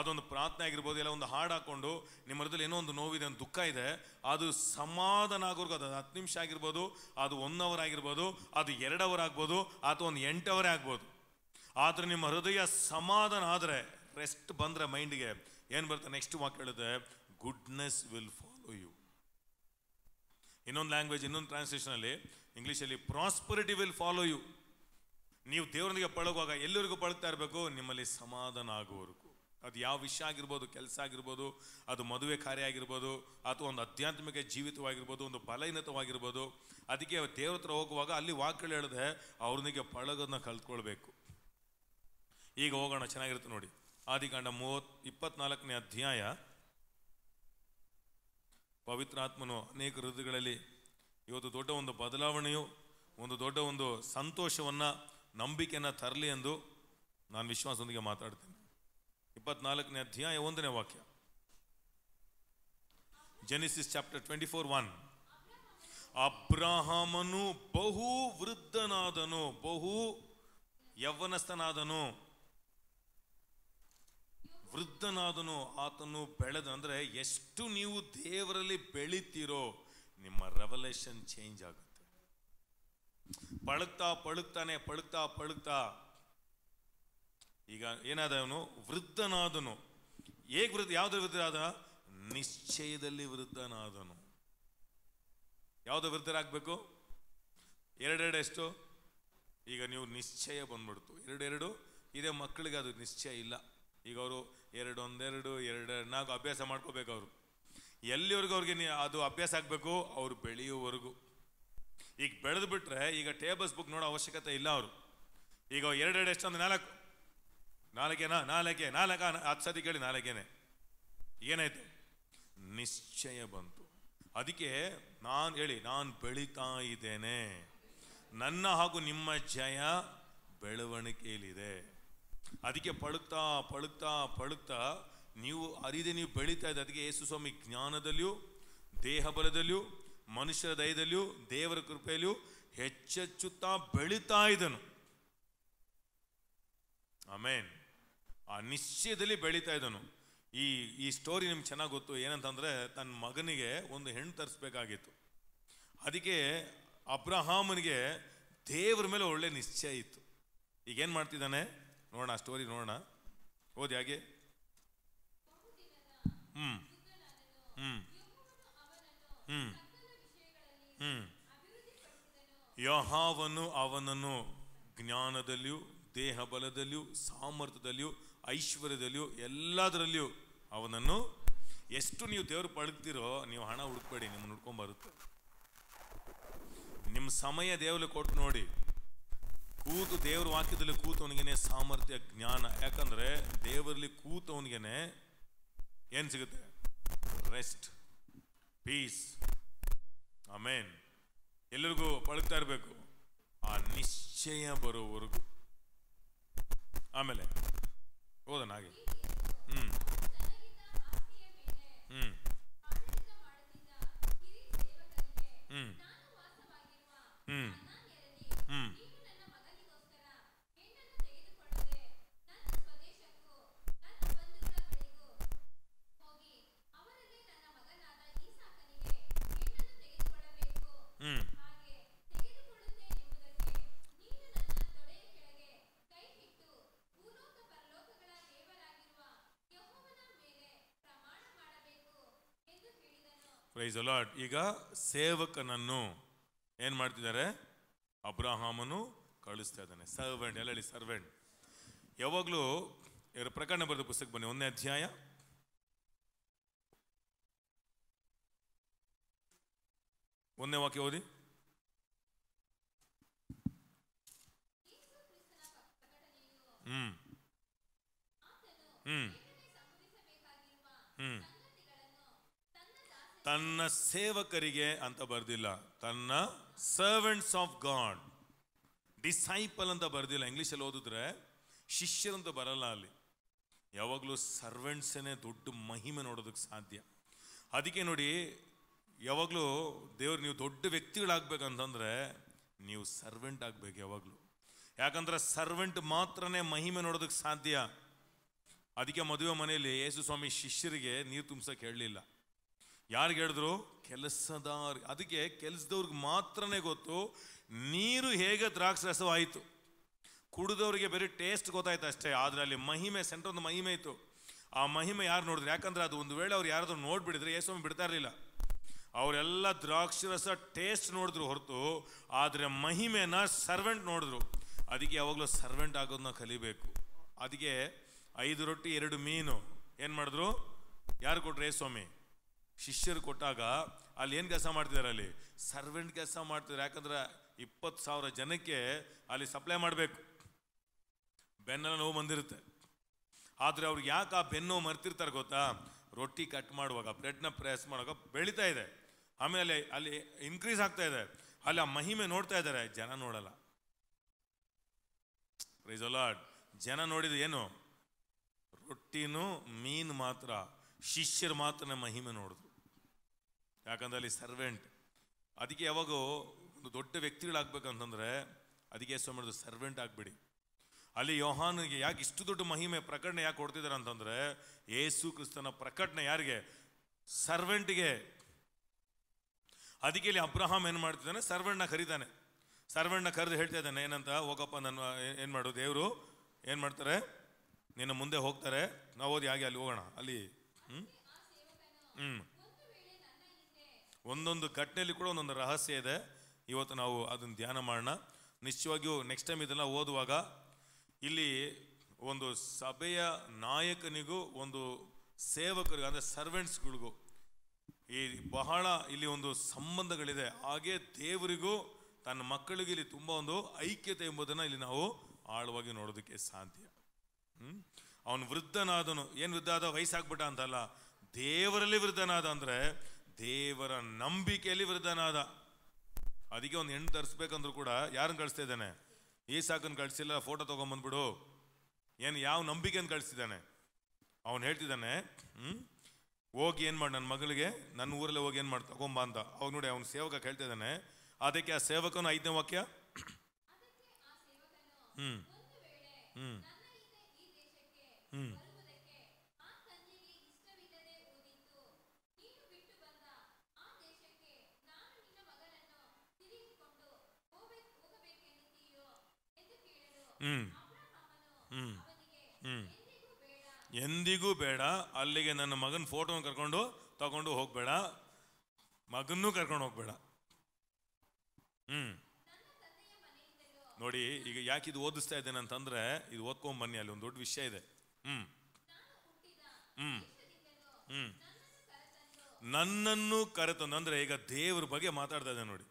ಅದೊಂದು ಪ್ರಾರ್ಥನೆ ಆಗಿರ್ಬೋದು ಇಲ್ಲ ಒಂದು ಹಾಡು ಹಾಕ್ಕೊಂಡು ನಿಮ್ಮ ಹೃದಯದಲ್ಲಿ ಏನೋ ಒಂದು ನೋವಿದೆ ಒಂದು ದುಃಖ ಇದೆ ಅದು ಸಮಾಧಾನ ಆಗೋರ್ಗು ಅದು ಹತ್ತು ನಿಮಿಷ ಆಗಿರ್ಬೋದು ಅದು ಒನ್ ಅವರ್ ಆಗಿರ್ಬೋದು ಅದು ಎರಡು ಅವರ್ ಆಗ್ಬೋದು ಅಥವಾ ಒಂದು ಎಂಟು ಅವರೇ ಆಗ್ಬೋದು ಆದರೆ ನಿಮ್ಮ ಹೃದಯ ಸಮಾಧಾನ ಆದರೆ ರೆಸ್ಟ್ ಬಂದರೆ ಮೈಂಡ್ಗೆ ಏನು ಬರುತ್ತೆ ನೆಕ್ಸ್ಟ್ ವಾಕ್ ಹೇಳಿದೆ ಗುಡ್ನೆಸ್ ವಿಲ್ ಫಾಲೋ ಯು ಇನ್ನೊಂದು ಲ್ಯಾಂಗ್ವೇಜ್ ಇನ್ನೊಂದು ಟ್ರಾನ್ಸ್ಲೇಷನಲ್ಲಿ ಇಂಗ್ಲೀಷಲ್ಲಿ ಪ್ರಾಸ್ಪರಿಟಿ ವಿಲ್ ಫಾಲೋ ಯು ನೀವು ದೇವರೊಂದಿಗೆ ಪಳಗುವಾಗ ಎಲ್ಲರಿಗೂ ಪಳಗ್ತಾ ಇರಬೇಕು ನಿಮ್ಮಲ್ಲಿ ಸಮಾಧಾನ ಆಗುವವರೆಗೂ ಅದು ಯಾವ ವಿಷಯ ಆಗಿರ್ಬೋದು ಕೆಲಸ ಆಗಿರ್ಬೋದು ಅದು ಮದುವೆ ಕಾರ್ಯ ಆಗಿರ್ಬೋದು ಅಥವಾ ಒಂದು ಆಧ್ಯಾತ್ಮಿಕ ಜೀವಿತವಾಗಿರ್ಬೋದು ಒಂದು ಬಲಹೀನತವಾಗಿರ್ಬೋದು ಅದಕ್ಕೆ ದೇವ್ರ ಹತ್ರ ಹೋಗುವಾಗ ಅಲ್ಲಿ ವಾಕ್ಗಳು ಹೇಳಿದೆ ಅವ್ರನಿಗೆ ಪಳಗೋದನ್ನ ಕಲ್ತ್ಕೊಳ್ಬೇಕು ಈಗ ಹೋಗೋಣ ಚೆನ್ನಾಗಿರುತ್ತೆ ನೋಡಿ ಆದಿಕಾಂಡ ಮೂವತ್ ಇಪ್ಪತ್ನಾಲ್ಕನೇ ಅಧ್ಯಾಯ ಪವಿತ್ರಾತ್ಮನು ಅನೇಕ ಋತುಗಳಲ್ಲಿ ಇವತ್ತು ದೊಡ್ಡ ಒಂದು ಬದಲಾವಣೆಯು ಒಂದು ದೊಡ್ಡ ಒಂದು ಸಂತೋಷವನ್ನು ನಂಬಿಕೆಯನ್ನು ತರಲಿ ಎಂದು ನಾನು ವಿಶ್ವಾಸದೊಂದಿಗೆ ಮಾತಾಡ್ತೀನಿ ಇಪ್ಪತ್ನಾಲ್ಕನೇ ಅಧ್ಯಾಯ ಒಂದನೇ ವಾಕ್ಯ Genesis chapter twenty four one ಅಬ್ರಾಹಮನು ಬಹು ವೃದ್ಧನಾದನು ಬಹು ಯವ್ವನಸ್ಥನಾದನು ವೃದ್ಧನಾದನು ಆತನು ಬೆಳೆದ ಅಂದರೆ ಎಷ್ಟು ನೀವು ದೇವರಲ್ಲಿ ಬೆಳಿತೀರೋ ನಿಮ್ಮ ರೆವಲ್ಯೂಷನ್ ಚೇಂಜ್ ಆಗುತ್ತೆ ಪಳುಕ್ತಾ ಪಳುಕ್ತಾನೆ ಪಳುಕ್ತಾ ಪಳುಕ್ತಾ ಈಗ ಏನಾದ ಅವನು ವೃದ್ಧನಾದನು ಹೇಗೆ ವೃದ್ಧ ಯಾವುದ್ರ ವೃದ್ಧರಾದ ನಿಶ್ಚಯದಲ್ಲಿ ವೃದ್ಧನಾದನು ಯಾವುದು ವೃದ್ಧರಾಗಬೇಕು ಎರಡೆರಡು ಎಷ್ಟು ಈಗ ನೀವು ನಿಶ್ಚಯ ಬಂದ್ಬಿಡ್ತು ಎರಡೆರಡು ಇದೇ ಮಕ್ಕಳಿಗೆ ಅದು ನಿಶ್ಚಯ ಇಲ್ಲ ಈಗ ಅವರು ಎರಡು ಒಂದೆರಡು ಎರಡೆರಡು ನಾಲ್ಕು ಅಭ್ಯಾಸ ಮಾಡ್ಕೋಬೇಕು ಅವರು ಎಲ್ಲಿವರೆಗೂ ಅವ್ರಿಗೆ ಅದು ಅಭ್ಯಾಸ ಆಗಬೇಕು ಅವರು ಬೆಳೆಯುವವರೆಗೂ ಈಗ ಬೆಳೆದು ಬಿಟ್ಟರೆ ಈಗ ಟೇಬಲ್ಸ್ ಬುಕ್ ನೋಡೋ ಅವಶ್ಯಕತೆ ಇಲ್ಲ ಅವರು ಈಗ ಎರಡೆರಡು ಎಷ್ಟು ಅಂದರೆ ನಾಲ್ಕು ನಾಲ್ಕೇನಾ ನಾಲ್ಕೆ ನಾಲ್ಕ ಹತ್ತು ಸತಿ ಕೇಳಿ ನಾಲ್ಕೇನೆ ಏನಾಯ್ತು ನಿಶ್ಚಯ ಬಂತು ಅದಕ್ಕೆ ನಾನು ಹೇಳಿ ನಾನು ಬೆಳೀತಾ ಇದ್ದೇನೆ ನನ್ನ ಹಾಗೂ ನಿಮ್ಮ ಜಯ ಬೆಳವಣಿಗೆಯಲ್ಲಿದೆ ಅದಕ್ಕೆ ಪಳುತ್ತಾ ಪಳುಕ್ತಾ ಪಳುತ್ತಾ ನೀವು ಅರಿದೆ ನೀವು ಬೆಳೀತಾ ಇದೆ ಅದಕ್ಕೆ ಯೇಸು ಸ್ವಾಮಿ ಜ್ಞಾನದಲ್ಲಿಯೂ ದೇಹ ಬಲದಲ್ಲಿಯೂ ಮನುಷ್ಯರ ದಯದಲ್ಲಿಯೂ ದೇವರ ಕೃಪೆಯಲ್ಲಿಯೂ ಹೆಚ್ಚೆಚ್ಚುತ್ತಾ ಬೆಳೀತಾ ಇದ್ದನು ಆಮೇನ್ ಆ ನಿಶ್ಚಯದಲ್ಲಿ ಬೆಳೀತಾ ಇದ್ದನು ಈ ಈ ಸ್ಟೋರಿ ನಿಮ್ಗೆ ಚೆನ್ನಾಗಿ ಗೊತ್ತು ಏನಂತಂದರೆ ತನ್ನ ಮಗನಿಗೆ ಒಂದು ಹೆಣ್ಣು ತರಿಸ್ಬೇಕಾಗಿತ್ತು ಅದಕ್ಕೆ ಅಬ್ರಹಾಮನಿಗೆ ದೇವ್ರ ಮೇಲೆ ಒಳ್ಳೆ ನಿಶ್ಚಯ ಇತ್ತು ಈಗೇನು ಮಾಡ್ತಿದ್ದಾನೆ ನೋಡೋಣ ಸ್ಟೋರಿ ನೋಡೋಣ ಓದಿ ಹಾಗೆ ಹ್ಞೂ ಹ್ಞೂ ಹ್ಞೂ ಹ್ಞೂ ಯಹಾವನು ಅವನನ್ನು ಜ್ಞಾನದಲ್ಲಿಯೂ ದೇಹ ಬಲದಲ್ಲಿಯೂ ಸಾಮರ್ಥ್ಯದಲ್ಲಿಯೂ ಐಶ್ವರ್ಯದಲ್ಲಿಯೂ ಎಲ್ಲದರಲ್ಲಿಯೂ ಅವನನ್ನು ಎಷ್ಟು ನೀವು ದೇವರು ಪಳಗ್ತಿರೋ ನೀವು ಹಣ ಹುಡುಕ್ಬೇಡಿ ನಿಮ್ಮ ಹುಡ್ಕೊಂಬರುತ್ತೆ ನಿಮ್ಮ ಸಮಯ ದೇವರಲ್ಲಿ ಕೊಟ್ಟು ನೋಡಿ ಕೂತು ದೇವ್ರ ವಾಕ್ಯದಲ್ಲಿ ಕೂತವನಿಗೆ ಸಾಮರ್ಥ್ಯ ಜ್ಞಾನ ಯಾಕಂದರೆ ದೇವರಲ್ಲಿ ಕೂತವನಿಗೆ ಏನು ಸಿಗುತ್ತೆ ರೆಸ್ಟ್ ಪೀಸ್ ಆಮೇನ್ ಎಲ್ಲರಿಗೂ ಪಳಗ್ತಾ ಇರಬೇಕು ಆ ನಿಶ್ಚಯ ಬರೋವರೆಗೂ ಆಮೇಲೆ ಓದನಾಗಿ ಹ್ಞೂ ಹ್ಞೂ ಹ್ಞೂ ಹ್ಞೂ ಹ್ಞೂ ಪ್ರೈಸ್ ಅಲಾಡ್ ಈಗ ಸೇವಕನನ್ನು ಏನು ಮಾಡ್ತಿದ್ದಾರೆ ಅಬ್ರಾಹಾಮನು ಕಳಿಸ್ತಾ ಇದ್ದಾನೆ ಸರ್ವೆಂಟ್ ಹೇಳಿ ಸರ್ವೆಂಟ್ ಯಾವಾಗಲೂ ಇವರ ಪ್ರಕರಣ ಬರೆದ ಪುಸ್ತಕ ಬನ್ನಿ ಒಂದನೇ ಅಧ್ಯಾಯ ಒಂದನೇ ವಾಕ್ಯ ಓದಿ ಹ್ಮ್ ಹ್ಮ್ ಹ್ಮ್ ತನ್ನ ಸೇವಕರಿಗೆ ಅಂತ ಬರೆದಿಲ್ಲ ತನ್ನ ಸರ್ವೆಂಟ್ಸ್ ಆಫ್ ಗಾಡ್ ಡಿಸೈಪಲ್ ಅಂತ ಬರೆದಿಲ್ಲ ಇಂಗ್ಲೀಷಲ್ಲಿ ಓದಿದ್ರೆ ಶಿಷ್ಯರಂತ ಬರಲ್ಲ ಅಲ್ಲಿ ಯಾವಾಗಲೂ ಸರ್ವೆಂಟ್ಸೇನೆ ದೊಡ್ಡ ಮಹಿಮೆ ನೋಡೋದಕ್ಕೆ ಸಾಧ್ಯ ಅದಕ್ಕೆ ನೋಡಿ ಯಾವಾಗಲೂ ದೇವ್ರು ನೀವು ದೊಡ್ಡ ವ್ಯಕ್ತಿಗಳಾಗಬೇಕಂತಂದರೆ ನೀವು ಸರ್ವೆಂಟ್ ಆಗಬೇಕು ಯಾವಾಗಲೂ ಯಾಕಂದ್ರೆ ಸರ್ವೆಂಟ್ ಮಾತ್ರನೇ ಮಹಿಮೆ ನೋಡೋದಕ್ಕೆ ಸಾಧ್ಯ ಅದಕ್ಕೆ ಮದುವೆ ಮನೆಯಲ್ಲಿ ಯೇಸು ಸ್ವಾಮಿ ಶಿಷ್ಯರಿಗೆ ನೀರು ತುಂಬಿಸೋಕೆ ಹೇಳಲಿಲ್ಲ ಯಾರಿಗೆ ಹೇಳಿದ್ರು ಕೆಲಸದ ಅದಕ್ಕೆ ಕೆಲಸದವ್ರಿಗೆ ಮಾತ್ರನೇ ಗೊತ್ತು ನೀರು ಹೇಗೆ ದ್ರಾಕ್ಷಿ ರಸವಾಯಿತು ಕುಡಿದವರಿಗೆ ಬರೀ ಟೇಸ್ಟ್ ಗೊತ್ತಾಯ್ತು ಅಷ್ಟೇ ಆದರೆ ಅಲ್ಲಿ ಮಹಿಮೆ ಸೆಂಟರ್ ಒಂದು ಮಹಿಮೆ ಇತ್ತು ಆ ಮಹಿಮೆ ಯಾರು ನೋಡಿದ್ರು ಯಾಕಂದ್ರೆ ಅದು ಒಂದು ವೇಳೆ ಅವ್ರು ಯಾರಾದರೂ ನೋಡಿಬಿಡಿದ್ರೆ ಸ್ವಾಮಿ ಬಿಡ್ತಾ ಇರಲಿಲ್ಲ ಅವರೆಲ್ಲ ದ್ರಾಕ್ಷಿ ರಸ ಟೇಸ್ಟ್ ನೋಡಿದ್ರು ಹೊರತು ಆದರೆ ಮಹಿಮೆನ ಸರ್ವೆಂಟ್ ನೋಡಿದ್ರು ಅದಕ್ಕೆ ಯಾವಾಗಲೂ ಸರ್ವೆಂಟ್ ಆಗೋದನ್ನ ಕಲಿಬೇಕು ಅದಕ್ಕೆ ಐದು ರೊಟ್ಟಿ ಎರಡು ಮೀನು ಏನು ಮಾಡಿದ್ರು ಯಾರು ಕೊಟ್ರು ಯೇಸ್ವಾಮಿ ಸ್ವಾಮಿ ಶಿಷ್ಯರು ಕೊಟ್ಟಾಗ ಅಲ್ಲಿ ಏನು ಕೆಲಸ ಮಾಡ್ತಿದ್ದಾರೆ ಅಲ್ಲಿ ಸರ್ವೆಂಟ್ ಕೆಲಸ ಮಾಡ್ತಿದ್ದಾರೆ ಯಾಕಂದ್ರೆ ಇಪ್ಪತ್ತು ಸಾವಿರ ಜನಕ್ಕೆ ಅಲ್ಲಿ ಸಪ್ಲೈ ಮಾಡಬೇಕು ಬೆನ್ನೆಲ್ಲ ನೋವು ಬಂದಿರುತ್ತೆ ಆದರೆ ಅವ್ರಿಗೆ ಯಾಕೆ ಆ ಬೆನ್ನು ಮರ್ತಿರ್ತಾರೆ ಗೊತ್ತಾ ರೊಟ್ಟಿ ಕಟ್ ಮಾಡುವಾಗ ಬ್ರೆಡ್ನ ಪ್ರೆಸ್ ಮಾಡುವಾಗ ಬೆಳೀತಾ ಇದೆ ಆಮೇಲೆ ಅಲ್ಲಿ ಇನ್ಕ್ರೀಸ್ ಆಗ್ತಾ ಇದೆ ಅಲ್ಲಿ ಆ ಮಹಿಮೆ ನೋಡ್ತಾ ಇದ್ದಾರೆ ಜನ ನೋಡಲ್ಲ ರಿಸೊಲಾಡ್ ಜನ ನೋಡಿದ ಏನು ರೊಟ್ಟಿನೂ ಮೀನು ಮಾತ್ರ ಶಿಷ್ಯರು ಮಾತ್ರ ಮಹಿಮೆ ನೋಡೋದು ಯಾಕಂದ್ರೆ ಅಲ್ಲಿ ಸರ್ವೆಂಟ್ ಅದಕ್ಕೆ ಯಾವಾಗೂ ಒಂದು ದೊಡ್ಡ ವ್ಯಕ್ತಿಗಳಾಗಬೇಕಂತಂದರೆ ಅದಕ್ಕೆ ಎಷ್ಟು ಸರ್ವೆಂಟ್ ಆಗಬೇಡಿ ಅಲ್ಲಿ ಯೋಹಾನಿಗೆ ಯಾಕೆ ಇಷ್ಟು ದೊಡ್ಡ ಮಹಿಮೆ ಪ್ರಕಟಣೆ ಯಾಕೆ ಕೊಡ್ತಿದ್ದಾರೆ ಅಂತಂದರೆ ಯೇಸು ಕ್ರಿಸ್ತನ ಪ್ರಕಟಣೆ ಯಾರಿಗೆ ಸರ್ವೆಂಟ್ಗೆ ಅದಕ್ಕೆ ಇಲ್ಲಿ ಅಬ್ರಹಾಮ್ ಏನು ಮಾಡ್ತಿದ್ದಾನೆ ಸರ್ವೆಂಟ್ನ ಕರೀತಾನೆ ಸರ್ವೆಂಟ್ನ ಕರೆದು ಹೇಳ್ತಾ ಇದ್ದಾನೆ ಏನಂತ ಹೋಗಪ್ಪ ನನ್ನ ಏನು ಮಾಡು ದೇವರು ಏನು ಮಾಡ್ತಾರೆ ನಿನ್ನ ಮುಂದೆ ಹೋಗ್ತಾರೆ ನಾವು ಓದಿ ಹಾಗೆ ಅಲ್ಲಿ ಹೋಗೋಣ ಅಲ್ಲಿ ಹ್ಞೂ ಹ್ಞೂ ಒಂದೊಂದು ಘಟನೆಯಲ್ಲಿ ಕೂಡ ಒಂದೊಂದು ರಹಸ್ಯ ಇದೆ ಇವತ್ತು ನಾವು ಅದನ್ನು ಧ್ಯಾನ ಮಾಡೋಣ ನಿಶ್ಚಯವಾಗಿಯೂ ನೆಕ್ಸ್ಟ್ ಟೈಮ್ ಇದನ್ನು ಓದುವಾಗ ಇಲ್ಲಿ ಒಂದು ಸಭೆಯ ನಾಯಕನಿಗೂ ಒಂದು ಸೇವಕರಿಗೂ ಅಂದರೆ ಸರ್ವೆಂಟ್ಸ್ಗಳಿಗೂ ಈ ಬಹಳ ಇಲ್ಲಿ ಒಂದು ಸಂಬಂಧಗಳಿದೆ ಹಾಗೆ ದೇವರಿಗೂ ತನ್ನ ಮಕ್ಕಳಿಗೆ ಇಲ್ಲಿ ತುಂಬ ಒಂದು ಐಕ್ಯತೆ ಎಂಬುದನ್ನು ಇಲ್ಲಿ ನಾವು ಆಳವಾಗಿ ನೋಡೋದಕ್ಕೆ ಸಾಧ್ಯ ಅವನು ವೃದ್ಧನಾದನು ಏನು ವೃದ್ಧ ಆದ ವಯಸ್ಸಾಗ್ಬಿಟ್ಟ ಅಂತಲ್ಲ ದೇವರಲ್ಲಿ ವೃದ್ಧನಾದ ಅಂದರೆ ದೇವರ ನಂಬಿಕೆಯಲ್ಲಿ ವೃದ್ಧನಾದ ಅದಕ್ಕೆ ಒಂದು ಹೆಣ್ಣು ತರಿಸ್ಬೇಕಂದ್ರೂ ಕೂಡ ಯಾರನ್ನು ಕಳಿಸ್ತಾ ಇದ್ದಾನೆ ಏಸಾಕನ್ನು ಕಳಿಸಿಲ್ಲ ಫೋಟೋ ತೊಗೊಂಬಂದ್ಬಿಡು ಏನು ಯಾವ ಅಂತ ಕಳಿಸ್ತಿದ್ದಾನೆ ಅವನು ಹೇಳ್ತಿದ್ದಾನೆ ಹ್ಞೂ ಹೋಗಿ ಏನು ಮಾಡಿ ನನ್ನ ಮಗಳಿಗೆ ನನ್ನ ಊರಲ್ಲಿ ಹೋಗಿ ಏನು ಮಾಡಿ ತಗೊಂಬ ಅಂತ ಅವ್ನು ನೋಡಿ ಅವನು ಸೇವಕ ಕೇಳ್ತಿದ್ದಾನೆ ಅದಕ್ಕೆ ಆ ಸೇವಕನ ಐದನೇ ವಾಕ್ಯ ಹ್ಞೂ ಹ್ಞೂ ಹ್ಞೂ ಹ್ಞೂ ಹ್ಞೂ ಹ್ಞೂ ಎಂದಿಗೂ ಬೇಡ ಅಲ್ಲಿಗೆ ನನ್ನ ಮಗನ ಫೋಟೋ ಕರ್ಕೊಂಡು ತಗೊಂಡು ಹೋಗಬೇಡ ಮಗನ್ನೂ ಕರ್ಕೊಂಡು ಹೋಗಬೇಡ ಹ್ಞೂ ನೋಡಿ ಈಗ ಯಾಕೆ ಇದು ಓದಿಸ್ತಾ ಇದ್ದೇನೆ ಅಂತಂದರೆ ಇದು ಓದ್ಕೊಂಬನ್ನಿ ಅಲ್ಲಿ ಒಂದು ದೊಡ್ಡ ವಿಷಯ ಇದೆ ಹ್ಞೂ ಹ್ಞೂ ಹ್ಞೂ ನನ್ನನ್ನು ಕರೆತಂದು ಅಂದರೆ ಈಗ ದೇವ್ರ ಬಗ್ಗೆ ಮಾತಾಡ್ತಾ ಇದ್ದೆ ನೋಡಿ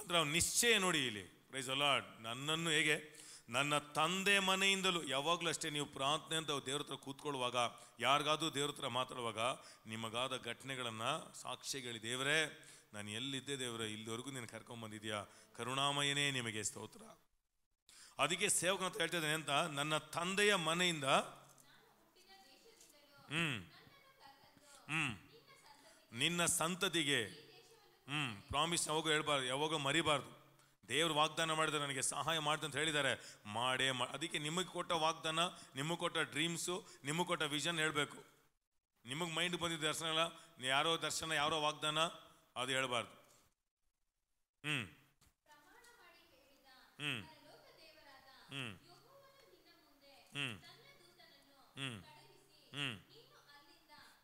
ಅಂದರೆ ಅವ್ನು ನಿಶ್ಚಯ ನೋಡಿ ಇಲ್ಲಿ ಪ್ರೈಸ್ ಅಲ್ಲ ನನ್ನನ್ನು ಹೇಗೆ ನನ್ನ ತಂದೆ ಮನೆಯಿಂದಲೂ ಯಾವಾಗಲೂ ಅಷ್ಟೇ ನೀವು ಪ್ರಾರ್ಥನೆ ಅಂತ ದೇವ್ರ ಹತ್ರ ಕೂತ್ಕೊಳ್ಳುವಾಗ ಯಾರಿಗಾದ್ರೂ ದೇವ್ರ ಹತ್ರ ಮಾತಾಡುವಾಗ ನಿಮಗಾದ ಘಟನೆಗಳನ್ನು ಸಾಕ್ಷಿಗಳಿ ದೇವರೇ ನಾನು ಎಲ್ಲಿದ್ದೆ ದೇವರೇ ಇಲ್ಲಿವರೆಗೂ ನೀನು ಕರ್ಕೊಂಬಂದಿದ್ಯಾ ಕರುಣಾಮಯನೇ ನಿಮಗೆ ಸ್ತೋತ್ರ ಅದಕ್ಕೆ ಸೇವಕನ ಅಂತ ಹೇಳ್ತಾ ಅಂತ ನನ್ನ ತಂದೆಯ ಮನೆಯಿಂದ ಹ್ಞೂ ಹ್ಞೂ ನಿನ್ನ ಸಂತತಿಗೆ ಹ್ಞೂ ಪ್ರಾಮಿಸ್ ಯಾವಾಗ ಹೇಳ್ಬಾರ್ದು ಯಾವಾಗ ಮರಿಬಾರ್ದು ದೇವರು ವಾಗ್ದಾನ ಮಾಡಿದರೆ ನನಗೆ ಸಹಾಯ ಮಾಡಿದೆ ಅಂತ ಹೇಳಿದ್ದಾರೆ ಮಾಡೇ ಮಾ ಅದಕ್ಕೆ ನಿಮಗೆ ಕೊಟ್ಟ ವಾಗ್ದಾನ ನಿಮಗೆ ಕೊಟ್ಟ ಡ್ರೀಮ್ಸು ನಿಮಗೆ ಕೊಟ್ಟ ವಿಷನ್ ಹೇಳಬೇಕು ನಿಮಗೆ ಮೈಂಡ್ ಬಂದಿದ್ದ ದರ್ಶನ ಇಲ್ಲ ಯಾರೋ ದರ್ಶನ ಯಾರೋ ವಾಗ್ದಾನ ಅದು ಹೇಳಬಾರ್ದು ಹ್ಞೂ ಹ್ಞೂ ಹ್ಞೂ ಹ್ಞೂ ಹ್ಞೂ ಹ್ಞೂ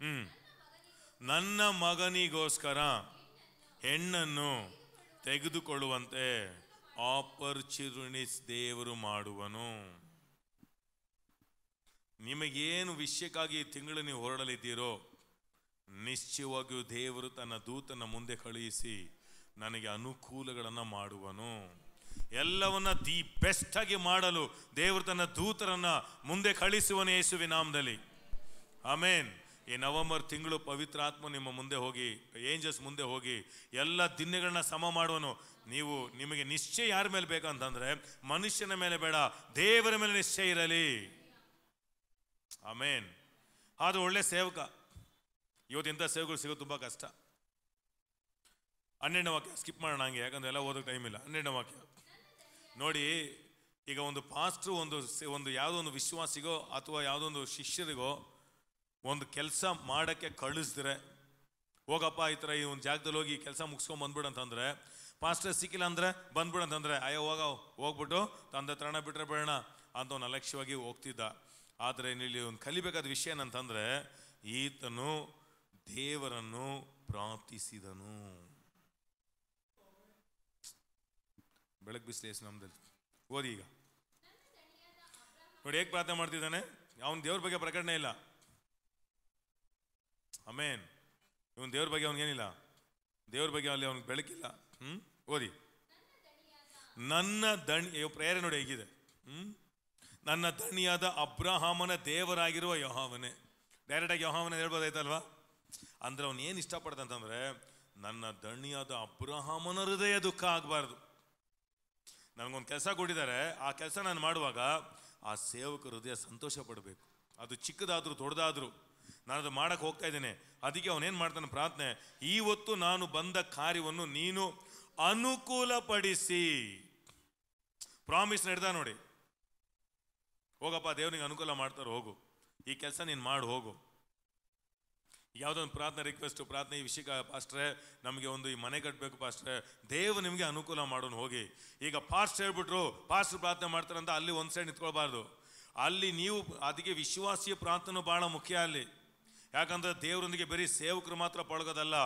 ಹ್ಞೂ ನನ್ನ ಮಗನಿಗೋಸ್ಕರ ಹೆಣ್ಣನ್ನು ತೆಗೆದುಕೊಳ್ಳುವಂತೆ ಆಪರ್ಚುನಿಸ್ ದೇವರು ಮಾಡುವನು ನಿಮಗೇನು ವಿಷಯಕ್ಕಾಗಿ ತಿಂಗಳು ನೀವು ಹೊರಡಲಿದ್ದೀರೋ ನಿಶ್ಚಯವಾಗಿಯೂ ದೇವರು ತನ್ನ ದೂತನ ಮುಂದೆ ಕಳುಹಿಸಿ ನನಗೆ ಅನುಕೂಲಗಳನ್ನು ಮಾಡುವನು ಎಲ್ಲವನ್ನ ದಿ ಬೆಸ್ಟ್ ಆಗಿ ಮಾಡಲು ದೇವರು ತನ್ನ ದೂತರನ್ನ ಮುಂದೆ ಕಳಿಸುವನು ಯೇಸುವಿನಾಮದಲ್ಲಿ ಆಮೇನ್ ಈ ನವೆಂಬರ್ ತಿಂಗಳು ಪವಿತ್ರ ಆತ್ಮ ನಿಮ್ಮ ಮುಂದೆ ಹೋಗಿ ಏಂಜಸ್ ಮುಂದೆ ಹೋಗಿ ಎಲ್ಲ ದಿನಗಳನ್ನ ಸಮ ಮಾಡುವನು ನೀವು ನಿಮಗೆ ನಿಶ್ಚಯ ಯಾರ ಮೇಲೆ ಬೇಕಂತಂದರೆ ಮನುಷ್ಯನ ಮೇಲೆ ಬೇಡ ದೇವರ ಮೇಲೆ ನಿಶ್ಚಯ ಇರಲಿ ಆಮೇನ್ ಅದು ಒಳ್ಳೆ ಸೇವಕ ಇಂಥ ಸೇವಕರು ಸಿಗೋದು ತುಂಬ ಕಷ್ಟ ಹನ್ನೆರಡನೇ ವಾಕ್ಯ ಸ್ಕಿಪ್ ಮಾಡೋಣ ಹಂಗೆ ಯಾಕಂದ್ರೆ ಎಲ್ಲ ಓದೋ ಟೈಮ್ ಇಲ್ಲ ಹನ್ನೆರಡನೇ ವಾಕ್ಯ ನೋಡಿ ಈಗ ಒಂದು ಪಾಸ್ಟ್ರು ಒಂದು ಒಂದು ಯಾವುದೋ ಒಂದು ವಿಶ್ವಾಸಿಗೋ ಅಥವಾ ಯಾವುದೋ ಒಂದು ಶಿಷ್ಯರಿಗೋ ಒಂದು ಕೆಲಸ ಮಾಡೋಕ್ಕೆ ಕಳಿಸಿದ್ರೆ ಹೋಗಪ್ಪ ಈ ಥರ ಈ ಒಂದು ಜಾಗದಲ್ಲಿ ಹೋಗಿ ಕೆಲಸ ಮುಗಿಸ್ಕೊಂಡು ಅಂತಂದರೆ ಪಾಸ್ಟರ್ ಸಿಕ್ಕಿಲ್ಲ ಅಂದರೆ ಅಂತಂದರೆ ಅಯ್ಯೋ ಹೋಗ ಹೋಗ್ಬಿಟ್ಟು ತಂದೆ ತರಣ ಬಿಟ್ರೆ ಬೇಡ ಅಂತ ಅಲಕ್ಷ್ಯವಾಗಿ ಹೋಗ್ತಿದ್ದ ಆದರೆ ಇಲ್ಲಿ ಒಂದು ಕಲಿಬೇಕಾದ ವಿಷಯ ಏನಂತಂದರೆ ಈತನು ದೇವರನ್ನು ಪ್ರಾರ್ಥಿಸಿದನು ಬೆಳಗ್ಗೆ ಬಿಸಿಲೇಸ್ ನಮ್ದಲ್ಲಿ ಓದಿ ಈಗ ನೋಡಿ ಹೇಗೆ ಪ್ರಾರ್ಥನೆ ಮಾಡ್ತಿದ್ದಾನೆ ಅವನ ದೇವ್ರ ಬಗ್ಗೆ ಪ್ರಕಟಣೆ ಇಲ್ಲ ಅಮೇನ್ ಇವನು ದೇವ್ರ ಬಗ್ಗೆ ಏನಿಲ್ಲ ದೇವ್ರ ಬಗ್ಗೆ ಅಲ್ಲಿ ಅವ್ನಿಗೆ ಬೆಳಕಿಲ್ಲ ಹ್ಞೂ ಓದಿ ನನ್ನ ದಣಿ ಪ್ರೇರಣೆ ನೋಡಿ ಹೇಗಿದೆ ಹ್ಞೂ ನನ್ನ ದಣಿಯಾದ ಅಬ್ರಹಾಮನ ದೇವರಾಗಿರುವ ಯೋಹಾವನೇ ಡೈರೆಕ್ಟಾಗಿ ಯೋಹಾವನ ಹೇಳ್ಬೋದಾಯ್ತಲ್ವಾ ಅಂದರೆ ಅವನು ಏನು ಇಷ್ಟಪಡ್ತಂತಂದರೆ ನನ್ನ ದಣಿಯಾದ ಅಬ್ರಹಾಮನ ಹೃದಯ ದುಃಖ ಆಗಬಾರ್ದು ನನಗೊಂದು ಕೆಲಸ ಕೊಟ್ಟಿದ್ದಾರೆ ಆ ಕೆಲಸ ನಾನು ಮಾಡುವಾಗ ಆ ಸೇವಕ ಹೃದಯ ಸಂತೋಷ ಪಡಬೇಕು ಅದು ಚಿಕ್ಕದಾದರೂ ದೊಡ್ಡದಾದರೂ ನಾನು ಅದು ಮಾಡಕ್ಕೆ ಹೋಗ್ತಾ ಇದ್ದೇನೆ ಅದಕ್ಕೆ ಅವನೇನು ಮಾಡ್ತಾನೆ ಪ್ರಾರ್ಥನೆ ಈ ಹೊತ್ತು ನಾನು ಬಂದ ಕಾರ್ಯವನ್ನು ನೀನು ಅನುಕೂಲಪಡಿಸಿ ಪ್ರಾಮಿಸ್ ನಡೆದ ನೋಡಿ ಹೋಗಪ್ಪ ದೇವನಿಗೆ ಅನುಕೂಲ ಮಾಡ್ತಾರೆ ಹೋಗು ಈ ಕೆಲಸ ನೀನು ಮಾಡಿ ಹೋಗು ಯಾವುದೊಂದು ಪ್ರಾರ್ಥನೆ ರಿಕ್ವೆಸ್ಟು ಪ್ರಾರ್ಥನೆ ಈ ವಿಷಯ ಪಾಸ್ಟ್ರೆ ನಮಗೆ ಒಂದು ಈ ಮನೆ ಕಟ್ಟಬೇಕು ಪಾಸ್ಟ್ರೆ ದೇವ್ ನಿಮಗೆ ಅನುಕೂಲ ಮಾಡೋಣ ಹೋಗಿ ಈಗ ಪಾಸ್ಟ್ ಹೇಳ್ಬಿಟ್ರು ಪಾಸ್ಟ್ ಪ್ರಾರ್ಥನೆ ಮಾಡ್ತಾರಂತ ಅಲ್ಲಿ ಒಂದು ಸೈಡ್ ನಿಂತ್ಕೊಳ್ಬಾರ್ದು ಅಲ್ಲಿ ನೀವು ಅದಕ್ಕೆ ವಿಶ್ವಾಸಿಯ ಪ್ರಾರ್ಥನೆ ಭಾಳ ಮುಖ್ಯ ಅಲ್ಲಿ ಯಾಕಂದ್ರೆ ದೇವರೊಂದಿಗೆ ಬರೀ ಸೇವಕರು ಮಾತ್ರ ಪಳಗೋದಲ್ಲ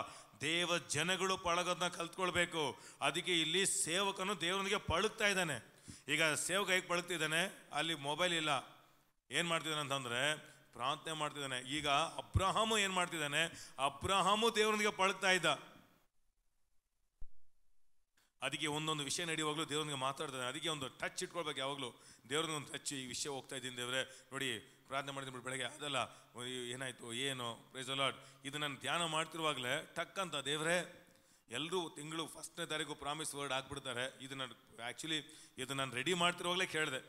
ದೇವ ಜನಗಳು ಪಳಗೋದನ್ನ ಕಲ್ತ್ಕೊಳ್ಬೇಕು ಅದಕ್ಕೆ ಇಲ್ಲಿ ಸೇವಕನು ದೇವರೊಂದಿಗೆ ಪಳಗ್ತಾ ಇದ್ದಾನೆ ಈಗ ಸೇವಕ ಹೇಗೆ ಪಳಗ್ತಿದ್ದಾನೆ ಅಲ್ಲಿ ಮೊಬೈಲ್ ಇಲ್ಲ ಏನು ಮಾಡ್ತಿದ್ದಾನೆ ಅಂತಂದರೆ ಪ್ರಾರ್ಥನೆ ಮಾಡ್ತಿದ್ದಾನೆ ಈಗ ಅಬ್ರಹಾಮು ಏನು ಮಾಡ್ತಿದ್ದಾನೆ ಅಬ್ರಹಾಮು ದೇವರೊಂದಿಗೆ ಪಳಗ್ತಾ ಇದ್ದ ಅದಕ್ಕೆ ಒಂದೊಂದು ವಿಷಯ ನಡೆಯುವಾಗಲೂ ದೇವರೊಂದಿಗೆ ಮಾತಾಡ್ತಾನೆ ಅದಕ್ಕೆ ಒಂದು ಟಚ್ ಇಟ್ಕೊಳ್ಬೇಕು ಯಾವಾಗಲೂ ದೇವರೊಂದಿಗೆ ಒಂದು ಟಚ್ ಈ ವಿಷಯ ಹೋಗ್ತಾ ಇದ್ದೀನಿ ದೇವ್ರೆ ನೋಡಿ ಪ್ರಾರ್ಥನೆ ಮಾಡಿದ್ಬಿಟ್ಟು ಬೆಳಗ್ಗೆ ಅದಲ್ಲ ಏನಾಯಿತು ಏನು ಪ್ರೈಸ್ ಅಲಾಟ್ ಇದು ನಾನು ಧ್ಯಾನ ಮಾಡ್ತಿರುವಾಗಲೇ ಟಕ್ಕಂತ ದೇವರೇ ಎಲ್ಲರೂ ತಿಂಗಳು ಫಸ್ಟ್ನೇ ತಾರೀಕು ಪ್ರಾಮಿಸ್ ವರ್ಡ್ ಹಾಕ್ಬಿಡ್ತಾರೆ ಇದು ನಾನು ಆ್ಯಕ್ಚುಲಿ ಇದು ನಾನು ರೆಡಿ ಮಾಡ್ತಿರುವಾಗಲೇ ಕೇಳಿದೆ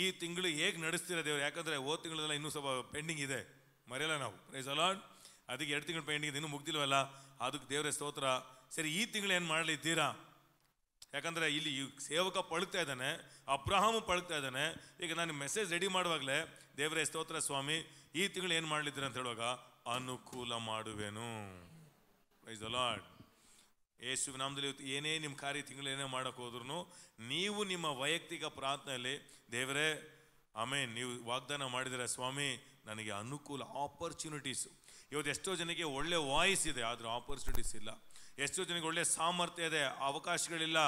ಈ ತಿಂಗಳು ಹೇಗೆ ನಡೆಸ್ತೀರ ದೇವ್ರು ಯಾಕಂದರೆ ಓ ತಿಂಗಳಲ್ಲ ಇನ್ನೂ ಸ್ವಲ್ಪ ಪೆಂಡಿಂಗ್ ಇದೆ ಮರೆಯಲ್ಲ ನಾವು ಪ್ರೈಸ್ ಅಲಾಟ್ ಅದಕ್ಕೆ ಎರಡು ತಿಂಗಳು ಪೆಂಡಿಂಗ್ ಇದೆ ಇನ್ನೂ ಮುಗ್ದಿಲ್ವಲ್ಲ ಅದಕ್ಕೆ ದೇವರೇ ಸ್ತೋತ್ರ ಸರಿ ಈ ತಿಂಗಳು ಏನು ಮಾಡಲಿದ್ದೀರಾ ಯಾಕಂದರೆ ಇಲ್ಲಿ ಈ ಸೇವಕ ಪಳ್ತಾ ಇದ್ದಾನೆ ಅಬ್ರಹಾಮು ಪಳ್ತಾ ಇದ್ದಾನೆ ಈಗ ನಾನು ಮೆಸೇಜ್ ರೆಡಿ ಮಾಡುವಾಗಲೇ ದೇವರೇ ಸ್ತೋತ್ರ ಸ್ವಾಮಿ ಈ ತಿಂಗಳು ಏನು ಮಾಡಲಿದ್ದೀರ ಅಂತ ಹೇಳುವಾಗ ಅನುಕೂಲ ಮಾಡುವೆನು ಇಸ್ ಲಾಡ್ ಯೇಸು ನಾಮದಲ್ಲಿ ಏನೇ ನಿಮ್ಮ ಕಾರ್ಯ ತಿಂಗಳು ಏನೇ ಮಾಡೋಕ್ಕೆ ಹೋದ್ರೂ ನೀವು ನಿಮ್ಮ ವೈಯಕ್ತಿಕ ಪ್ರಾರ್ಥನೆಯಲ್ಲಿ ದೇವರೇ ಆಮೇನ್ ನೀವು ವಾಗ್ದಾನ ಮಾಡಿದರೆ ಸ್ವಾಮಿ ನನಗೆ ಅನುಕೂಲ ಆಪರ್ಚುನಿಟೀಸು ಇವತ್ತು ಎಷ್ಟೋ ಜನಕ್ಕೆ ಒಳ್ಳೆ ವಾಯ್ಸ್ ಇದೆ ಆದರೆ ಆಪರ್ಚುನಿಟೀಸ್ ಇಲ್ಲ ಎಷ್ಟೋ ಜನಕ್ಕೆ ಒಳ್ಳೆಯ ಸಾಮರ್ಥ್ಯ ಇದೆ ಅವಕಾಶಗಳಿಲ್ಲ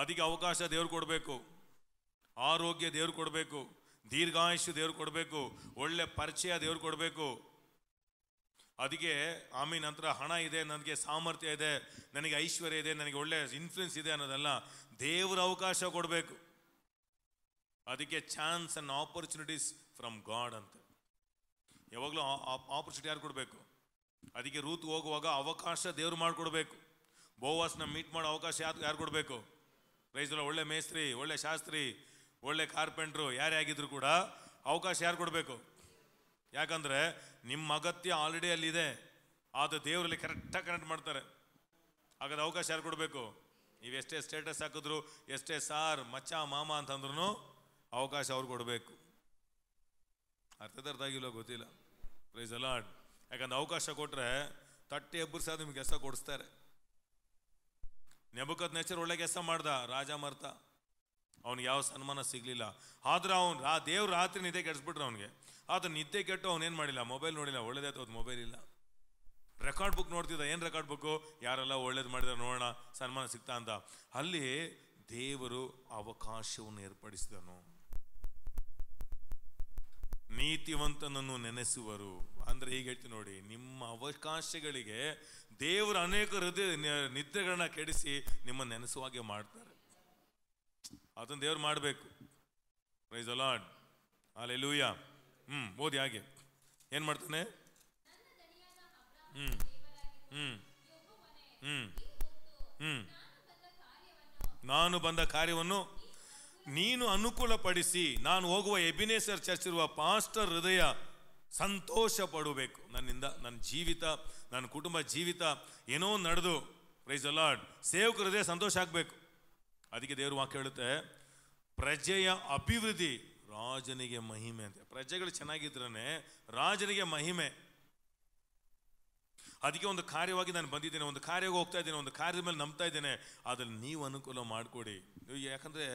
ಅದಕ್ಕೆ ಅವಕಾಶ ದೇವ್ರು ಕೊಡಬೇಕು ಆರೋಗ್ಯ ದೇವ್ರು ಕೊಡಬೇಕು ದೀರ್ಘಾಯುಷ್ಯ ದೇವ್ರು ಕೊಡಬೇಕು ಒಳ್ಳೆ ಪರಿಚಯ ದೇವ್ರು ಕೊಡಬೇಕು ಅದಕ್ಕೆ ಆಮೇಲೆ ನಂತರ ಹಣ ಇದೆ ನನಗೆ ಸಾಮರ್ಥ್ಯ ಇದೆ ನನಗೆ ಐಶ್ವರ್ಯ ಇದೆ ನನಗೆ ಒಳ್ಳೆ ಇನ್ಫ್ಲುಯೆನ್ಸ್ ಇದೆ ಅನ್ನೋದಲ್ಲ ದೇವರ ಅವಕಾಶ ಕೊಡಬೇಕು ಅದಕ್ಕೆ chance and opportunities from God ಅಂತ ಯಾವಾಗಲೂ ಆಪರ್ಚುನಿಟಿ ಯಾರು ಕೊಡಬೇಕು ಅದಕ್ಕೆ ರೂತ್ ಹೋಗುವಾಗ ಅವಕಾಶ ದೇವ್ರು ಮಾಡಿಕೊಡ್ಬೇಕು ಬೋವಾಸ್ನ ಮೀಟ್ ಮಾಡೋ ಅವಕಾಶ ಯಾರು ಯಾರು ಕೊಡಬೇಕು ರೈಸಲ್ಲ ಒಳ್ಳೆ ಮೇಸ್ತ್ರಿ ಒಳ್ಳೆ ಶಾಸ್ತ್ರಿ ಒಳ್ಳೆ ಕಾರ್ಪೆಂಟ್ರು ಯಾರೇ ಆಗಿದ್ರು ಕೂಡ ಅವಕಾಶ ಯಾರು ಕೊಡಬೇಕು ಯಾಕಂದರೆ ನಿಮ್ಮ ಅಗತ್ಯ ಆಲ್ರೆಡಿ ಅಲ್ಲಿದೆ ಅದು ದೇವರಲ್ಲಿ ಕರೆಕ್ಟಾಗಿ ಕನೆಕ್ಟ್ ಮಾಡ್ತಾರೆ ಹಾಗಾದ್ರೆ ಅವಕಾಶ ಯಾರು ಕೊಡಬೇಕು ನೀವು ಎಷ್ಟೇ ಸ್ಟೇಟಸ್ ಹಾಕಿದ್ರು ಎಷ್ಟೇ ಸಾರ್ ಮಚ್ಚ ಮಾಮ ಅಂತಂದ್ರೂ ಅವಕಾಶ ಅವ್ರು ಕೊಡಬೇಕು ಅರ್ಥದ ಅರ್ಥ ಆಗಿಲ್ಲ ಗೊತ್ತಿಲ್ಲ ಪ್ರೈಸ್ ಅಲಾಡ್ ಯಾಕಂದ್ರೆ ಅವಕಾಶ ಕೊಟ್ಟರೆ ತಟ್ಟಿ ಸಹ ನಿಮ್ಗೆ ಕೆಲಸ ಕೊಡಿಸ್ತಾರೆ ನೆಬಕದ ನೆಚ್ಚರು ಒಳ್ಳೆ ಕೆಲಸ ಮಾಡ್ದ ರಾಜ ಮರ್ತ ಅವ್ನಿಗೆ ಯಾವ ಸನ್ಮಾನ ಸಿಗಲಿಲ್ಲ ಆದ್ರೆ ಅವನು ಆ ದೇವ್ರು ರಾತ್ರಿ ನಿದ್ದೆ ಕೆಡಿಸ್ಬಿಟ್ರೆ ಅವನಿಗೆ ಆತ ನಿದ್ದೆ ಕೆಟ್ಟು ಅವನೇನು ಮಾಡಿಲ್ಲ ಮೊಬೈಲ್ ನೋಡಿಲ್ಲ ಒಳ್ಳೇದಾಯ್ತು ಅವ್ದು ಮೊಬೈಲ್ ಇಲ್ಲ ರೆಕಾರ್ಡ್ ಬುಕ್ ನೋಡ್ತಿದ್ದ ಏನು ರೆಕಾರ್ಡ್ ಬುಕ್ಕು ಯಾರೆಲ್ಲ ಒಳ್ಳೇದು ಮಾಡಿದ್ರೆ ನೋಡೋಣ ಸನ್ಮಾನ ಸಿಗ್ತಾ ಅಂತ ಅಲ್ಲಿ ದೇವರು ಅವಕಾಶವನ್ನು ಏರ್ಪಡಿಸಿದನು ನೀತಿವಂತನನ್ನು ನೆನೆಸುವರು ಅಂದರೆ ಹೀಗೆ ಹೇಳ್ತೀನಿ ನೋಡಿ ನಿಮ್ಮ ಅವಕಾಶಗಳಿಗೆ ದೇವರು ಅನೇಕ ಹೃದಯ ನಿದ್ರೆಗಳನ್ನ ಕೆಡಿಸಿ ನಿಮ್ಮ ನೆನೆಸುವಾಗೆ ಮಾಡ್ತಾರೆ ಅದನ್ನು ದೇವ್ರು ಮಾಡಬೇಕು ಪ್ರೈಸ್ ಅಲಾಡ್ ಅಲೆ ಲೂಯ ಹ್ಞೂ ಓದಿ ಹಾಗೆ ಏನು ಮಾಡ್ತಾನೆ ಹ್ಞೂ ಹ್ಞೂ ಹ್ಞೂ ಹ್ಞೂ ನಾನು ಬಂದ ಕಾರ್ಯವನ್ನು ನೀನು ಪಡಿಸಿ ನಾನು ಹೋಗುವ ಎಬಿನೇಸರ್ ಚರ್ಚ್ ಇರುವ ಪಾಸ್ಟರ್ ಹೃದಯ ಸಂತೋಷ ಪಡಬೇಕು ನನ್ನಿಂದ ನನ್ನ ಜೀವಿತ ನನ್ನ ಕುಟುಂಬ ಜೀವಿತ ಏನೋ ನಡೆದು ಪ್ರೈಸ್ ಅಲಾಡ್ ಸೇವಕ ಹೃದಯ ಸಂತೋಷ ಆಗಬೇಕು ಅದಕ್ಕೆ ದೇವರು ವಾಕ್ಯ ಹೇಳುತ್ತೆ ಪ್ರಜೆಯ ಅಭಿವೃದ್ಧಿ ರಾಜನಿಗೆ ಮಹಿಮೆ ಅಂತ ಪ್ರಜೆಗಳು ಚೆನ್ನಾಗಿದ್ರೇ ರಾಜನಿಗೆ ಮಹಿಮೆ ಅದಕ್ಕೆ ಒಂದು ಕಾರ್ಯವಾಗಿ ನಾನು ಬಂದಿದ್ದೇನೆ ಒಂದು ಕಾರ್ಯಕ್ಕೆ ಹೋಗ್ತಾ ಇದ್ದೇನೆ ಒಂದು ಕಾರ್ಯದ ಮೇಲೆ ನಂಬ್ತಾ ಇದ್ದೇನೆ ಅದ್ರಲ್ಲಿ ನೀವು ಅನುಕೂಲ ಮಾಡಿಕೊಡಿ ಯಾಕಂದರೆ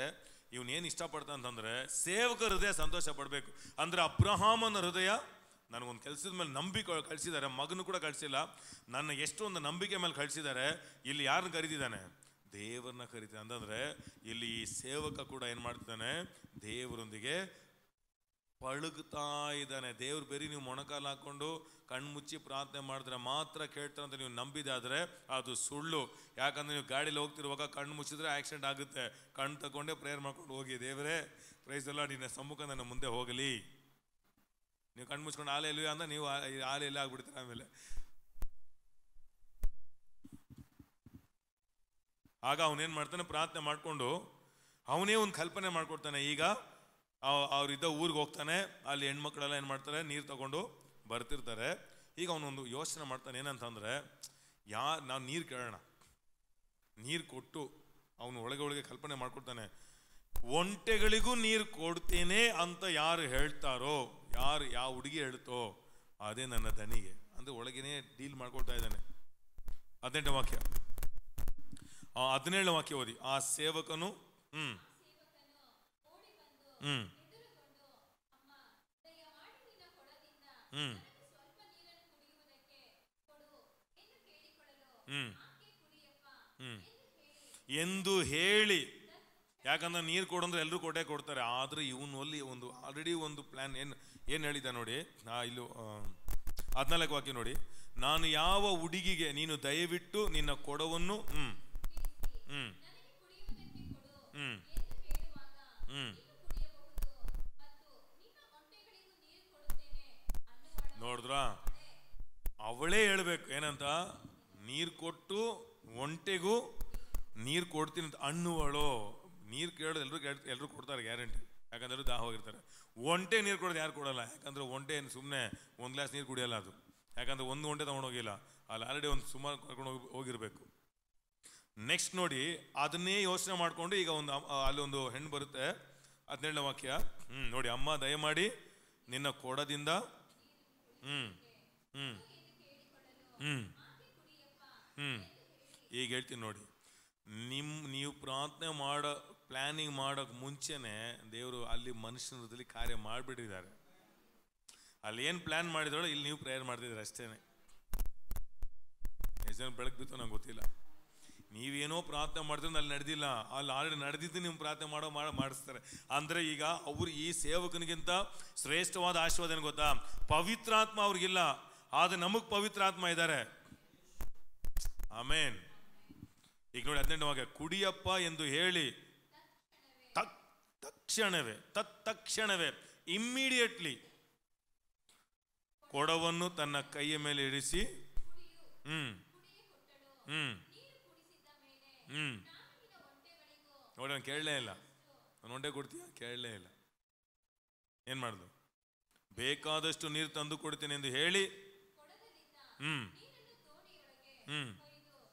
ಇವನೇನು ಅಂತಂದ್ರೆ ಸೇವಕ ಹೃದಯ ಸಂತೋಷ ಪಡಬೇಕು ಅಂದರೆ ಅಬ್ರಹಾಮನ ಹೃದಯ ನನಗೊಂದು ಕೆಲಸದ ಮೇಲೆ ನಂಬಿಕೆ ಕಳಿಸಿದ್ದಾರೆ ಮಗನು ಕೂಡ ಕಳಿಸಿಲ್ಲ ನನ್ನ ಎಷ್ಟೊಂದು ನಂಬಿಕೆ ಮೇಲೆ ಕಳಿಸಿದ್ದಾರೆ ಇಲ್ಲಿ ಯಾರನ್ನ ಕರೀತಿದ್ದಾನೆ ದೇವರನ್ನ ಕರಿತಾನೆ ಅಂತಂದರೆ ಇಲ್ಲಿ ಈ ಸೇವಕ ಕೂಡ ಏನು ಮಾಡ್ತಿದ್ದಾನೆ ದೇವರೊಂದಿಗೆ ಪಳಗ್ತಾ ಇದ್ದಾನೆ ದೇವ್ರು ಬೇರೆ ನೀವು ಮೊಣಕಾಲು ಹಾಕ್ಕೊಂಡು ಕಣ್ಮುಚ್ಚಿ ಪ್ರಾರ್ಥನೆ ಮಾಡಿದ್ರೆ ಮಾತ್ರ ಕೇಳ್ತಾರೆ ಅಂತ ನೀವು ನಂಬಿದಾದ್ರೆ ಅದು ಸುಳ್ಳು ಯಾಕಂದರೆ ನೀವು ಗಾಡೀಲಿ ಹೋಗ್ತಿರುವಾಗ ಕಣ್ಣು ಮುಚ್ಚಿದ್ರೆ ಆಕ್ಸಿಡೆಂಟ್ ಆಗುತ್ತೆ ಕಣ್ಣು ತಗೊಂಡೇ ಪ್ರೇಯರ್ ಮಾಡ್ಕೊಂಡು ಹೋಗಿ ದೇವರೇ ಪ್ರೈಸ್ ಎಲ್ಲ ನಿನ್ನ ಸಮ್ಮುಖ ನನ್ನ ಮುಂದೆ ಹೋಗಲಿ ನೀವು ಕಣ್ಣು ಮುಚ್ಕೊಂಡು ಆಲೆ ಇಲ್ವೇ ಅಂದ್ರೆ ನೀವು ಆಲೆ ಎಲ್ಲ ಆಗ್ಬಿಡ್ತೀರ ಆಮೇಲೆ ಆಗ ಅವನೇನು ಮಾಡ್ತಾನೆ ಪ್ರಾರ್ಥನೆ ಮಾಡಿಕೊಂಡು ಅವನೇ ಒಂದು ಕಲ್ಪನೆ ಮಾಡ್ಕೊಡ್ತಾನೆ ಈಗ ಅವರಿದ್ದ ಊರಿಗೆ ಹೋಗ್ತಾನೆ ಅಲ್ಲಿ ಹೆಣ್ಮಕ್ಳೆಲ್ಲ ಏನು ಮಾಡ್ತಾರೆ ನೀರು ತಗೊಂಡು ಬರ್ತಿರ್ತಾರೆ ಈಗ ಅವನೊಂದು ಯೋಚನೆ ಮಾಡ್ತಾನೆ ಏನಂತಂದರೆ ಯಾ ನಾವು ನೀರು ಕೇಳೋಣ ನೀರು ಕೊಟ್ಟು ಅವನು ಒಳಗೆ ಒಳಗೆ ಕಲ್ಪನೆ ಮಾಡ್ಕೊಡ್ತಾನೆ ಒಂಟೆಗಳಿಗೂ ನೀರು ಕೊಡ್ತೇನೆ ಅಂತ ಯಾರು ಹೇಳ್ತಾರೋ ಯಾರು ಯಾವ ಹುಡುಗಿ ಹೇಳ್ತೋ ಅದೇ ನನ್ನ ದನಿಗೆ ಅಂದರೆ ಒಳಗೇನೆ ಡೀಲ್ ಮಾಡ್ಕೊಳ್ತಾ ಇದ್ದಾನೆ ಹದಿನೆಂಟು ವಾಕ್ಯ ಹದಿನೇಳನೇ ವಾಕ್ಯ ಓದಿ ಆ ಸೇವಕನು ಹ್ಞೂ ಹ್ಞೂ ಹ್ಞೂ ಹ್ಞೂ ಹ್ಞೂ ಎಂದು ಹೇಳಿ ಯಾಕಂದ್ರೆ ನೀರು ಕೊಡಂದ್ರೆ ಎಲ್ಲರೂ ಕೊಟ್ಟೆ ಕೊಡ್ತಾರೆ ಆದ್ರೆ ಇವನು ಅಲ್ಲಿ ಒಂದು ಆಲ್ರೆಡಿ ಒಂದು ಪ್ಲಾನ್ ಏನು ಏನು ಹೇಳಿದ್ದ ನೋಡಿ ನಾ ಇಲ್ಲೂ ಹದಿನಾಲ್ಕು ವಾಕ್ಯ ನೋಡಿ ನಾನು ಯಾವ ಹುಡುಗಿಗೆ ನೀನು ದಯವಿಟ್ಟು ನಿನ್ನ ಕೊಡವನ್ನು ಹ್ಮ್ ಹ್ಮ್ ಹ್ಮ್ ಹ್ಞೂ ನೋಡಿದ್ರಾ ಅವಳೇ ಹೇಳಬೇಕು ಏನಂತ ನೀರು ಕೊಟ್ಟು ಒಂಟೆಗೂ ನೀರು ಕೊಡ್ತೀನಿ ಅಂತ ಹಣ್ಣುಗಳು ನೀರು ಕೇಳೋದು ಎಲ್ಲರೂ ಎಲ್ಲರೂ ಕೊಡ್ತಾರೆ ಗ್ಯಾರಂಟಿ ಯಾಕಂದ್ರೆ ದಾಹ ಹೋಗಿರ್ತಾರೆ ಒಂಟೆ ನೀರು ಕೊಡೋದು ಯಾರು ಕೊಡಲ್ಲ ಯಾಕಂದ್ರೆ ಒಂಟೆ ಸುಮ್ಮನೆ ಒಂದು ಗ್ಲಾಸ್ ನೀರು ಕುಡಿಯಲ್ಲ ಅದು ಯಾಕಂದ್ರೆ ಒಂದು ಒಂಟೆ ತಗೊಂಡೋಗಿಲ್ಲ ಅಲ್ಲಿ ಆಲ್ರೆಡಿ ಒಂದು ಸುಮಾರು ಕರ್ಕೊಂಡು ಹೋಗಿ ಹೋಗಿರಬೇಕು ನೆಕ್ಸ್ಟ್ ನೋಡಿ ಅದನ್ನೇ ಯೋಚನೆ ಮಾಡಿಕೊಂಡು ಈಗ ಒಂದು ಅಲ್ಲಿ ಒಂದು ಹೆಣ್ಣು ಬರುತ್ತೆ ಹದಿನೇಳನೇ ವಾಕ್ಯ ಹ್ಞೂ ನೋಡಿ ಅಮ್ಮ ದಯಮಾಡಿ ನಿನ್ನ ಕೊಡದಿಂದ ಹ್ಞೂ ಹ್ಞೂ ಹ್ಞೂ ಈಗ ಹೇಳ್ತೀನಿ ನೋಡಿ ನಿಮ್ಮ ನೀವು ಪ್ರಾರ್ಥನೆ ಮಾಡೋ ಪ್ಲ್ಯಾನಿಂಗ್ ಮಾಡೋಕ್ಕೆ ಮುಂಚೆನೆ ದೇವರು ಅಲ್ಲಿ ಮನುಷ್ಯನ ಹೃದಯದಲ್ಲಿ ಕಾರ್ಯ ಮಾಡಿಬಿಟ್ಟಿದ್ದಾರೆ ಅಲ್ಲಿ ಏನು ಪ್ಲ್ಯಾನ್ ಮಾಡಿದ್ರೋ ಇಲ್ಲಿ ನೀವು ಪ್ರೇಯರ್ ಮಾಡ್ತಿದ್ರೆ ಅಷ್ಟೇ ಎಷ್ಟು ಜನ ಬೆಳಗ್ಗೆ ಬಿತ್ತು ನಂಗೆ ಗೊತ್ತಿಲ್ಲ ನೀವೇನೋ ಪ್ರಾರ್ಥನೆ ಮಾಡಿದ್ರೆ ಅಲ್ಲಿ ನಡೆದಿಲ್ಲ ಅಲ್ಲಿ ಆಲ್ರೆಡಿ ನಡೆದಿದ್ದು ನಿಮ್ಮ ಪ್ರಾರ್ಥನೆ ಮಾಡೋ ಮಾಡಿ ಮಾಡಿಸ್ತಾರೆ ಅಂದರೆ ಈಗ ಅವರು ಈ ಸೇವಕನಿಗಿಂತ ಶ್ರೇಷ್ಠವಾದ ಆಶೀರ್ವಾದ ಏನು ಗೊತ್ತಾ ಪವಿತ್ರಾತ್ಮ ಅವ್ರಿಗಿಲ್ಲ ಆದರೆ ನಮಗೆ ಪವಿತ್ರಾತ್ಮ ಇದ್ದಾರೆ ಆಮೇನ್ ಈಗ ನೋಡಿ ಹದಿನೆಂಟು ಕುಡಿಯಪ್ಪ ಎಂದು ಹೇಳಿ ತತ್ ತಕ್ಷಣವೇ ತತ್ತಕ್ಷಣವೇ ಇಮ್ಮಿಡಿಯೇಟ್ಲಿ ಕೊಡವನ್ನು ತನ್ನ ಕೈಯ ಮೇಲೆ ಇರಿಸಿ ಹ್ಞೂ ಹ್ಞೂ ಹ್ಮ್ ನೋಡಿ ನಾನು ಕೇಳಲೇ ಇಲ್ಲ ನಾನು ಒಂಟೆ ಕೊಡ್ತೀಯ ಕೇಳಲೇ ಇಲ್ಲ ಏನ್ ಮಾಡುದು ಬೇಕಾದಷ್ಟು ನೀರು ತಂದು ಕೊಡ್ತೀನಿ ಎಂದು ಹೇಳಿ ಹ್ಮ್ ಹ್ಮ್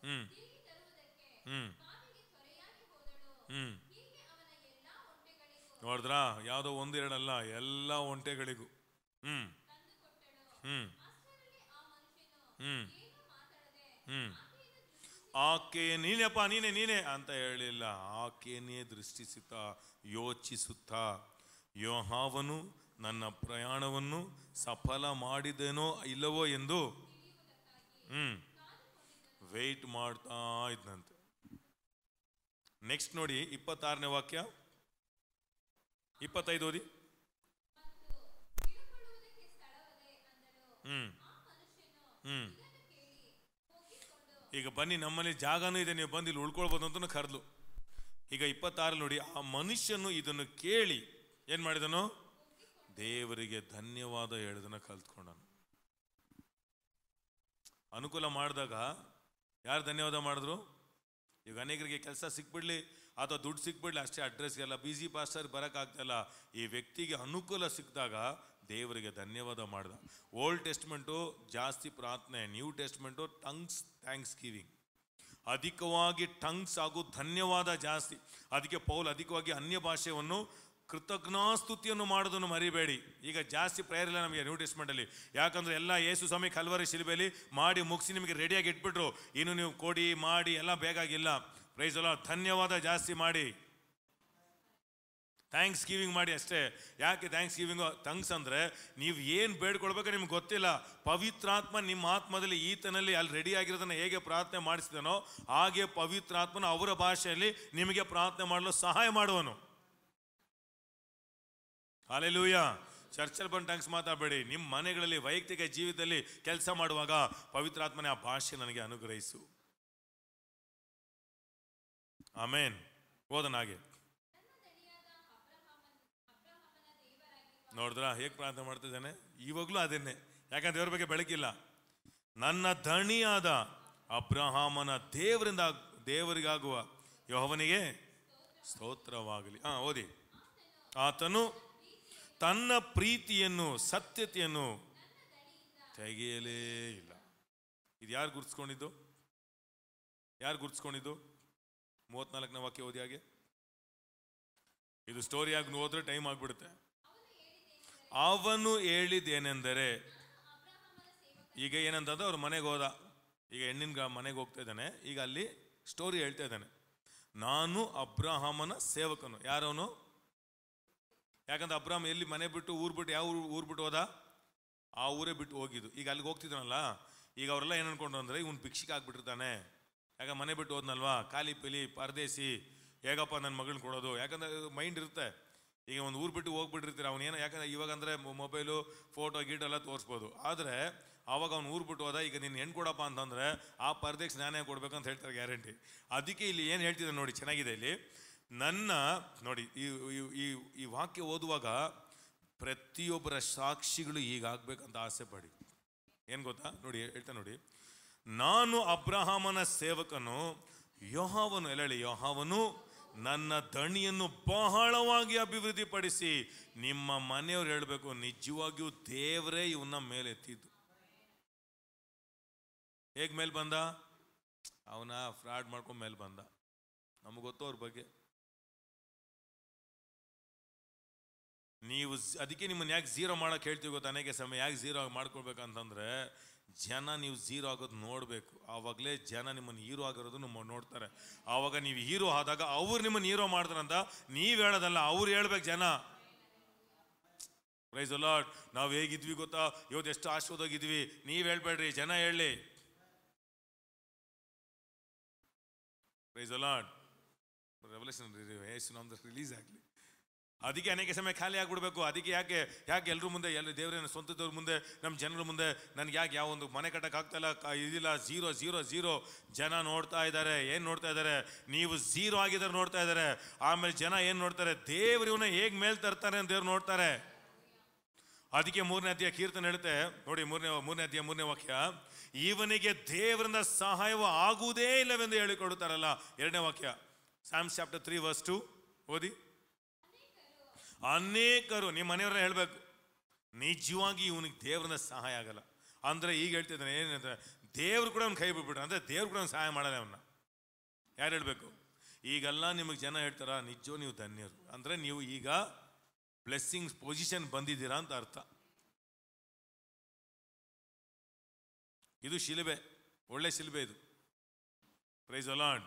ಹ್ಮ್ ಹ್ಮ್ ಹ್ಮ್ ನೋಡಿದ್ರಾ ಯಾವುದೋ ಒಂದು ಎರಡಲ್ಲ ಎಲ್ಲ ಒಂಟೆಗಳಿಗೂ ಹ್ಮ್ ಹ್ಮ್ ಹ್ಮ್ ಹ್ಮ್ ಆಕೆ ನೀನೇಪ್ಪ ನೀನೆ ನೀನೆ ಅಂತ ಹೇಳಿಲ್ಲ ಆಕೆಯೇ ದೃಷ್ಟಿಸುತ್ತ ಯೋಚಿಸುತ್ತ ಯೋಹಾವನು ನನ್ನ ಪ್ರಯಾಣವನ್ನು ಸಫಲ ಮಾಡಿದೇನೋ ಇಲ್ಲವೋ ಎಂದು ಹ್ಞೂ ವೆಯ್ಟ್ ಮಾಡ್ತಾ ಇದ್ದಂತೆ ನೆಕ್ಸ್ಟ್ ನೋಡಿ ಇಪ್ಪತ್ತಾರನೇ ವಾಕ್ಯ ಇಪ್ಪತ್ತೈದು ಓದಿ ಹ್ಮ್ ಹ್ಮ್ ಈಗ ಬನ್ನಿ ನಮ್ಮಲ್ಲಿ ಜಾಗನೂ ಇದೆ ನೀವು ಬಂದು ಇಲ್ಲಿ ಉಳ್ಕೊಳ್ಬೋದು ಅಂತ ಕರೆದ್ಲು ಈಗ ಇಪ್ಪತ್ತಾರು ನೋಡಿ ಆ ಮನುಷ್ಯನು ಇದನ್ನು ಕೇಳಿ ಏನು ಮಾಡಿದನು ದೇವರಿಗೆ ಧನ್ಯವಾದ ಹೇಳಿದನ ಕಲ್ತ್ಕೊಂಡನು ಅನುಕೂಲ ಮಾಡಿದಾಗ ಯಾರು ಧನ್ಯವಾದ ಮಾಡಿದ್ರು ಈಗ ಅನೇಕರಿಗೆ ಕೆಲಸ ಸಿಕ್ಬಿಡ್ಲಿ ಅಥವಾ ದುಡ್ಡು ಸಿಕ್ಬಿಡ್ಲಿ ಅಷ್ಟೇ ಅಡ್ರೆಸ್ಗೆಲ್ಲ ಬಿಜಿ ಪಾಸ್ಟರ್ ಬರೋಕ್ಕಾಗ್ತಲ್ಲ ಈ ವ್ಯಕ್ತಿಗೆ ಅನುಕೂಲ ಸಿಕ್ಕಿದಾಗ ದೇವರಿಗೆ ಧನ್ಯವಾದ ಮಾಡಿದ ಓಲ್ಡ್ ಟೆಸ್ಟ್ಮೆಂಟು ಜಾಸ್ತಿ ಪ್ರಾರ್ಥನೆ new testament tongues thanksgiving ಅಧಿಕವಾಗಿ ಟಂಗ್ಸ್ ಹಾಗೂ ಧನ್ಯವಾದ ಜಾಸ್ತಿ ಅದಕ್ಕೆ ಪೌಲ್ ಅಧಿಕವಾಗಿ ಅನ್ಯ ಭಾಷೆಯನ್ನು ಕೃತಜ್ಞಾಸ್ತುತಿಯನ್ನು ಮಾಡೋದನ್ನು ಮರಿಬೇಡಿ ಈಗ ಜಾಸ್ತಿ ಪ್ರೇಯರ್ ಇಲ್ಲ ನಮಗೆ ನ್ಯೂ ಟೆಸ್ಟ್ಮೆಂಟಲ್ಲಿ ಯಾಕಂದರೆ ಎಲ್ಲ ಯೇಸು ಸ್ವಾಮಿ ಕಲ್ವರಿ ಶಿಲ್ಬೇಲಿ ಮಾಡಿ ಮುಗಿಸಿ ನಿಮಗೆ ರೆಡಿಯಾಗಿ ಇಟ್ಬಿಟ್ರು ಇನ್ನು ನೀವು ಕೊಡಿ ಮಾಡಿ ಎಲ್ಲ ಬೇಕಾಗಿಲ್ಲ ಪ್ರೈಸ್ ಅಲ್ಲ ಧನ್ಯವಾದ ಜಾಸ್ತಿ ಮಾಡಿ ಥ್ಯಾಂಕ್ಸ್ ಗಿವಿಂಗ್ ಮಾಡಿ ಅಷ್ಟೇ ಯಾಕೆ ಥ್ಯಾಂಕ್ಸ್ ಗಿವಿಂಗ್ ಥ್ಯಾಂಕ್ಸ್ ಅಂದರೆ ನೀವು ಏನು ಬೇಡ್ಕೊಳ್ಬೇಕು ನಿಮ್ಗೆ ಗೊತ್ತಿಲ್ಲ ಪವಿತ್ರಾತ್ಮ ನಿಮ್ಮ ಆತ್ಮದಲ್ಲಿ ಈತನಲ್ಲಿ ಅಲ್ಲಿ ರೆಡಿ ಆಗಿರೋದನ್ನು ಹೇಗೆ ಪ್ರಾರ್ಥನೆ ಮಾಡಿಸಿದನೋ ಹಾಗೆ ಪವಿತ್ರಾತ್ಮನ ಅವರ ಭಾಷೆಯಲ್ಲಿ ನಿಮಗೆ ಪ್ರಾರ್ಥನೆ ಮಾಡಲು ಸಹಾಯ ಮಾಡುವನು ಅಲೆಲೂಯ ಚರ್ಚಲ್ಲಿ ಬಂದು ಟ್ಯಾಂಕ್ಸ್ ಮಾತಾಡಬೇಡಿ ನಿಮ್ಮ ಮನೆಗಳಲ್ಲಿ ವೈಯಕ್ತಿಕ ಜೀವಿತದಲ್ಲಿ ಕೆಲಸ ಮಾಡುವಾಗ ಪವಿತ್ರಾತ್ಮನೇ ಆ ಭಾಷೆ ನನಗೆ ಅನುಗ್ರಹಿಸು ಆಮೇನ್ ಓದನ ನೋಡಿದ್ರ ಹೇಗೆ ಪ್ರಾರ್ಥನೆ ಮಾಡ್ತಿದ್ದಾನೆ ಇವಾಗಲೂ ಅದನ್ನೇ ಯಾಕಂದ್ರೆ ದೇವ್ರ ಬಗ್ಗೆ ಬೆಳಕಿಲ್ಲ ನನ್ನ ಧಣಿಯಾದ ಅಬ್ರಹಾಮನ ದೇವರಿಂದ ದೇವರಿಗಾಗುವ ಯೋಹವನಿಗೆ ಸ್ತೋತ್ರವಾಗಲಿ ಹಾ ಓದಿ ಆತನು ತನ್ನ ಪ್ರೀತಿಯನ್ನು ಸತ್ಯತೆಯನ್ನು ತೆಗೆಯಲೇ ಇಲ್ಲ ಇದು ಯಾರು ಗುರ್ಸ್ಕೊಂಡಿದ್ದು ಯಾರು ಗುರ್ಸ್ಕೊಂಡಿದ್ದು ಮೂವತ್ನಾಲ್ಕನೇ ವಾಕ್ಯ ಓದಿ ಹಾಗೆ ಇದು ಸ್ಟೋರಿ ಆಗಿ ಓದ್ರೆ ಟೈಮ್ ಆಗಿಬಿಡುತ್ತೆ ಅವನು ಹೇಳಿದ್ದೇನೆಂದರೆ ಈಗ ಏನಂತಂದ್ರೆ ಅವ್ರ ಮನೆಗೆ ಹೋದ ಈಗ ಹೆಣ್ಣಿನ ಮನೆಗೆ ಹೋಗ್ತಾ ಇದ್ದಾನೆ ಈಗ ಅಲ್ಲಿ ಸ್ಟೋರಿ ಹೇಳ್ತಾ ಇದ್ದಾನೆ ನಾನು ಅಬ್ರಾಹಮನ ಸೇವಕನು ಯಾರವನು ಯಾಕಂದ್ರೆ ಅಬ್ರಾಹಮ್ ಎಲ್ಲಿ ಮನೆ ಬಿಟ್ಟು ಊರು ಬಿಟ್ಟು ಯಾವ ಊರು ಊರು ಬಿಟ್ಟು ಹೋದ ಆ ಊರೇ ಬಿಟ್ಟು ಹೋಗಿದ್ದು ಈಗ ಅಲ್ಲಿಗೆ ಹೋಗ್ತಿದ್ದಾನಲ್ಲ ಈಗ ಅವರೆಲ್ಲ ಏನು ಅನ್ಕೊಂಡ್ರು ಅಂದರೆ ಇವ್ನು ಭಿಕ್ಷಿಗೆ ಆಗ್ಬಿಟ್ಟಿರ್ತಾನೆ ಯಾಕಂದ್ರೆ ಮನೆ ಬಿಟ್ಟು ಹೋದ್ನಲ್ವಾ ಖಾಲಿ ಪಿಲಿ ಪರದೇಸಿ ಹೇಗಪ್ಪ ನನ್ನ ಮಗಳನ್ನ ಕೊಡೋದು ಯಾಕಂದ್ರೆ ಮೈಂಡ್ ಇರುತ್ತೆ ಈಗ ಒಂದು ಊರು ಬಿಟ್ಟು ಹೋಗ್ಬಿಟ್ಟಿರ್ತೀರ ಅವನೇನು ಯಾಕಂದ್ರೆ ಇವಾಗ ಅಂದರೆ ಮೊಬೈಲು ಫೋಟೋ ಗೀಟೋ ಎಲ್ಲ ತೋರಿಸ್ಬೋದು ಆದರೆ ಅವಾಗ ಅವ್ನು ಊರು ಬಿಟ್ಟು ಹೋದ ಈಗ ನೀನು ಹೆಣ್ಣು ಕೊಡಪ್ಪ ಅಂತಂದರೆ ಆ ಪರದೆಗೆ ಸ್ನಾನ ಕೊಡಬೇಕು ಅಂತ ಹೇಳ್ತಾರೆ ಗ್ಯಾರಂಟಿ ಅದಕ್ಕೆ ಇಲ್ಲಿ ಏನು ಹೇಳ್ತಿದ್ದಾರೆ ನೋಡಿ ಚೆನ್ನಾಗಿದೆ ಇಲ್ಲಿ ನನ್ನ ನೋಡಿ ಈ ಈ ಈ ವಾಕ್ಯ ಓದುವಾಗ ಪ್ರತಿಯೊಬ್ಬರ ಸಾಕ್ಷಿಗಳು ಹೀಗಾಗಬೇಕಂತ ಆಸೆ ಪಡಿ ಏನು ಗೊತ್ತಾ ನೋಡಿ ಹೇಳ್ತಾ ನೋಡಿ ನಾನು ಅಬ್ರಹಾಮನ ಸೇವಕನು ಯೋಹಾವನು ಹೇಳಿ ಯೋಹಾವನು ನನ್ನ ದಣಿಯನ್ನು ಬಹಳವಾಗಿ ಅಭಿವೃದ್ಧಿಪಡಿಸಿ ನಿಮ್ಮ ಮನೆಯವ್ರು ಹೇಳಬೇಕು ನಿಜವಾಗಿಯೂ ದೇವರೇ ಇವನ್ನ ಮೇಲೆತ್ತಿದ್ದು ಹೇಗ್ ಮೇಲೆ ಬಂದ ಅವನ ಫ್ರಾಡ್ ಮಾಡ್ಕೊಂಡು ಮೇಲೆ ಬಂದ ನಮ್ಗೆ ಗೊತ್ತು ಅವ್ರ ಬಗ್ಗೆ ನೀವು ಅದಕ್ಕೆ ನಿಮ್ಮನ್ನ ಯಾಕೆ ಝೀರೋ ಮಾಡೋಕೆ ಹೇಳ್ತೀವಿ ಗೊತ್ತೆ ಸಮಯ ಯಾಕೆ ಝೀರೋ ಮಾಡ್ಕೊಳ್ಬೇಕಂತಂದ್ರೆ ಜನ ನೀವು ಝೀರೋ ಆಗೋದು ನೋಡಬೇಕು ಆವಾಗಲೇ ಜನ ನಿಮ್ಮನ್ನು ಹೀರೋ ಆಗಿರೋದನ್ನು ನೋಡ್ತಾರೆ ಆವಾಗ ನೀವು ಹೀರೋ ಆದಾಗ ಅವ್ರು ನಿಮ್ಮನ್ನು ಹೀರೋ ಮಾಡಿದ್ರಂತ ನೀವು ಹೇಳೋದಲ್ಲ ಅವ್ರು ಹೇಳ್ಬೇಕು ಜನ ಪ್ರೈಸ್ ಅಲಾಟ್ ನಾವು ಹೇಗಿದ್ವಿ ಗೊತ್ತಾ ಇವತ್ತು ಎಷ್ಟು ಆಶೀರ್ವಾದಾಗಿದ್ವಿ ನೀವು ಹೇಳ್ಬೇಡ್ರಿ ಜನ ಹೇಳಿ ಪ್ರೈಸ್ ಅಲಾಟ್ ರೆವಲ್ಯೂಷನ್ ರಿಲೀಸ್ ಆಗಲಿ ಅದಕ್ಕೆ ಅನೇಕ ಸಮಯ ಖಾಲಿ ಆಗಿಬಿಡ್ಬೇಕು ಅದಕ್ಕೆ ಯಾಕೆ ಯಾಕೆ ಎಲ್ಲರೂ ಮುಂದೆ ಎಲ್ಲ ದೇವರನ್ನ ಸ್ವಂತದವ್ರ ಮುಂದೆ ನಮ್ಮ ಜನರ ಮುಂದೆ ನನಗೆ ಯಾಕೆ ಯಾವ ಒಂದು ಮನೆ ಕಟ್ಟೋಕ್ಕಾಗ್ತಾಯಿಲ್ಲ ಇದಿಲ್ಲ ಝೀರೋ ಝೀರೋ ಝೀರೋ ಜನ ನೋಡ್ತಾ ಇದ್ದಾರೆ ಏನು ನೋಡ್ತಾ ಇದ್ದಾರೆ ನೀವು ಝೀರೋ ಆಗಿದ್ದಾರೆ ನೋಡ್ತಾ ಇದ್ದಾರೆ ಆಮೇಲೆ ಜನ ಏನು ನೋಡ್ತಾರೆ ದೇವರು ಇವನ ಹೇಗೆ ಮೇಲೆ ತರ್ತಾರೆ ಅಂತ ದೇವ್ರು ನೋಡ್ತಾರೆ ಅದಕ್ಕೆ ಮೂರನೇ ಅಧ್ಯಾಯ ಕೀರ್ತನೆ ಹೇಳುತ್ತೆ ನೋಡಿ ಮೂರನೇ ಮೂರನೇ ಅಧ್ಯಾಯ ಮೂರನೇ ವಾಕ್ಯ ಇವನಿಗೆ ದೇವರಿಂದ ಸಹಾಯವು ಆಗುವುದೇ ಇಲ್ಲವೆಂದು ಹೇಳಿಕೊಡುತ್ತಾರಲ್ಲ ಎರಡನೇ ವಾಕ್ಯ Psalms chapter three verse two ಓದಿ ಅನೇಕರು ನಿಮ್ಮ ಮನೆಯವ್ರನ್ನ ಹೇಳಬೇಕು ನಿಜವಾಗಿ ಇವನಿಗೆ ದೇವ್ರನ್ನ ಸಹಾಯ ಆಗಲ್ಲ ಅಂದರೆ ಈಗ ಹೇಳ್ತಿದ್ದಾನೆ ಏನಂತ ದೇವ್ರು ಕೂಡ ಅವ್ನು ಕೈ ಬಿಟ್ಬಿಟ್ರೆ ಅಂದರೆ ದೇವ್ರು ಕೂಡ ಸಹಾಯ ಮಾಡಲ್ಲ ಅವನ್ನ ಯಾರು ಹೇಳಬೇಕು ಈಗೆಲ್ಲ ನಿಮಗೆ ಜನ ಹೇಳ್ತಾರ ನಿಜೋ ನೀವು ಧನ್ಯರು ಅಂದರೆ ನೀವು ಈಗ ಬ್ಲೆಸ್ಸಿಂಗ್ಸ್ ಪೊಸಿಷನ್ ಬಂದಿದ್ದೀರಾ ಅಂತ ಅರ್ಥ ಇದು ಶಿಲ್ಬೆ ಒಳ್ಳೆ ಶಿಲ್ಬೆ ಇದು ಪ್ರೈಸ್ ಅಲಾಂಡ್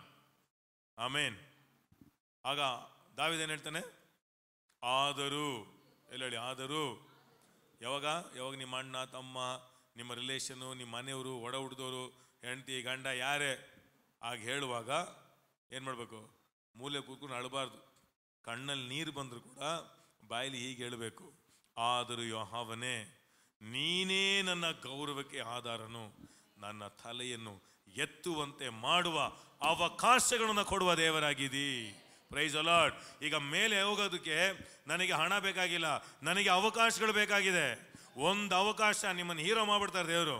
ಆಮೇನ್ ಆಗ ದಾವಿದೇನು ಹೇಳ್ತಾನೆ ಆದರೂ ಹೇಳಿ ಆದರೂ ಯಾವಾಗ ಯಾವಾಗ ನಿಮ್ಮ ಅಣ್ಣ ತಮ್ಮ ನಿಮ್ಮ ರಿಲೇಷನು ನಿಮ್ಮ ಮನೆಯವರು ಒಡ ಹುಡ್ದವರು ಹೆಂಡತಿ ಗಂಡ ಯಾರೇ ಆಗ ಹೇಳುವಾಗ ಏನು ಮಾಡಬೇಕು ಮೂಲೆ ಕೂತ್ಕೊಂಡು ಅಳಬಾರ್ದು ಕಣ್ಣಲ್ಲಿ ನೀರು ಬಂದರೂ ಕೂಡ ಬಾಯಲ್ಲಿ ಹೀಗೆ ಹೇಳಬೇಕು ಆದರೂ ಯೋಹಾವನೇ ನೀನೇ ನನ್ನ ಗೌರವಕ್ಕೆ ಆಧಾರನು ನನ್ನ ತಲೆಯನ್ನು ಎತ್ತುವಂತೆ ಮಾಡುವ ಅವಕಾಶಗಳನ್ನು ಕೊಡುವ ದೇವರಾಗಿದೀ ಪ್ರೈಸ್ ಅಲಾಟ್ ಈಗ ಮೇಲೆ ಹೋಗೋದಕ್ಕೆ ನನಗೆ ಹಣ ಬೇಕಾಗಿಲ್ಲ ನನಗೆ ಅವಕಾಶಗಳು ಬೇಕಾಗಿದೆ ಒಂದು ಅವಕಾಶ ನಿಮ್ಮನ್ನು ಹೀರೋ ಮಾಡ್ಬಿಡ್ತಾರೆ ದೇವರು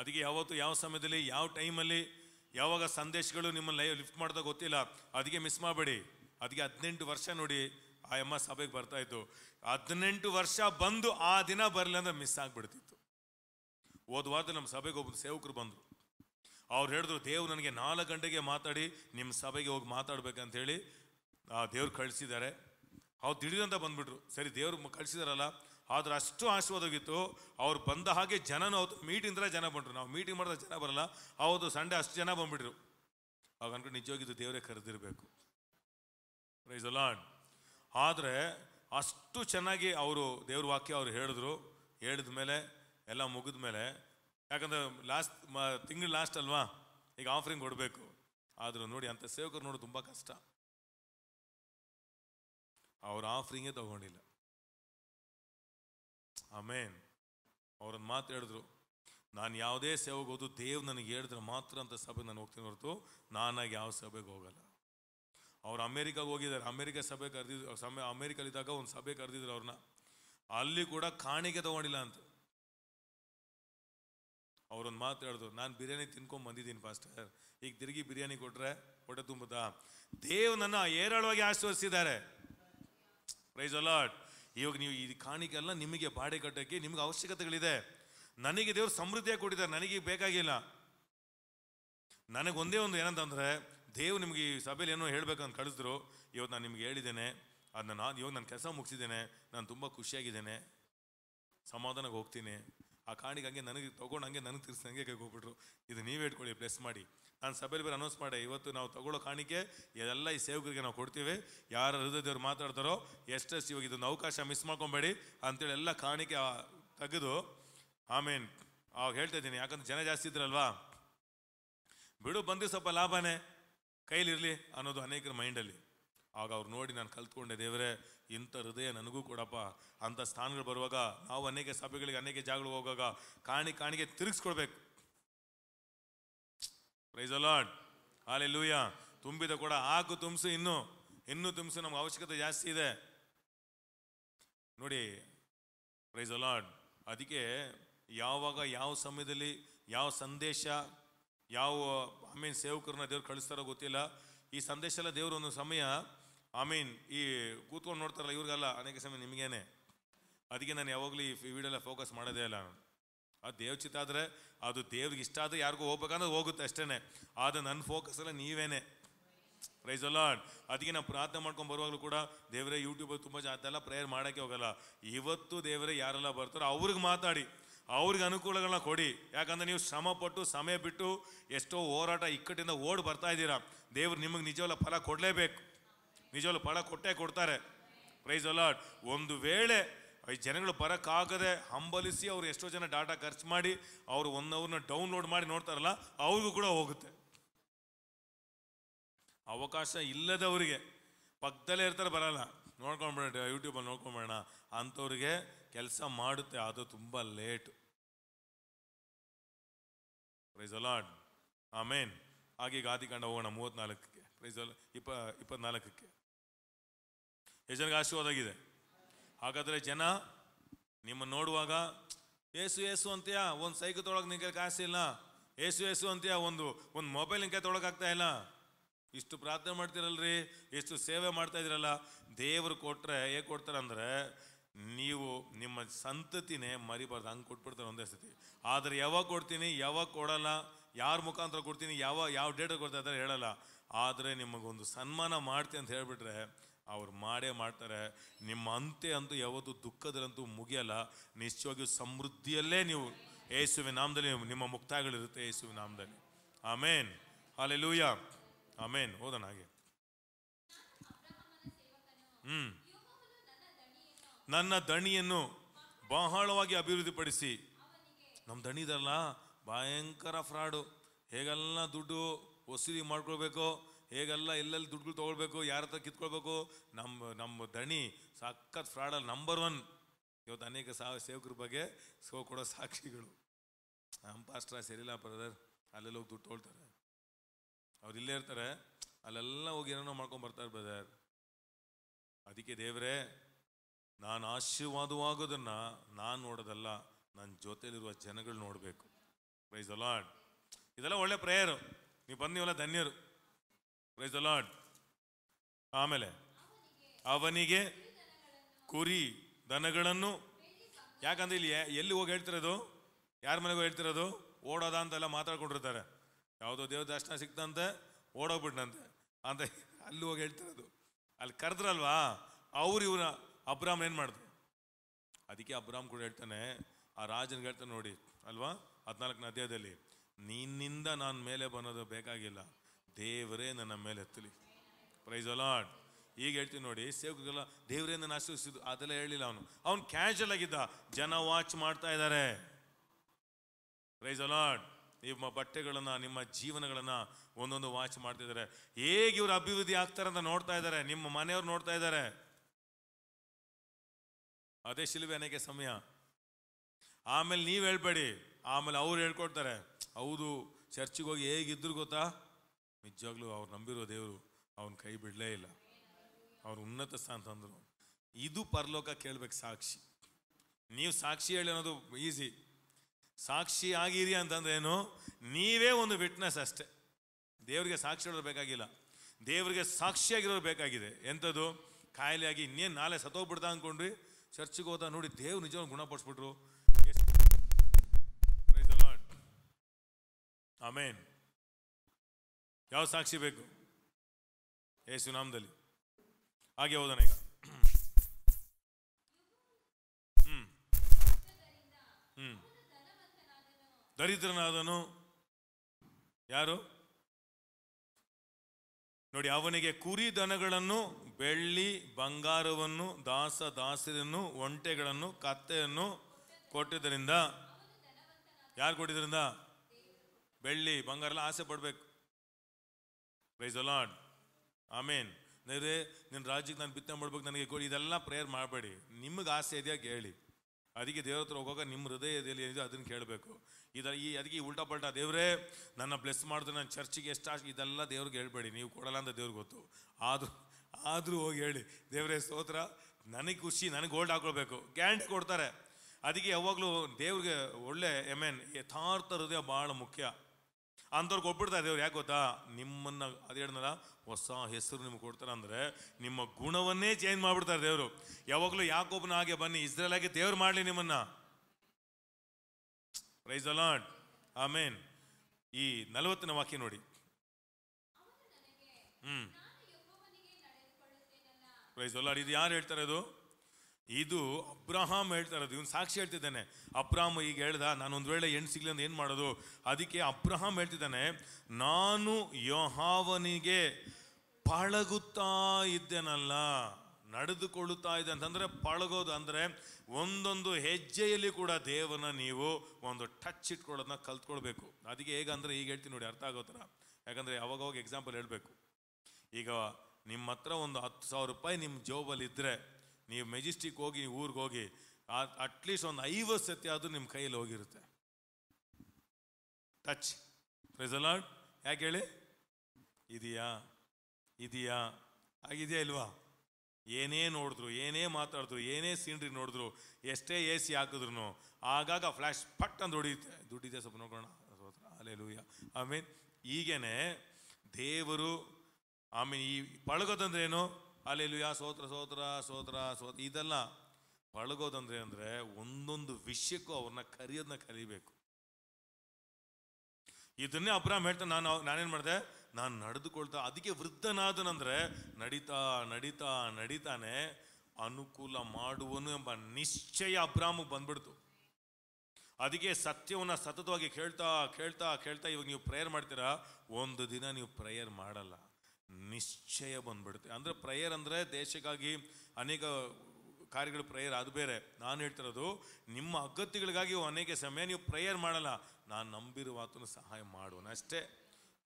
ಅದಕ್ಕೆ ಯಾವತ್ತು ಯಾವ ಸಮಯದಲ್ಲಿ ಯಾವ ಟೈಮಲ್ಲಿ ಯಾವಾಗ ಸಂದೇಶಗಳು ನಿಮ್ಮನ್ನು ಲೈವ್ ಲಿಫ್ಟ್ ಮಾಡ್ದಾಗ ಗೊತ್ತಿಲ್ಲ ಅದಕ್ಕೆ ಮಿಸ್ ಮಾಡಬೇಡಿ ಅದಕ್ಕೆ ಹದಿನೆಂಟು ವರ್ಷ ನೋಡಿ ಆ ಅಮ್ಮ ಸಭೆಗೆ ಬರ್ತಾ ಇತ್ತು ಹದಿನೆಂಟು ವರ್ಷ ಬಂದು ಆ ದಿನ ಬರಲಿಲ್ಲ ಅಂದ್ರೆ ಮಿಸ್ ಆಗಿಬಿಡ್ತಿತ್ತು ಹೋದ ನಮ್ಮ ಸಭೆಗೆ ಒಬ್ಬ ಸೇವಕರು ಬಂದರು ಅವ್ರು ಹೇಳಿದ್ರು ದೇವ್ರು ನನಗೆ ನಾಲ್ಕು ಗಂಟೆಗೆ ಮಾತಾಡಿ ನಿಮ್ಮ ಸಭೆಗೆ ಹೋಗಿ ಮಾತಾಡ್ಬೇಕಂತ ಹೇಳಿ ಆ ದೇವ್ರು ಕಳಿಸಿದ್ದಾರೆ ಅವ್ರು ದಿಢೀರಂತ ಬಂದ್ಬಿಟ್ರು ಸರಿ ದೇವ್ರು ಕಳಿಸಿದಾರಲ್ಲ ಆದ್ರೆ ಅಷ್ಟು ಆಶೀರ್ವಾದವಾಗಿತ್ತು ಅವ್ರು ಬಂದ ಹಾಗೆ ಜನನೂ ಅವತ್ತು ಮೀಟಿಂಗ್ದ್ರೆ ಜನ ಬಂದರು ನಾವು ಮೀಟಿಂಗ್ ಮಾಡಿದ್ರೆ ಜನ ಬರಲ್ಲ ಅವತ್ತು ಸಂಡೆ ಅಷ್ಟು ಜನ ಬಂದ್ಬಿಟ್ರು ಅವಾಗ ಅನ್ಕೊಂಡು ನಿಜವಾಗಿದ್ದು ದೇವರೇ ಕರೆದಿರಬೇಕು ಪ್ರೈಸ್ ಲಾಡ್ ಆದರೆ ಅಷ್ಟು ಚೆನ್ನಾಗಿ ಅವರು ದೇವ್ರ ವಾಕ್ಯ ಅವ್ರು ಹೇಳಿದ್ರು ಹೇಳಿದ ಮೇಲೆ ಎಲ್ಲ ಮುಗಿದ ಮೇಲೆ ಯಾಕಂದ್ರೆ ಲಾಸ್ಟ್ ತಿಂಗಳು ಲಾಸ್ಟ್ ಅಲ್ವಾ ಈಗ ಆಫರಿಂಗ್ ಕೊಡಬೇಕು ಆದರೂ ನೋಡಿ ಅಂಥ ಸೇವಕರು ನೋಡಿ ತುಂಬ ಕಷ್ಟ ಅವ್ರ ಆಫರಿಂಗೇ ತಗೊಂಡಿಲ್ಲ ಆಮೇನ್ ಅವ್ರನ್ನ ಮಾತು ಹೇಳಿದ್ರು ನಾನು ಯಾವುದೇ ಸೇವೆಗೆ ಹೋದ್ರು ದೇವ್ ನನಗೆ ಹೇಳಿದ್ರೆ ಮಾತ್ರ ಅಂತ ಸಭೆ ನಾನು ಹೋಗ್ತೀನಿ ಹೊರತು ನಾನಾಗಿ ಯಾವ ಸಭೆಗೆ ಹೋಗಲ್ಲ ಅವ್ರು ಅಮೇರಿಕಾಗೆ ಹೋಗಿದ್ದಾರೆ ಅಮೇರಿಕ ಸಭೆ ಕರೆದಿದ್ರು ಸಮಯ ಅಮೇರಿಕಲ್ಲಿದ್ದಾಗ ಒಂದು ಸಭೆ ಕರೆದಿದ್ರು ಅವ್ರನ್ನ ಅಲ್ಲಿ ಕೂಡ ಕಾಣಿಕೆ ತಗೊಂಡಿಲ್ಲ ಅಂತ ಅವರೊಂದು ಮಾತು ಹೇಳಿದ್ರು ನಾನು ಬಿರಿಯಾನಿ ತಿನ್ಕೊಂಡು ಬಂದಿದ್ದೀನಿ ಪಾಸ್ಟರ್ ಈಗ ತಿರುಗಿ ಬಿರಿಯಾನಿ ಕೊಟ್ಟರೆ ಹೊಟ್ಟೆ ತುಂಬುತ್ತಾ ನನ್ನ ಏರಾಳವಾಗಿ ಆಶೀರ್ವದಿಸಿದ್ದಾರೆ ಪ್ರೈಸ್ ಅಲಾಟ್ ಇವಾಗ ನೀವು ಈ ಕಾಣಿಕೆಲ್ಲ ನಿಮಗೆ ಬಾಡೆ ಕಟ್ಟೋಕ್ಕೆ ನಿಮಗೆ ಅವಶ್ಯಕತೆಗಳಿದೆ ನನಗೆ ದೇವರು ಸಮೃದ್ಧಿಯಾಗಿ ಕೊಟ್ಟಿದ್ದಾರೆ ನನಗೆ ಬೇಕಾಗಿಲ್ಲ ನನಗೆ ಒಂದೇ ಒಂದು ಏನಂತಂದರೆ ದೇವ್ ನಿಮಗೆ ಈ ಸಭೆಯಲ್ಲಿ ಏನೋ ಹೇಳ್ಬೇಕಂತ ಕಳಿಸಿದ್ರು ಇವತ್ತು ನಾನು ನಿಮಗೆ ಹೇಳಿದ್ದೇನೆ ಅದನ್ನ ನಾನು ಇವಾಗ ನಾನು ಕೆಲಸ ಮುಗಿಸಿದ್ದೇನೆ ನಾನು ತುಂಬ ಖುಷಿಯಾಗಿದ್ದೇನೆ ಸಮಾಧಾನಕ್ಕೆ ಹೋಗ್ತೀನಿ ಆ ಕಾಣಿಗೆ ಹಂಗೆ ನನಗೆ ತೊಗೊಂಡು ಹಂಗೆ ನನಗೆ ತಿರ್ಸಿ ಹಂಗೆ ಕೈ ಹೋಗ್ಬಿಟ್ರು ಇದು ನೀವೇ ಇಟ್ಕೊಳ್ಳಿ ಬ್ಲೆಸ್ ಮಾಡಿ ನಾನು ಸಭೆಯಲ್ಲಿ ಬೇರೆ ಅನೌನ್ಸ್ ಮಾಡಿ ಇವತ್ತು ನಾವು ತಗೊಳ್ಳೋ ಕಾಣಿಕೆ ಎಲ್ಲ ಈ ಸೇವಕರಿಗೆ ನಾವು ಕೊಡ್ತೀವಿ ಯಾರ ಹೃದಯದವ್ರು ಮಾತಾಡ್ತಾರೋ ಎಷ್ಟೆಷ್ಟು ಇವಾಗ ಇದೊಂದು ಅವಕಾಶ ಮಿಸ್ ಮಾಡ್ಕೊಬೇಡಿ ಅಂತೇಳಿ ಎಲ್ಲ ಕಾಣಿಕೆ ತೆಗೆದು ಆಮೇನ್ ಅವಾಗ ಹೇಳ್ತಾ ಇದ್ದೀನಿ ಯಾಕಂದ್ರೆ ಜನ ಜಾಸ್ತಿ ಇದ್ರಲ್ವಾ ಬಿಡು ಬಂದು ಸ್ವಲ್ಪ ಲಾಭನೇ ಕೈಲಿರಲಿ ಅನ್ನೋದು ಅನೇಕರ ಮೈಂಡಲ್ಲಿ ಆಗ ಅವ್ರು ನೋಡಿ ನಾನು ಕಲ್ತ್ಕೊಂಡೆ ದೇವರೇ ಇಂಥ ಹೃದಯ ನನಗೂ ಕೊಡಪ್ಪ ಅಂಥ ಸ್ಥಾನಗಳು ಬರುವಾಗ ನಾವು ಅನೇಕ ಸಭೆಗಳಿಗೆ ಅನೇಕ ಜಾಗಗಳಿಗೆ ಹೋಗುವಾಗ ಕಾಣಿ ಕಾಣಿಗೆ ತಿರುಗಿಸ್ಕೊಡ್ಬೇಕು ಪ್ರೈಸ್ ಅಲಾಡ್ ಹಾಲೆ ಲೂಯ್ಯ ತುಂಬಿದ ಕೂಡ ಹಾಕು ತುಂಬಿಸು ಇನ್ನು ಇನ್ನೂ ತುಂಬಿಸು ನಮ್ಗೆ ಅವಶ್ಯಕತೆ ಜಾಸ್ತಿ ಇದೆ ನೋಡಿ ಪ್ರೈಸ್ ಅಲಾಡ್ ಅದಕ್ಕೆ ಯಾವಾಗ ಯಾವ ಸಮಯದಲ್ಲಿ ಯಾವ ಸಂದೇಶ ಯಾವ ಐ ಮೀನ್ ಸೇವಕರನ್ನ ದೇವ್ರು ಕಳಿಸ್ತಾರೋ ಗೊತ್ತಿಲ್ಲ ಈ ಸಂದೇಶ ಎಲ್ಲ ದೇವರು ಒಂದು ಸಮಯ ಐ ಮೀನ್ ಈ ಕೂತ್ಕೊಂಡು ನೋಡ್ತಾರಲ್ಲ ಇವ್ರಿಗೆಲ್ಲ ಅನೇಕ ಸಮಯ ನಿಮಗೇನೆ ಅದಕ್ಕೆ ನಾನು ಯಾವಾಗಲೂ ಈ ವಿಡಿಯೋಲ್ಲ ಎಲ್ಲ ಫೋಕಸ್ ಮಾಡೋದೇ ಇಲ್ಲ ನಾನು ಅದು ದೇವ್ರ ಆದರೆ ಅದು ದೇವ್ರಿಗೆ ಇಷ್ಟ ಆದರೆ ಯಾರಿಗೂ ಹೋಗ್ಬೇಕಂದ್ರೆ ಹೋಗುತ್ತೆ ಅಷ್ಟೇ ಆದರೆ ನನ್ನ ಫೋಕಸ್ ಎಲ್ಲ ನೀವೇನೆ ಪ್ರೈಸ್ ಅಲ್ಲ ಅದಕ್ಕೆ ನಾವು ಪ್ರಾರ್ಥನೆ ಮಾಡ್ಕೊಂಡು ಬರುವಾಗಲೂ ಕೂಡ ದೇವರೇ ಯೂಟ್ಯೂಬಲ್ಲಿ ತುಂಬ ಅದೆಲ್ಲ ಪ್ರೇಯರ್ ಮಾಡೋಕ್ಕೆ ಹೋಗಲ್ಲ ಇವತ್ತು ದೇವರೇ ಯಾರೆಲ್ಲ ಬರ್ತಾರೋ ಅವ್ರಿಗೆ ಮಾತಾಡಿ ಅವ್ರಿಗೆ ಅನುಕೂಲಗಳನ್ನ ಕೊಡಿ ಯಾಕಂದರೆ ನೀವು ಶ್ರಮಪಟ್ಟು ಸಮಯ ಬಿಟ್ಟು ಎಷ್ಟೋ ಹೋರಾಟ ಇಕ್ಕಟ್ಟಿಂದ ಓಡ್ ಬರ್ತಾ ಇದ್ದೀರಾ ದೇವ್ರು ನಿಮಗೆ ನಿಜವಲ್ಲ ಫಲ ಕೊಡಲೇಬೇಕು ನಿಜವಲ್ಲೂ ಫಲ ಕೊಟ್ಟೇ ಕೊಡ್ತಾರೆ ಪ್ರೈಸ್ ಅಲಾಟ್ ಒಂದು ವೇಳೆ ಈ ಜನಗಳು ಬರೋಕ್ಕಾಗದೆ ಹಂಬಲಿಸಿ ಅವ್ರು ಎಷ್ಟೋ ಜನ ಡಾಟಾ ಖರ್ಚು ಮಾಡಿ ಅವರು ಒನ್ ಅವ್ರನ್ನ ಡೌನ್ಲೋಡ್ ಮಾಡಿ ನೋಡ್ತಾರಲ್ಲ ಅವ್ರಿಗೂ ಕೂಡ ಹೋಗುತ್ತೆ ಅವಕಾಶ ಇಲ್ಲದವರಿಗೆ ಪಕ್ಕದಲ್ಲೇ ಇರ್ತಾರೆ ಬರಲ್ಲ ನೋಡ್ಕೊಂಡ್ಬಿಡ ಯೂಟ್ಯೂಬಲ್ಲಿ ನೋಡ್ಕೊಂಡ್ಬಿಡೋಣ ಅಂಥವ್ರಿಗೆ ಕೆಲಸ ಮಾಡುತ್ತೆ ಅದು ತುಂಬ ಲೇಟು ಪ್ರೈಸ್ ಅಲಾಡ್ ಆಮೇನ್ ಹಾಗೆ ಗಾದಿ ಕಂಡು ಹೋಗೋಣ ಮೂವತ್ತ್ನಾಲ್ಕಕ್ಕೆ ಪ್ರೈಸ್ ಅಲ ಇಪ್ಪ ಇಪ್ಪತ್ನಾಲ್ಕಕ್ಕೆ ಎಷ್ಟು ಜನಕ್ಕೆ ಆಶೀರ್ವಾದ ಆಗಿದೆ ಹಾಗಾದರೆ ಜನ ನಿಮ್ಮ ನೋಡುವಾಗ ಏಸು ಏಸು ಅಂತೀಯ ಒಂದು ಸೈಕಲ್ ತೊಳಗೆ ನಿಂಗೆ ಇಲ್ಲ ಏಸು ಏಸು ಅಂತೀಯ ಒಂದು ಒಂದು ಮೊಬೈಲ್ ನಿಂಗೆ ಆಗ್ತಾ ಇಲ್ಲ ಇಷ್ಟು ಪ್ರಾರ್ಥನೆ ಮಾಡ್ತಿರಲ್ರಿ ಎಷ್ಟು ಸೇವೆ ಮಾಡ್ತಾ ಇದ್ದೀರಲ್ಲ ದೇವರು ಕೊಟ್ಟರೆ ಹೇಗೆ ಕೊಡ್ತಾರೆ ಅಂದರೆ ನೀವು ನಿಮ್ಮ ಸಂತತಿನೇ ಮರಿಬಾರ್ದು ಹಂಗೆ ಕೊಟ್ಬಿಡ್ತಾರೆ ಒಂದೇ ಸತಿ ಆದರೆ ಯಾವಾಗ ಕೊಡ್ತೀನಿ ಯಾವಾಗ ಕೊಡಲ್ಲ ಯಾರ ಮುಖಾಂತರ ಕೊಡ್ತೀನಿ ಯಾವ ಯಾವ ಡೇಟ್ ಕೊಡ್ತಾ ಇದ್ದಾರೆ ಹೇಳಲ್ಲ ಆದರೆ ನಿಮಗೊಂದು ಸನ್ಮಾನ ಮಾಡ್ತೀನಿ ಅಂತ ಹೇಳಿಬಿಟ್ರೆ ಅವ್ರು ಮಾಡೇ ಮಾಡ್ತಾರೆ ನಿಮ್ಮ ಅಂತೆ ಅಂತೂ ಯಾವತ್ತು ದುಃಖದಲ್ಲಂತೂ ಮುಗಿಯಲ್ಲ ನಿಶ್ಚಯವಾಗಿಯೂ ಸಮೃದ್ಧಿಯಲ್ಲೇ ನೀವು ಯೇಸುವಿನ ನಾಮದಲ್ಲಿ ನಿಮ್ಮ ಮುಕ್ತಾಯಗಳಿರುತ್ತೆ ಯೇಸುವಿನ ನಾಮದಲ್ಲಿ ಆಮೇನ್ ಅಲ್ಲಿ ಲೂಯ ಆಮೇನ್ ಓದೋಣ ಹಾಗೆ ಹ್ಞೂ ನನ್ನ ದಣಿಯನ್ನು ಬಹಳವಾಗಿ ಅಭಿವೃದ್ಧಿಪಡಿಸಿ ನಮ್ಮ ದಣಿ ಭಯಂಕರ ಫ್ರಾಡು ಹೇಗೆಲ್ಲ ದುಡ್ಡು ವಸೂಲಿ ಮಾಡ್ಕೊಳ್ಬೇಕು ಹೇಗೆಲ್ಲ ಎಲ್ಲೆಲ್ಲಿ ದುಡ್ಡುಗಳು ತೊಗೊಳ್ಬೇಕು ಯಾರ ಹತ್ರ ಕಿತ್ಕೊಳ್ಬೇಕು ನಮ್ಮ ನಮ್ಮ ದಣಿ ಸಖತ್ ಫ್ರಾಡಲ್ಲಿ ನಂಬರ್ ಒನ್ ಇವತ್ತು ಅನೇಕ ಸಾವ ಸೇವಕರ ಬಗ್ಗೆ ಸೋ ಕೊಡೋ ಸಾಕ್ಷಿಗಳು ನಮ್ಮ ಪಾಸ್ಟ್ರ ಸರಿಲ್ಲ ಬ್ರದರ್ ಅಲ್ಲೆಲ್ಲ ಹೋಗಿ ದುಡ್ಡು ತೊಗೊಳ್ತಾರೆ ಅವ್ರು ಇಲ್ಲೇ ಇರ್ತಾರೆ ಅಲ್ಲೆಲ್ಲ ಹೋಗಿ ಏನೇನೋ ಮಾಡ್ಕೊಂಡು ಬರ್ತಾರೆ ಬ್ರದರ್ ಅದಕ್ಕೆ ದೇವರೇ ನಾನು ಆಶೀರ್ವಾದವಾಗೋದನ್ನು ನಾನು ನೋಡೋದಲ್ಲ ನನ್ನ ಜೊತೆಯಲ್ಲಿರುವ ಜನಗಳು ನೋಡಬೇಕು ಪ್ರೈಸ್ ಅಲಾಡ್ ಇದೆಲ್ಲ ಒಳ್ಳೆ ಪ್ರೇಯರು ನೀವು ಬಂದೀವಲ್ಲ ಧನ್ಯರು ಪ್ರೈಸ್ ಲಾರ್ಡ್ ಆಮೇಲೆ ಅವನಿಗೆ ಕುರಿ ದನಗಳನ್ನು ಯಾಕಂದ್ರೆ ಇಲ್ಲಿ ಎಲ್ಲಿ ಹೋಗಿ ಹೇಳ್ತಿರೋದು ಯಾರ ಮನೆಗೆ ಹೇಳ್ತಿರೋದು ಓಡೋದ ಅಂತೆಲ್ಲ ಮಾತಾಡ್ಕೊಂಡಿರ್ತಾರೆ ಯಾವುದೋ ದೇವ್ರ ದರ್ಶನ ಸಿಕ್ತಂತೆ ಓಡೋಗ್ಬಿಟ್ನಂತೆ ಅಂತ ಅಲ್ಲಿ ಹೋಗಿ ಹೇಳ್ತಿರೋದು ಅಲ್ಲಿ ಕರೆದ್ರಲ್ವಾ ಅವ್ರು ಇವ್ರ ಅಬ್ರಾಮ್ ಏನು ಮಾಡಿದ್ರು ಅದಕ್ಕೆ ಅಬ್ರಾಮ್ ಕೂಡ ಹೇಳ್ತಾನೆ ಆ ರಾಜನಿಗೆ ಹೇಳ್ತಾನೆ ನೋಡಿ ಅಲ್ವಾ ಹದಿನಾಲ್ಕನೇ ಅಧ್ಯಾಯದಲ್ಲಿ ನಿನ್ನಿಂದ ನಾನು ಮೇಲೆ ಬನ್ನೋದು ಬೇಕಾಗಿಲ್ಲ ದೇವರೇ ನನ್ನ ಮೇಲೆ ಎತ್ತಲಿ ಪ್ರೈಸ್ ಅಲಾಡ್ ಈಗ ಹೇಳ್ತೀನಿ ನೋಡಿ ಸೇವಕಲ್ಲ ದೇವರೇ ನನ್ನ ಆಶೀರ್ವಿಸಿದ್ದು ಅದೆಲ್ಲ ಹೇಳಿಲ್ಲ ಅವನು ಅವನು ಕ್ಯಾಶುವಲ್ ಆಗಿದ್ದ ಜನ ವಾಚ್ ಮಾಡ್ತಾ ಇದ್ದಾರೆ ಪ್ರೈಸ್ ಅಲಾಡ್ ನಿಮ್ಮ ಬಟ್ಟೆಗಳನ್ನು ನಿಮ್ಮ ಜೀವನಗಳನ್ನು ಒಂದೊಂದು ವಾಚ್ ಮಾಡ್ತಿದ್ದಾರೆ ಹೇಗೆ ಇವರು ಅಭಿವೃದ್ಧಿ ಆಗ್ತಾರೆ ಅಂತ ನೋಡ್ತಾ ಇದ್ದಾರೆ ನಿಮ್ಮ ಮನೆಯವ್ರು ನೋಡ್ತಾ ಇದ್ದಾರೆ ಅದೇ ಅನೇಕ ಸಮಯ ಆಮೇಲೆ ನೀವು ಹೇಳ್ಬೇಡಿ ಆಮೇಲೆ ಅವ್ರು ಹೇಳ್ಕೊಡ್ತಾರೆ ಹೌದು ಚರ್ಚಿಗೆ ಹೋಗಿ ಹೇಗಿದ್ರು ಗೊತ್ತಾ ನಿಜವಾಗ್ಲೂ ಅವ್ರು ನಂಬಿರೋ ದೇವರು ಅವನ ಕೈ ಬಿಡಲೇ ಇಲ್ಲ ಅವ್ರು ಉನ್ನತ ಸ್ಥಾನ ತಂದರು ಇದು ಪರಲೋಕ ಕೇಳ್ಬೇಕು ಸಾಕ್ಷಿ ನೀವು ಸಾಕ್ಷಿ ಹೇಳಿ ಅನ್ನೋದು ಈಸಿ ಸಾಕ್ಷಿ ಆಗಿರಿ ಅಂತಂದ್ರೆ ಏನು ನೀವೇ ಒಂದು ವಿಟ್ನೆಸ್ ಅಷ್ಟೆ ದೇವರಿಗೆ ಸಾಕ್ಷಿ ಹೇಳೋದು ಬೇಕಾಗಿಲ್ಲ ದೇವರಿಗೆ ಸಾಕ್ಷಿಯಾಗಿರೋರು ಬೇಕಾಗಿದೆ ಎಂಥದ್ದು ಆಗಿ ಇನ್ನೇನು ನಾಳೆ ಸತ್ತೋಗ್ಬಿಡ್ತಾ ಅಂದ್ಕೊಂಡ್ರಿ ಚರ್ಚಿಗೆ ಹೋದ ನೋಡಿ ದೇವ್ರು ನಿಜವಾಗಿ ಗುಣಪಡಿಸ್ಬಿಟ್ರು ಆಮೇನ್ ಯಾವ ಸಾಕ್ಷಿ ಬೇಕು ಏ ಸುನಾಮದಲ್ಲಿ ಹಾಗೆ ಹೋದನ ಈಗ ಹ್ಞೂ ಹ್ಞೂ ದರಿದ್ರನಾದನು ಯಾರು ನೋಡಿ ಅವನಿಗೆ ಕುರಿ ದನಗಳನ್ನು ಬೆಳ್ಳಿ ಬಂಗಾರವನ್ನು ದಾಸ ದಾಸರನ್ನು ಒಂಟೆಗಳನ್ನು ಕತ್ತೆಯನ್ನು ಕೊಟ್ಟಿದ್ದರಿಂದ ಯಾರು ಕೊಟ್ಟಿದ್ದರಿಂದ ಬೆಳ್ಳಿ ಬಂಗಾರ ಆಸೆ ಪಡ್ಬೇಕು ಪ್ರೈಸ್ ಅಲಾಡ್ ಆಮೇನ್ ಅಂದರೆ ನಿನ್ನ ರಾಜ್ಯಕ್ಕೆ ನಾನು ಬಿತ್ತನೆ ಮಾಡ್ಬೇಕು ನನಗೆ ಕೊಡಿ ಇದೆಲ್ಲ ಪ್ರೇಯರ್ ಮಾಡಬೇಡಿ ನಿಮಗೆ ಆಸೆ ಇದೆಯಾ ಕೇಳಿ ಅದಕ್ಕೆ ದೇವ್ರ ಹತ್ರ ಹೋಗೋಕೆ ನಿಮ್ಮ ಹೃದಯದಲ್ಲಿ ಏನಿದೆ ಅದನ್ನು ಕೇಳಬೇಕು ಇದರ ಈ ಅದಕ್ಕೆ ಉಲ್ಟಾ ಪಲ್ಟಾ ದೇವರೇ ನನ್ನ ಬ್ಲೆಸ್ ಮಾಡಿದ್ರೆ ನನ್ನ ಚರ್ಚಿಗೆ ಎಷ್ಟು ಇದೆಲ್ಲ ದೇವ್ರಿಗೆ ಹೇಳ್ಬೇಡಿ ನೀವು ಕೊಡಲ್ಲ ಅಂತ ದೇವ್ರಿಗೆ ಗೊತ್ತು ಆದರೂ ಆದರೂ ಹೋಗಿ ಹೇಳಿ ದೇವರೇ ಸ್ತೋತ್ರ ನನಗೆ ಖುಷಿ ನನಗೆ ಗೋಲ್ಡ್ ಹಾಕ್ಕೊಳ್ಬೇಕು ಗ್ಯಾಂಟ್ ಕೊಡ್ತಾರೆ ಅದಕ್ಕೆ ಯಾವಾಗಲೂ ದೇವ್ರಿಗೆ ಒಳ್ಳೆ ಎಮ್ ಯಥಾರ್ಥ ಹೃದಯ ಭಾಳ ಮುಖ್ಯ ಅಂಥವ್ರಿಗೆ ಒಬ್ಬಿಡ್ತಾರೆ ದೇವ್ರು ಯಾಕೆ ಗೊತ್ತಾ ನಿಮ್ಮನ್ನು ಅದು ಹೇಳಿದ್ನಲ್ಲ ಹೊಸ ಹೆಸರು ನಿಮ್ಗೆ ಕೊಡ್ತಾರೆ ಅಂದರೆ ನಿಮ್ಮ ಗುಣವನ್ನೇ ಚೇಂಜ್ ಮಾಡಿಬಿಡ್ತಾರೆ ದೇವರು ಯಾವಾಗಲೂ ಯಾಕೊಬ್ಬನ ಹಾಗೆ ಬನ್ನಿ ಇಸ್ರೇಲ್ ಆಗಿ ದೇವ್ರು ಮಾಡಲಿ ನಿಮ್ಮನ್ನು ಪ್ರೈಸ್ ಅಲಾಟ್ ಆಮೇನ್ ಈ ನಲವತ್ತನೇ ವಾಕ್ಯ ನೋಡಿ ಹ್ಞೂ ಪ್ರೈಸ್ ಅಲಾಟ್ ಇದು ಯಾರು ಹೇಳ್ತಾರೆ ಅದು ಇದು ಅಬ್ರಹಾಮ್ ಹೇಳ್ತಾ ಇರೋದು ಇವನು ಸಾಕ್ಷಿ ಹೇಳ್ತಿದ್ದಾನೆ ಅಬ್ರಾಹಮ್ ಈಗ ಹೇಳ್ದ ನಾನು ಒಂದು ವೇಳೆ ಹೆಣ್ಣು ಸಿಗ್ಲಿ ಅಂತ ಏನು ಮಾಡೋದು ಅದಕ್ಕೆ ಅಬ್ರಹಾಮ್ ಹೇಳ್ತಿದ್ದಾನೆ ನಾನು ಯೋಹಾವನಿಗೆ ಪಳಗುತ್ತಾ ಇದ್ದೇನಲ್ಲ ನಡೆದುಕೊಳ್ಳುತ್ತಾ ಇದೆ ಅಂತಂದರೆ ಪಳಗೋದು ಅಂದರೆ ಒಂದೊಂದು ಹೆಜ್ಜೆಯಲ್ಲಿ ಕೂಡ ದೇವನ ನೀವು ಒಂದು ಟಚ್ ಇಟ್ಕೊಳ್ಳೋದನ್ನ ಕಲ್ತ್ಕೊಳ್ಬೇಕು ಅದಕ್ಕೆ ಹೇಗಂದರೆ ಈಗ ಹೇಳ್ತೀನಿ ನೋಡಿ ಅರ್ಥ ಆಗೋ ಥರ ಯಾಕಂದರೆ ಯಾವಾಗವಾಗ ಎಕ್ಸಾಂಪಲ್ ಹೇಳಬೇಕು ಈಗ ನಿಮ್ಮ ಹತ್ರ ಒಂದು ಹತ್ತು ಸಾವಿರ ರೂಪಾಯಿ ನಿಮ್ಮ ಜೋಬಲ್ಲಿ ಇದ್ದರೆ ನೀವು ಮೆಜೆಸ್ಟಿಕ್ ಹೋಗಿ ನೀವು ಊರಿಗೆ ಹೋಗಿ ಅಟ್ಲೀಸ್ಟ್ ಒಂದು ಐವತ್ತು ಸತಿ ಆದರೂ ನಿಮ್ಮ ಕೈಯಲ್ಲಿ ಹೋಗಿರುತ್ತೆ ಟಚ್ ರೆಸಲ್ಟ್ ಯಾಕೆ ಹೇಳಿ ಇದೆಯಾ ಇದೆಯಾ ಆಗಿದೆಯಾ ಇಲ್ವಾ ಏನೇ ನೋಡಿದ್ರು ಏನೇ ಮಾತಾಡಿದ್ರು ಏನೇ ಸೀನ್ರಿ ನೋಡಿದ್ರು ಎಷ್ಟೇ ಎ ಸಿ ಹಾಕಿದ್ರು ಆಗಾಗ ಫ್ಲ್ಯಾಶ್ ಪಟ್ ಅಂತ ಹೊಡಿಯುತ್ತೆ ದುಡ್ಡಿದೆ ಸ್ವಲ್ಪ ನೋಡೋಣ ಅಲ್ಲೇ ಲೂಯ್ಯ ಐ ಮೀನ್ ಈಗೇನೆ ದೇವರು ಐ ಮೀನ್ ಈ ಪಳಗೋದಂದ್ರೆ ಏನು ಯಾ ಸೋತ್ರ ಸೋತ್ರ ಸೋತ್ರ ಸೋತ್ರ ಇದೆಲ್ಲ ಪಳಗೋದಂದ್ರೆ ಅಂದರೆ ಒಂದೊಂದು ವಿಷಯಕ್ಕೂ ಅವ್ರನ್ನ ಕರಿಯೋದನ್ನ ಕಲಿಬೇಕು ಇದನ್ನೇ ಅಬ್ರಾಮ್ ಹೇಳ್ತಾ ನಾನು ನಾನೇನು ಮಾಡಿದೆ ನಾನು ನಡೆದುಕೊಳ್ತಾ ಅದಕ್ಕೆ ವೃದ್ಧನಾದನಂದ್ರೆ ನಡೀತಾ ನಡೀತಾ ನಡೀತಾನೆ ಅನುಕೂಲ ಮಾಡುವನು ಎಂಬ ನಿಶ್ಚಯ ಅಬ್ರಾಮು ಬಂದ್ಬಿಡ್ತು ಅದಕ್ಕೆ ಸತ್ಯವನ್ನು ಸತತವಾಗಿ ಕೇಳ್ತಾ ಕೇಳ್ತಾ ಕೇಳ್ತಾ ಇವಾಗ ನೀವು ಪ್ರೇಯರ್ ಮಾಡ್ತೀರಾ ಒಂದು ದಿನ ನೀವು ಪ್ರೇಯರ್ ಮಾಡಲ್ಲ ನಿಶ್ಚಯ ಬಂದ್ಬಿಡುತ್ತೆ ಅಂದರೆ ಪ್ರೇಯರ್ ಅಂದರೆ ದೇಶಕ್ಕಾಗಿ ಅನೇಕ ಕಾರ್ಯಗಳು ಪ್ರೇಯರ್ ಅದು ಬೇರೆ ನಾನು ಹೇಳ್ತಿರೋದು ನಿಮ್ಮ ಅಗತ್ಯಗಳಿಗಾಗಿ ಅನೇಕ ಸಮಯ ನೀವು ಪ್ರೇಯರ್ ಮಾಡಲ್ಲ ನಾನು ನಂಬಿರುವ ಆತನು ಸಹಾಯ ಮಾಡುವನು ಅಷ್ಟೇ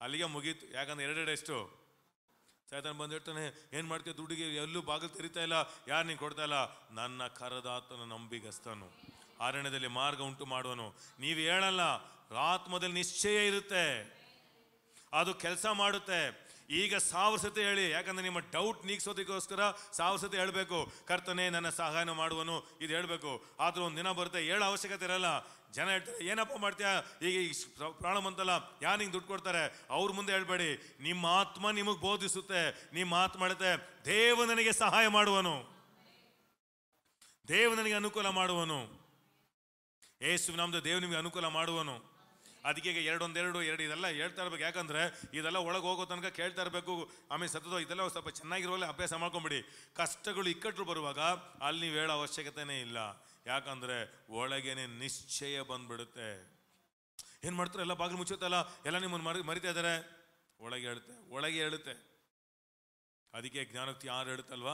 ಅಲ್ಲಿಗೆ ಮುಗೀತು ಯಾಕಂದ್ರೆ ಎರಡೆರಡು ಎಷ್ಟು ಸಾಯ್ತಾನ ಬಂದು ಹೇಳ್ತಾನೆ ಏನು ಮಾಡ್ತೀಯ ದುಡ್ಡಿಗೆ ಎಲ್ಲೂ ಬಾಗಿಲು ತೆರಿತಾ ಇಲ್ಲ ಯಾರು ನೀನು ಕೊಡ್ತಾ ಇಲ್ಲ ನನ್ನ ಕರದಾತನ ನಂಬಿಗಸ್ತನು ಅರಣ್ಯದಲ್ಲಿ ಮಾರ್ಗ ಉಂಟು ಮಾಡುವನು ನೀವು ಹೇಳಲ್ಲ ಆತ್ಮದಲ್ಲಿ ನಿಶ್ಚಯ ಇರುತ್ತೆ ಅದು ಕೆಲಸ ಮಾಡುತ್ತೆ ಈಗ ಸಾವಿರ ಹೇಳಿ ಯಾಕಂದ್ರೆ ನಿಮ್ಮ ಡೌಟ್ ನೀಗಿಸೋದಕ್ಕೋಸ್ಕರ ಸಾವಿರ ಸತಿ ಹೇಳಬೇಕು ಕರ್ತನೆ ನನ್ನ ಸಹಾಯನ ಮಾಡುವನು ಇದು ಹೇಳಬೇಕು ಆದರೂ ಒಂದು ದಿನ ಬರುತ್ತೆ ಹೇಳೋ ಅವಶ್ಯಕತೆ ಇರಲ್ಲ ಜನ ಹೇಳ್ತಾರೆ ಏನಪ್ಪ ಮಾಡ್ತೀಯ ಈಗ ಪ್ರಾಣ ಬಂತಲ್ಲ ಯಾನಿಗೆ ದುಡ್ಡು ಕೊಡ್ತಾರೆ ಅವ್ರ ಮುಂದೆ ಹೇಳ್ಬೇಡಿ ನಿಮ್ಮ ಆತ್ಮ ನಿಮಗೆ ಬೋಧಿಸುತ್ತೆ ನಿಮ್ಮ ಆತ್ಮ ಮಾಡುತ್ತೆ ದೇವ ನನಗೆ ಸಹಾಯ ಮಾಡುವನು ದೇವ ನನಗೆ ಅನುಕೂಲ ಮಾಡುವನು ಏಸು ನಮ್ದು ದೇವ್ ನಿಮಗೆ ಅನುಕೂಲ ಮಾಡುವನು ಅದಕ್ಕೆ ಈಗ ಎರಡೊಂದೆರಡು ಎರಡು ಇದೆಲ್ಲ ಹೇಳ್ತಾ ಇರ್ಬೇಕು ಯಾಕಂದ್ರೆ ಇದೆಲ್ಲ ಒಳಗೆ ಹೋಗೋ ತನಕ ಕೇಳ್ತಾ ಇರಬೇಕು ಆಮೇಲೆ ಸತತ ಇದೆಲ್ಲ ಸ್ವಲ್ಪ ಚೆನ್ನಾಗಿರುವಲ್ಲೇ ಅಭ್ಯಾಸ ಮಾಡ್ಕೊಂಬಿಡಿ ಕಷ್ಟಗಳು ಇಕ್ಕಟ್ಟು ಬರುವಾಗ ಅಲ್ಲಿ ನೀವು ಹೇಳೋ ಅವಶ್ಯಕತೆನೇ ಇಲ್ಲ ಯಾಕಂದರೆ ಒಳಗೇನೆ ನಿಶ್ಚಯ ಬಂದ್ಬಿಡುತ್ತೆ ಏನು ಮಾಡ್ತಾರೆ ಎಲ್ಲ ಬಾಗಿಲು ಮುಚ್ಚುತ್ತಲ್ಲ ಎಲ್ಲ ನಿಮ್ಮನ್ನು ಮರಿ ಮರಿತಾ ಇದ್ದಾರೆ ಒಳಗೆ ಹೇಳುತ್ತೆ ಒಳಗೆ ಹೇಳುತ್ತೆ ಅದಕ್ಕೆ ಜ್ಞಾನಕ್ಕೆ ಯಾರು ಹೇಳುತ್ತಲ್ವ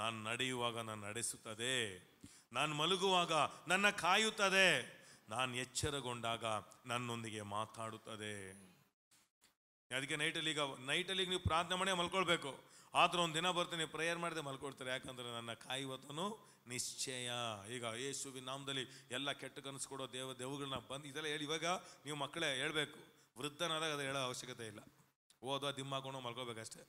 ನಾನು ನಡೆಯುವಾಗ ನಾನು ನಡೆಸುತ್ತದೆ ನಾನು ಮಲಗುವಾಗ ನನ್ನ ಕಾಯುತ್ತದೆ ನಾನು ಎಚ್ಚರಗೊಂಡಾಗ ನನ್ನೊಂದಿಗೆ ಮಾತಾಡುತ್ತದೆ ಅದಕ್ಕೆ ನೈಟಲ್ಲಿ ಈಗ ನೈಟಲ್ಲಿ ನೀವು ಪ್ರಾರ್ಥನೆ ಮಾಡೇ ಮಲ್ಕೊಳ್ಬೇಕು ಆದರೂ ಒಂದು ದಿನ ಬರ್ತೀನಿ ಪ್ರೇಯರ್ ಮಾಡಿದೆ ಮಲ್ಕೊಳ್ತಾರೆ ಯಾಕಂದರೆ ನನ್ನ ಕಾಯುವತನು ನಿಶ್ಚಯ ಈಗ ಯೇಸುವಿನ ನಾಮದಲ್ಲಿ ಎಲ್ಲ ಕೆಟ್ಟ ಕನಸು ಕೊಡೋ ದೇವ ದೇವಗಳನ್ನ ಬಂದು ಇದೆಲ್ಲ ಹೇಳಿ ಇವಾಗ ನೀವು ಮಕ್ಕಳೇ ಹೇಳಬೇಕು ವೃದ್ಧನಾದಾಗ ಅದು ಹೇಳೋ ಅವಶ್ಯಕತೆ ಇಲ್ಲ ಓದೋ ದಿಮ್ಮ ಹಾಕೊಂಡು ಮಲ್ಕೋಬೇಕಷ್ಟೇ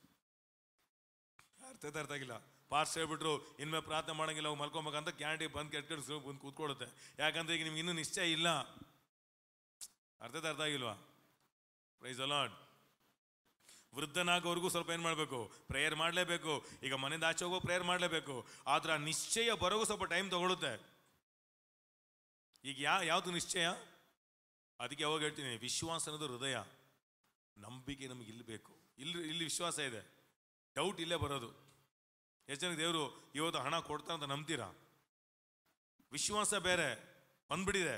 ಅರ್ಥ ಅರ್ಥ ಆಗಿಲ್ಲ ಪಾಸ್ ಹೇಳ್ಬಿಟ್ರು ಇನ್ಮೇಲೆ ಪ್ರಾರ್ಥನೆ ಮಾಡೋಂಗಿಲ್ಲ ಅವು ಮಲ್ಕೊಂಬೇಕಂತ ಗ್ಯಾರಂಟಿ ಬಂದು ಕೆಟ್ಕೊಂಡು ಬಂದು ಕೂತ್ಕೊಳ್ಳುತ್ತೆ ಯಾಕಂದ್ರೆ ಈಗ ನಿಮ್ಗೆ ಇನ್ನೂ ನಿಶ್ಚಯ ಇಲ್ಲ ಅರ್ಥದ ಅರ್ಥ ಆಗಿಲ್ವಾ ಪ್ರೈಸ್ ಅಲಾಡ್ ವೃದ್ಧನಾಗೋವರೆಗೂ ಸ್ವಲ್ಪ ಏನು ಮಾಡಬೇಕು ಪ್ರೇಯರ್ ಮಾಡಲೇಬೇಕು ಈಗ ಮನೆಯಿಂದ ಆಚೆ ಹೋಗೋ ಪ್ರೇಯರ್ ಮಾಡಲೇಬೇಕು ಆದ್ರೆ ಆ ನಿಶ್ಚಯ ಬರೋಗೂ ಸ್ವಲ್ಪ ಟೈಮ್ ತಗೊಳುತ್ತೆ ಈಗ ಯಾ ಯಾವುದು ನಿಶ್ಚಯ ಅದಕ್ಕೆ ಯಾವಾಗ ಹೇಳ್ತೀನಿ ವಿಶ್ವಾಸ ಅನ್ನೋದು ಹೃದಯ ನಂಬಿಕೆ ನಮಗೆ ಇಲ್ಲಿ ಬೇಕು ಇಲ್ಲಿ ಇಲ್ಲಿ ವಿಶ್ವಾಸ ಇದೆ ಡೌಟ್ ಇಲ್ಲೇ ಬರೋದು ಎಷ್ಟು ಜನಕ್ಕೆ ದೇವರು ಇವತ್ತು ಹಣ ಕೊಡ್ತಾನೆ ಅಂತ ನಂಬ್ತೀರಾ ವಿಶ್ವಾಸ ಬೇರೆ ಬಂದ್ಬಿಟ್ಟಿದೆ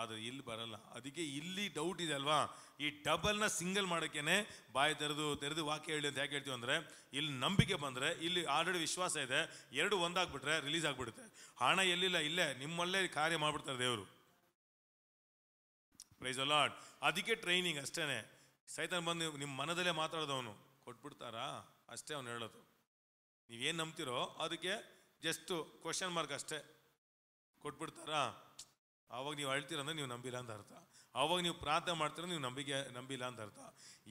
ಆದರೆ ಇಲ್ಲಿ ಬರಲ್ಲ ಅದಕ್ಕೆ ಇಲ್ಲಿ ಡೌಟ್ ಇದೆ ಅಲ್ವಾ ಈ ಡಬಲ್ನ ಸಿಂಗಲ್ ಮಾಡೋಕ್ಕೇನೆ ಬಾಯಿ ತೆರೆದು ತೆರೆದು ವಾಕ್ಯ ಹೇಳಿ ಅಂತ ಯಾಕೆ ಹೇಳ್ತೀವಿ ಅಂದರೆ ಇಲ್ಲಿ ನಂಬಿಕೆ ಬಂದರೆ ಇಲ್ಲಿ ಆಲ್ರೆಡಿ ವಿಶ್ವಾಸ ಇದೆ ಎರಡು ಒಂದಾಗ್ಬಿಟ್ರೆ ರಿಲೀಸ್ ಆಗಿಬಿಡುತ್ತೆ ಹಣ ಎಲ್ಲಿಲ್ಲ ಇಲ್ಲೇ ನಿಮ್ಮಲ್ಲೇ ಕಾರ್ಯ ಮಾಡಿಬಿಡ್ತಾರೆ ದೇವರು ಪ್ರೈಸ್ ಅಲಾಡ್ ಅದಕ್ಕೆ ಟ್ರೈನಿಂಗ್ ಅಷ್ಟೇ ಸೈತನ್ ಬಂದು ನಿಮ್ಮ ಮನದಲ್ಲೇ ಮಾತಾಡೋದು ಅವನು ಕೊಟ್ಬಿಡ್ತಾರಾ ಅಷ್ಟೇ ಅವನು ಹೇಳೋದು ನೀವೇನು ನಂಬ್ತಿರೋ ಅದಕ್ಕೆ ಜಸ್ಟು ಕ್ವಶನ್ ಮಾರ್ಕ್ ಅಷ್ಟೇ ಕೊಟ್ಬಿಡ್ತಾರಾ ಆವಾಗ ನೀವು ಅಳ್ತೀರಂದ್ರೆ ನೀವು ನಂಬಿಲ್ಲ ಅಂತ ಅರ್ಥ ಆವಾಗ ನೀವು ಪ್ರಾರ್ಥನೆ ಮಾಡ್ತೀರ ನೀವು ನಂಬಿಕೆ ನಂಬಿಲ್ಲ ಅಂತ ಅರ್ಥ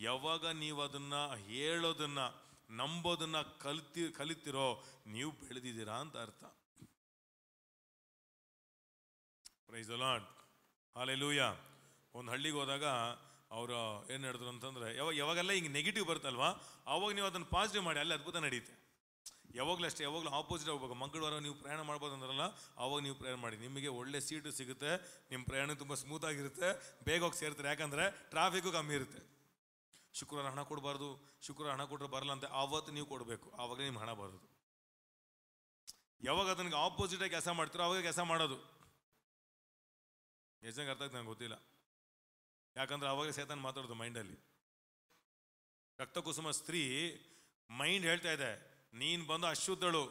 ಯಾವಾಗ ನೀವು ಅದನ್ನು ಹೇಳೋದನ್ನು ನಂಬೋದನ್ನು ಕಲಿತಿ ಕಲಿತಿರೋ ನೀವು ಬೆಳೆದಿದ್ದೀರಾ ಅಂತ ಅರ್ಥ ಪ್ರೈಸ್ ಲಾಡ್ ಹಾಲೆ ಲೂಯ ಒಂದು ಹಳ್ಳಿಗೆ ಹೋದಾಗ ಅವರು ಏನು ಹೇಳಿದ್ರು ಅಂತಂದರೆ ಯಾವಾಗ ಯಾವಾಗೆಲ್ಲ ಹಿಂಗೆ ನೆಗೆಟಿವ್ ಬರುತ್ತಲ್ವಾ ಆವಾಗ ನೀವು ಅದನ್ನು ಪಾಸಿಟಿವ್ ಮಾಡಿ ಅಲ್ಲಿ ಅದ್ಭುತ ನಡೀತೆ ಯಾವಾಗಲೂ ಅಷ್ಟೇ ಯಾವಾಗಲೂ ಆಪೋಸಿಟ್ ಹೋಗ್ಬೇಕು ಮಂಗಳವಾರ ನೀವು ಪ್ರಯಾಣ ಮಾಡ್ಬೋದು ಅಂದ್ರಲ್ಲ ಆವಾಗ ನೀವು ಪ್ರಯಾಣ ಮಾಡಿ ನಿಮಗೆ ಒಳ್ಳೆ ಸೀಟು ಸಿಗುತ್ತೆ ನಿಮ್ಮ ಪ್ರಯಾಣ ತುಂಬ ಸ್ಮೂತಾಗಿರುತ್ತೆ ಬೇಗ ಹೋಗಿ ಸೇರ್ತಾರೆ ಯಾಕಂದರೆ ಟ್ರಾಫಿಕ್ಕು ಕಮ್ಮಿ ಇರುತ್ತೆ ಶುಕ್ರವಾರ ಹಣ ಕೊಡಬಾರ್ದು ಶುಕ್ರವಾರ ಹಣ ಕೊಟ್ಟರೆ ಬರಲ್ಲ ಅಂತ ಆವತ್ತು ನೀವು ಕೊಡಬೇಕು ಆವಾಗ ನಿಮ್ಮ ಹಣ ಬರೋದು ಯಾವಾಗ ಅದನಿಗೆ ಆಪೋಸಿಟಾಗಿ ಕೆಲಸ ಮಾಡ್ತೀರೋ ಆವಾಗ ಕೆಲಸ ಮಾಡೋದು ನಿಜಂಗೆ ಅರ್ಥ ಆಗ್ತದೆ ನಂಗೆ ಗೊತ್ತಿಲ್ಲ ಯಾಕಂದ್ರೆ ಆವಾಗ ಸೇತನ ಮಾತಾಡೋದು ಮೈಂಡಲ್ಲಿ ರಕ್ತ ಕುಸುಮ ಸ್ತ್ರೀ ಮೈಂಡ್ ಹೇಳ್ತಾ ಇದೆ ನೀನು ಬಂದು ಅಶುದ್ಧಳು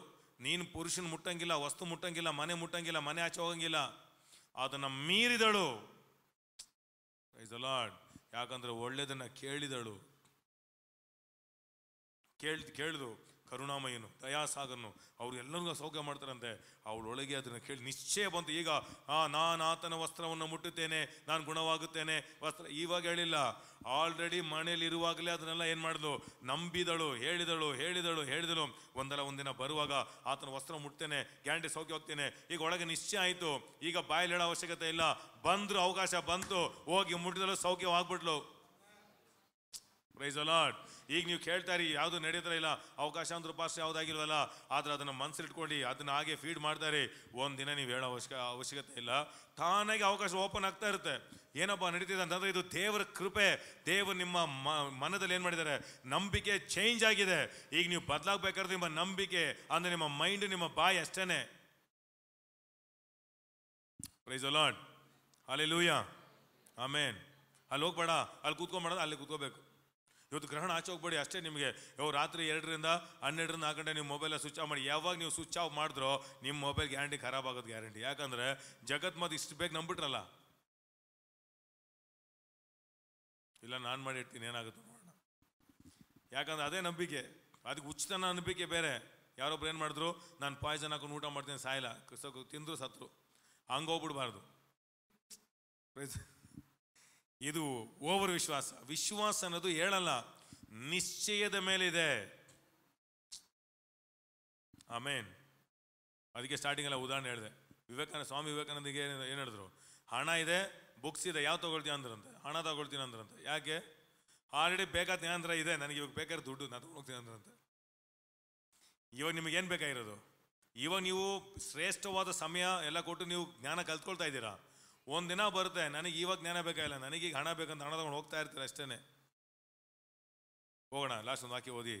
ನೀನು ಪುರುಷನ ಮುಟ್ಟಂಗಿಲ್ಲ ವಸ್ತು ಮುಟ್ಟಂಗಿಲ್ಲ ಮನೆ ಮುಟ್ಟಂಗಿಲ್ಲ ಮನೆ ಆಚೆ ಹೋಗಂಗಿಲ್ಲ ಅದನ್ನ ಮೀರಿದಳು ಲಾಡ್ ಯಾಕಂದ್ರೆ ಒಳ್ಳೇದನ್ನ ಕೇಳಿದಳು ಕೇಳ್ದು ಕೇಳಿದು ಕರುಣಾಮಯನು ದಯಾಸಾಗರನು ಅವ್ರು ಎಲ್ಲರಿಗೂ ಸೌಖ್ಯ ಮಾಡ್ತಾರಂತೆ ಅವಳೊಳಗೆ ಅದನ್ನು ಕೇಳಿ ನಿಶ್ಚಯ ಬಂತು ಈಗ ಆ ನಾನು ಆತನ ವಸ್ತ್ರವನ್ನು ಮುಟ್ಟುತ್ತೇನೆ ನಾನು ಗುಣವಾಗುತ್ತೇನೆ ವಸ್ತ್ರ ಇವಾಗ ಹೇಳಿಲ್ಲ ಆಲ್ರೆಡಿ ಇರುವಾಗಲೇ ಅದನ್ನೆಲ್ಲ ಏನು ಮಾಡಿದ್ಲು ನಂಬಿದಳು ಹೇಳಿದಳು ಹೇಳಿದಳು ಹೇಳಿದಳು ಒಂದಲ್ಲ ಒಂದಿನ ಬರುವಾಗ ಆತನ ವಸ್ತ್ರ ಮುಟ್ತೇನೆ ಗ್ಯಾಂಡಿ ಸೌಖ್ಯ ಹೋಗ್ತೇನೆ ಈಗ ಒಳಗೆ ನಿಶ್ಚಯ ಆಯಿತು ಈಗ ಬಾಯಲ್ಲಿ ಹೇಳೋ ಅವಶ್ಯಕತೆ ಇಲ್ಲ ಬಂದರೂ ಅವಕಾಶ ಬಂತು ಹೋಗಿ ಮುಟ್ಟಿದಳು ಸೌಖ್ಯವಾಗ್ಬಿಟ್ಲು ಪ್ರೈಸ್ ಅಲಾಡ್ ಈಗ ನೀವು ಕೇಳ್ತಾ ಇರಿ ಯಾವುದು ನಡೀತಾ ಇಲ್ಲ ಅವಕಾಶ ಅಂದ್ರೆ ಪಾಸ್ ಯಾವುದಾಗಿಲ್ವಲ್ಲ ಆದರೆ ಅದನ್ನು ಮನಸ್ಸಿಟ್ಕೊಂಡು ಅದನ್ನ ಹಾಗೆ ಫೀಡ್ ಮಾಡ್ತಾರೆ ಒಂದು ದಿನ ನೀವು ಹೇಳೋ ಅವಶ್ಯ ಅವಶ್ಯಕತೆ ಇಲ್ಲ ತಾನಾಗಿ ಅವಕಾಶ ಓಪನ್ ಆಗ್ತಾ ಇರುತ್ತೆ ಏನಪ್ಪ ನಡೀತಿದೆ ಅಂತಂದರೆ ಇದು ದೇವರ ಕೃಪೆ ದೇವರು ನಿಮ್ಮ ಮನದಲ್ಲಿ ಏನು ಮಾಡಿದ್ದಾರೆ ನಂಬಿಕೆ ಚೇಂಜ್ ಆಗಿದೆ ಈಗ ನೀವು ಬದಲಾಗಬೇಕಾದ್ರೆ ನಿಮ್ಮ ನಂಬಿಕೆ ಅಂದರೆ ನಿಮ್ಮ ಮೈಂಡ್ ನಿಮ್ಮ ಬಾಯಿ ಅಷ್ಟೇ ಪ್ರೈಸ್ ಅಲಾಡ್ ಅಲ್ಲೇ ಲೂಯಾ ಆಮೇನ್ ಅಲ್ಲಿ ಹೋಗ್ಬೇಡ ಅಲ್ಲಿ ಕೂತ್ಕೊಂಬೇಡ ಅಲ್ಲಿ ಕೂತ್ಕೋಬೇಕು ಇವತ್ತು ಗ್ರಹಣ ಆಚೆ ಹೋಗ್ಬೇಡಿ ಅಷ್ಟೇ ನಿಮಗೆ ಯಾವ ರಾತ್ರಿ ಎರಡರಿಂದ ಹನ್ನೆರಡರಿಂದ ನಾಲ್ಕು ಗಂಟೆ ನೀವು ಮೊಬೈಲ ಸ್ವಿಚ್ ಆಫ್ ಮಾಡಿ ಯಾವಾಗ ನೀವು ಸ್ವಿಚ್ ಆಫ್ ಮಾಡಿದ್ರೋ ನಿಮ್ಮ ಮೊಬೈಲ್ ಗ್ಯಾರಂಟಿ ಖರಾಬ್ ಆಗೋದು ಗ್ಯಾರಂಟಿ ಯಾಕಂದರೆ ಜಗತ್ ಮತ್ತು ಇಷ್ಟು ಬೇಗ ನಂಬಿಟ್ರಲ್ಲ ಇಲ್ಲ ನಾನು ಮಾಡಿರ್ತೀನಿ ಏನಾಗುತ್ತೆ ನೋಡೋಣ ಯಾಕಂದ್ರೆ ಅದೇ ನಂಬಿಕೆ ಅದಕ್ಕೆ ಉಚಿತನ ನಂಬಿಕೆ ಬೇರೆ ಯಾರೊಬ್ರು ಏನು ಮಾಡಿದ್ರು ನಾನು ಪಾಯ್ಸನ್ ಹಾಕೊಂಡು ಊಟ ಮಾಡ್ತೀನಿ ಸಾಯಿಲ್ಲ ತಿಂದರು ಸತ್ರು ಹಂಗೆ ಹೋಗ್ಬಿಡ್ಬಾರ್ದು ಪ್ರೈಸ್ ಇದು ಓವರ್ ವಿಶ್ವಾಸ ವಿಶ್ವಾಸ ಅನ್ನೋದು ಹೇಳಲ್ಲ ನಿಶ್ಚಯದ ಮೇಲಿದೆ ಆಮೇನ್ ಅದಕ್ಕೆ ಸ್ಟಾರ್ಟಿಂಗ್ ಎಲ್ಲ ಉದಾಹರಣೆ ಹೇಳಿದೆ ವಿವೇಕಾನಂದ ಸ್ವಾಮಿ ವಿವೇಕಾನಂದಿಗೆ ಏನು ಹೇಳಿದ್ರು ಹಣ ಇದೆ ಬುಕ್ಸ್ ಇದೆ ಯಾವ ತೊಗೊಳ್ತೀನಿ ಅಂದ್ರಂತೆ ಹಣ ತಗೊಳ್ತೀನಿ ಅಂದ್ರಂತೆ ಯಾಕೆ ಆಲ್ರೆಡಿ ಬೇಕಾದ ಜ್ಞಾನಾಂತರ ಇದೆ ನನಗೆ ಇವಾಗ ಬೇಕಾದ್ರೆ ದುಡ್ಡು ನಾನು ಹೋಗ್ತೀನಿ ಅಂದ್ರಂತೆ ಇವಾಗ ನಿಮಗೆ ಏನು ಬೇಕಾಗಿರೋದು ಇವಾಗ ನೀವು ಶ್ರೇಷ್ಠವಾದ ಸಮಯ ಎಲ್ಲ ಕೊಟ್ಟು ನೀವು ಜ್ಞಾನ ಕಲ್ತ್ಕೊಳ್ತಾ ಇದ್ದೀರಾ ಒಂದಿನ ದಿನ ಬರುತ್ತೆ ನನಗೆ ಇವಾಗ ಜ್ಞಾನ ಬೇಕಾಗಿಲ್ಲ ನನಗೀಗ ಹಣ ಬೇಕಂತ ಹಣ ತಗೊಂಡು ಹೋಗ್ತಾ ಇರ್ತೀರ ಅಷ್ಟೇ ಹೋಗೋಣ ಲಾಸ್ಟ್ ಒಂದು ಹಾಕಿ ಓದಿ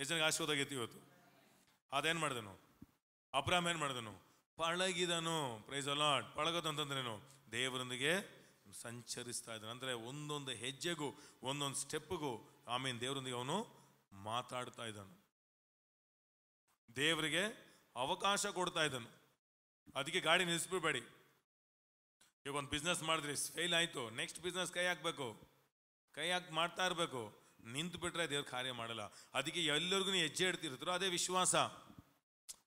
ಎಷ್ಟು ಜನಕ್ಕೆ ಆಶೀರ್ವಾದ ಇವತ್ತು ಅದೇನು ಮಾಡಿದನು ಅಬ್ರಾಮ್ ಏನು ಮಾಡಿದನು ಪಳಗಿದನು ಪ್ರೈಸ್ ಅಲಾಟ್ ಪಳಗೋದು ಅಂತಂದ್ರೇನು ದೇವರೊಂದಿಗೆ ಸಂಚರಿಸ್ತಾ ಇದ್ದಾನೆ ಅಂದರೆ ಒಂದೊಂದು ಹೆಜ್ಜೆಗೂ ಒಂದೊಂದು ಸ್ಟೆಪ್ಗೂ ಆಮೇಲೆ ದೇವರೊಂದಿಗೆ ಅವನು ಮಾತಾಡ್ತಾ ಇದ್ದಾನು ದೇವರಿಗೆ ಅವಕಾಶ ಕೊಡ್ತಾ ಇದ್ದನು ಅದಕ್ಕೆ ಗಾಡಿ ನಿಲ್ಲಿಸ್ಬಿಡ್ಬೇಡಿ ಈಗ ಒಂದು ಬಿಸ್ನೆಸ್ ಮಾಡಿದ್ರಿ ಫೇಲ್ ಆಯಿತು ನೆಕ್ಸ್ಟ್ ಬಿಸ್ನೆಸ್ ಕೈ ಹಾಕಬೇಕು ಕೈ ಹಾಕಿ ಮಾಡ್ತಾ ಇರಬೇಕು ನಿಂತು ಬಿಟ್ಟರೆ ದೇವ್ರ ಕಾರ್ಯ ಮಾಡಲ್ಲ ಅದಕ್ಕೆ ಎಲ್ಲರಿಗೂ ಹೆಜ್ಜೆ ಇಡ್ತಿರ್ತಾರೋ ಅದೇ ವಿಶ್ವಾಸ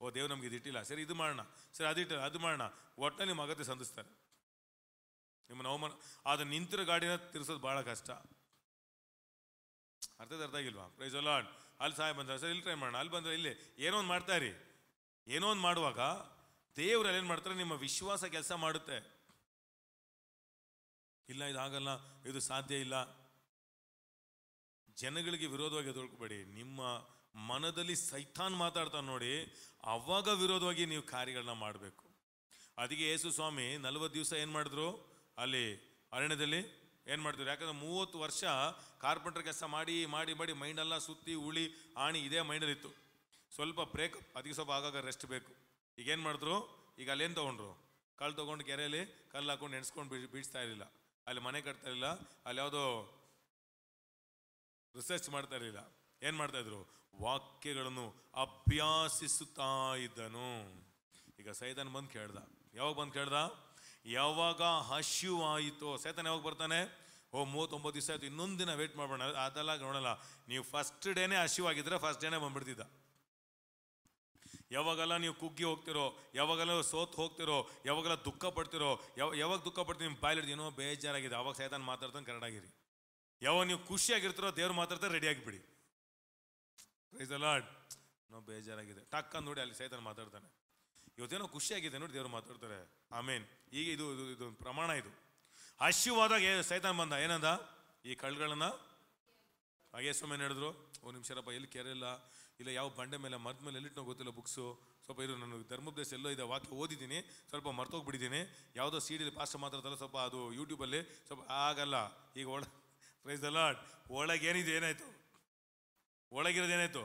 ಓ ದೇವ್ರು ನಮ್ಗೆ ಇದಿಟ್ಟಿಲ್ಲ ಸರಿ ಇದು ಮಾಡೋಣ ಸರಿ ಇಟ್ಟಿಲ್ಲ ಅದು ಮಾಡೋಣ ಒಟ್ಟಲ್ಲಿ ನಿಮ್ಮ ಅಗತ್ಯ ಸಂದಿಸ್ತಾರೆ ನಿಮ್ಮ ನವಮಾನ ಅದು ನಿಂತಿರೋ ಗಾಡಿನ ತಿರ್ಸೋದು ಭಾಳ ಕಷ್ಟ ಅರ್ಥದ ಅರ್ಥ ಆಗಿಲ್ವಾ ಪ್ರೈಸ್ ಅಲ್ಲ ಅಲ್ಲಿ ಸಹಾಯ ಬಂದ್ರೆ ಸರ್ ಇಲ್ಲಿ ಟ್ರೈ ಮಾಡೋಣ ಅಲ್ಲಿ ಬಂದರೆ ಇಲ್ಲಿ ಏನೋ ಒಂದು ಮಾಡ್ತಾ ಇರಿ ಏನೋ ಒಂದು ಮಾಡುವಾಗ ದೇವ್ರು ಏನು ಮಾಡ್ತಾರೆ ನಿಮ್ಮ ವಿಶ್ವಾಸ ಕೆಲಸ ಮಾಡುತ್ತೆ ಇಲ್ಲ ಇದಾಗಲ್ಲ ಇದು ಸಾಧ್ಯ ಇಲ್ಲ ಜನಗಳಿಗೆ ವಿರೋಧವಾಗಿ ಎದುರ್ಕೋಬೇಡಿ ನಿಮ್ಮ ಮನದಲ್ಲಿ ಸೈತಾನ್ ಮಾತಾಡ್ತಾನೆ ನೋಡಿ ಅವಾಗ ವಿರೋಧವಾಗಿ ನೀವು ಕಾರ್ಯಗಳನ್ನ ಮಾಡಬೇಕು ಅದಕ್ಕೆ ಯೇಸು ಸ್ವಾಮಿ ನಲವತ್ತು ದಿವಸ ಏನು ಮಾಡಿದ್ರು ಅಲ್ಲಿ ಅರಣ್ಯದಲ್ಲಿ ಏನು ಮಾಡ್ತಿದ್ರು ಯಾಕಂದ್ರೆ ಮೂವತ್ತು ವರ್ಷ ಕಾರ್ಪೆಂಟರ್ ಕೆಲಸ ಮಾಡಿ ಮಾಡಿ ಮಾಡಿ ಮೈಂಡೆಲ್ಲ ಸುತ್ತಿ ಉಳಿ ಆಣಿ ಇದೇ ಮೈಂಡಲ್ಲಿತ್ತು ಸ್ವಲ್ಪ ಬ್ರೇಕಪ್ ಅದಕ್ಕೆ ಸ್ವಲ್ಪ ಆಗಾಗ ರೆಸ್ಟ್ ಬೇಕು ಈಗೇನು ಮಾಡಿದ್ರು ಈಗ ಅಲ್ಲೇನು ತೊಗೊಂಡ್ರು ಕಲ್ಲು ತೊಗೊಂಡು ಕೆರೆಯಲ್ಲಿ ಕಲ್ಲು ಹಾಕೊಂಡು ನೆನೆಸ್ಕೊಂಡು ಬೀ ಇರಲಿಲ್ಲ ಅಲ್ಲಿ ಮನೆ ಕಟ್ತಾ ಇರಲಿಲ್ಲ ಅಲ್ಲಿ ಯಾವುದೋ ರಿಸರ್ಚ್ ಮಾಡ್ತಾ ಇರಲಿಲ್ಲ ಏನು ಮಾಡ್ತಾ ಇದ್ರು ವಾಕ್ಯಗಳನ್ನು ಅಭ್ಯಾಸಿಸುತ್ತಾ ಇದ್ದನು ಈಗ ಸೈತನ್ ಬಂದು ಕೇಳ್ದ ಯಾವಾಗ ಬಂದು ಕೇಳ್ದ ಯಾವಾಗ ಹಸಿವಾಯಿತೋ ಸೈತನ್ ಯಾವಾಗ ಬರ್ತಾನೆ ಓ ಮೂವತ್ತೊಂಬತ್ತು ದಿವಸ ಆಯಿತು ಇನ್ನೊಂದು ದಿನ ವೇಟ್ ಮಾಡ್ಬೋಣ ಅದೆಲ್ಲ ನೋಡಲ್ಲ ನೀವು ಫಸ್ಟ್ ಡೇನೇ ಹಸಿವಾಗಿದ್ರೆ ಫಸ್ಟ್ ಡೇನೇ ಬಂದ್ಬಿಡ್ತಿದ್ದ ಯಾವಾಗೆಲ್ಲ ನೀವು ಕುಗ್ಗಿ ಹೋಗ್ತಿರೋ ಯಾವಾಗೆಲ್ಲ ಸೋತ್ ಹೋಗ್ತಿರೋ ಯಾವಾಗೆಲ್ಲ ದುಃಖ ಪಡ್ತಿರೋ ಯಾವ ಯಾವಾಗ ದುಃಖ ಪಡ್ತೀನಿ ನಿಮ್ಮ ಬಾಯಲ್ಲಿ ಏನೋ ಬೇಜಾರಾಗಿದೆ ಅವಾಗ ಸೈತಾನ ಮಾತಾಡ್ತಾನೆ ಆಗಿರಿ ಯಾವಾಗ ನೀವು ಖುಷಿಯಾಗಿರ್ತಿರೋ ದೇವ್ರು ಮಾತಾಡ್ತಾರೆ ರೆಡಿ ಆಗಿಬಿಡಿ ಪ್ರೈಸ್ ನೋ ಬೇಜಾರಾಗಿದೆ ಟಕ್ಕ ನೋಡಿ ಅಲ್ಲಿ ಸೈತಾನ ಮಾತಾಡ್ತಾನೆ ಇವತ್ತೇನೋ ಖುಷಿಯಾಗಿದೆ ನೋಡಿ ದೇವ್ರು ಮಾತಾಡ್ತಾರೆ ಆಮೇನ್ ಈಗ ಇದು ಇದು ಇದು ಪ್ರಮಾಣ ಇದು ಹಸಿವಾದಾಗ ಸೈತಾನ ಬಂದ ಏನಂದ ಈ ಕಳ್ಳಗಳನ್ನ ಹಾಗೆ ಸುಮ್ಮನೆ ನಡೆದ್ರು ಒಂದು ನಿಮಿಷರಪ್ಪ ಎಲ್ಲಿ ಕೇರಿಲ್ಲ ಇಲ್ಲ ಯಾವ ಬಂಡೆ ಮೇಲೆ ಮರದ ಮೇಲೆ ಎಲ್ಲಿಟ್ಟನೋ ಗೊತ್ತಿಲ್ಲ ಬುಕ್ಸು ಸ್ವಲ್ಪ ಇರೋ ನನಗೆ ಧರ್ಮೋಪದೇಶ ಎಲ್ಲೋ ಇದೆ ವಾಕ್ಯ ಓದಿದ್ದೀನಿ ಸ್ವಲ್ಪ ಮರ್ತೋಗ್ಬಿಟ್ಟಿದ್ದೀನಿ ಯಾವುದೋ ಸೀಡಿಲಿ ಪಾಸ್ಟರ್ ಮಾತ್ರ ಸ್ವಲ್ಪ ಅದು ಯೂಟ್ಯೂಬಲ್ಲಿ ಸ್ವಲ್ಪ ಆಗಲ್ಲ ಈಗ ಒಳ ಪ್ರೈಸ್ ದ ಲಾಡ್ ಒಳಗೇನಿದೆ ಏನಾಯಿತು ಒಳಗಿರೋದೇನಾಯಿತು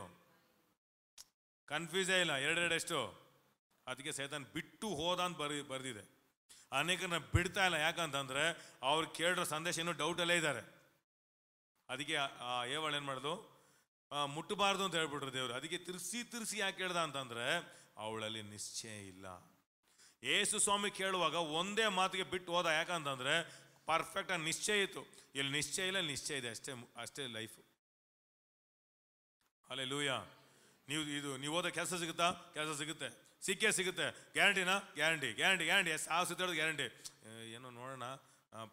ಕನ್ಫ್ಯೂಸೇ ಇಲ್ಲ ಎರಡೆರಡು ಎಷ್ಟು ಅದಕ್ಕೆ ಸೈತಾನ್ ಬಿಟ್ಟು ಹೋದ ಅಂತ ಬರ್ ಬರೆದಿದೆ ಅನೇಕರನ್ನ ಬಿಡ್ತಾ ಇಲ್ಲ ಯಾಕಂತಂದರೆ ಅವ್ರು ಕೇಳಿರೋ ಸಂದೇಶ ಏನೋ ಡೌಟಲ್ಲೇ ಇದ್ದಾರೆ ಅದಕ್ಕೆ ಏವಳು ಏನು ಮಾಡೋದು ಮುಟ್ಟಬಾರ್ದು ಅಂತ ಹೇಳ್ಬಿಟ್ರು ದೇವರು ಅದಕ್ಕೆ ತಿರ್ಸಿ ತಿರ್ಸಿ ಯಾಕೆ ಹೇಳ್ದ ಅಂತಂದರೆ ಅವಳಲ್ಲಿ ನಿಶ್ಚಯ ಇಲ್ಲ ಯೇಸು ಸ್ವಾಮಿ ಕೇಳುವಾಗ ಒಂದೇ ಮಾತಿಗೆ ಬಿಟ್ಟು ಹೋದ ಯಾಕಂತಂದರೆ ಪರ್ಫೆಕ್ಟಾಗಿ ನಿಶ್ಚಯ ಇತ್ತು ಇಲ್ಲಿ ನಿಶ್ಚಯ ಇಲ್ಲ ನಿಶ್ಚಯ ಇದೆ ಅಷ್ಟೇ ಅಷ್ಟೇ ಲೈಫು ಅಲ್ಲೇ ಲೂಯ ನೀವು ಇದು ನೀವು ಹೋದ ಕೆಲಸ ಸಿಗುತ್ತಾ ಕೆಲಸ ಸಿಗುತ್ತೆ ಸಿಕ್ಕೇ ಸಿಗುತ್ತೆ ಗ್ಯಾರಂಟಿನಾ ಗ್ಯಾರಂಟಿ ಗ್ಯಾರಂಟಿ ಗ್ಯಾರಂಟಿ ಎಸ್ ಆ ಸುತ್ತಾಡೋದು ಗ್ಯಾರಂಟಿ ಏನೋ ನೋಡೋಣ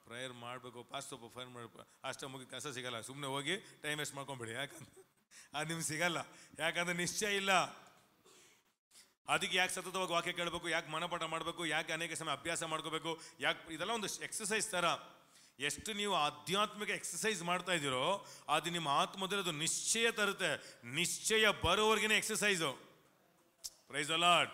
ಪ್ರೇಯರ್ ಮಾಡಬೇಕು ಪಾಸ್ ಸ್ವಲ್ಪ ಮಾಡಬೇಕು ಅಷ್ಟೇ ಮುಗಿ ಕೆಲಸ ಸಿಗಲ್ಲ ಸುಮ್ಮನೆ ಹೋಗಿ ಟೈಮ್ ವೇಸ್ಟ್ ಮಾಡ್ಕೊಂಬಿಡಿ ಯಾಕಂದ್ರೆ ಅದು ನಿಮ್ಗೆ ಸಿಗಲ್ಲ ಯಾಕಂದ್ರೆ ನಿಶ್ಚಯ ಇಲ್ಲ ಅದಕ್ಕೆ ಯಾಕೆ ಸತತವಾಗಿ ವಾಕ್ಯ ಕೇಳಬೇಕು ಯಾಕೆ ಮನಪಾಠ ಮಾಡಬೇಕು ಯಾಕೆ ಅನೇಕ ಸಮಯ ಅಭ್ಯಾಸ ಮಾಡ್ಕೋಬೇಕು ಯಾಕೆ ಇದೆಲ್ಲ ಒಂದು ಎಕ್ಸಸೈಸ್ ಥರ ಎಷ್ಟು ನೀವು ಆಧ್ಯಾತ್ಮಿಕ ಎಕ್ಸಸೈಸ್ ಮಾಡ್ತಾ ಇದ್ದೀರೋ ಅದು ನಿಮ್ಮ ಆತ್ಮದಲ್ಲಿ ಅದು ನಿಶ್ಚಯ ತರುತ್ತೆ ನಿಶ್ಚಯ ಬರೋವರೆಗೇನೆ ಎಕ್ಸಸೈಸು ಪ್ರೈಸ್ ಅಲಾಡ್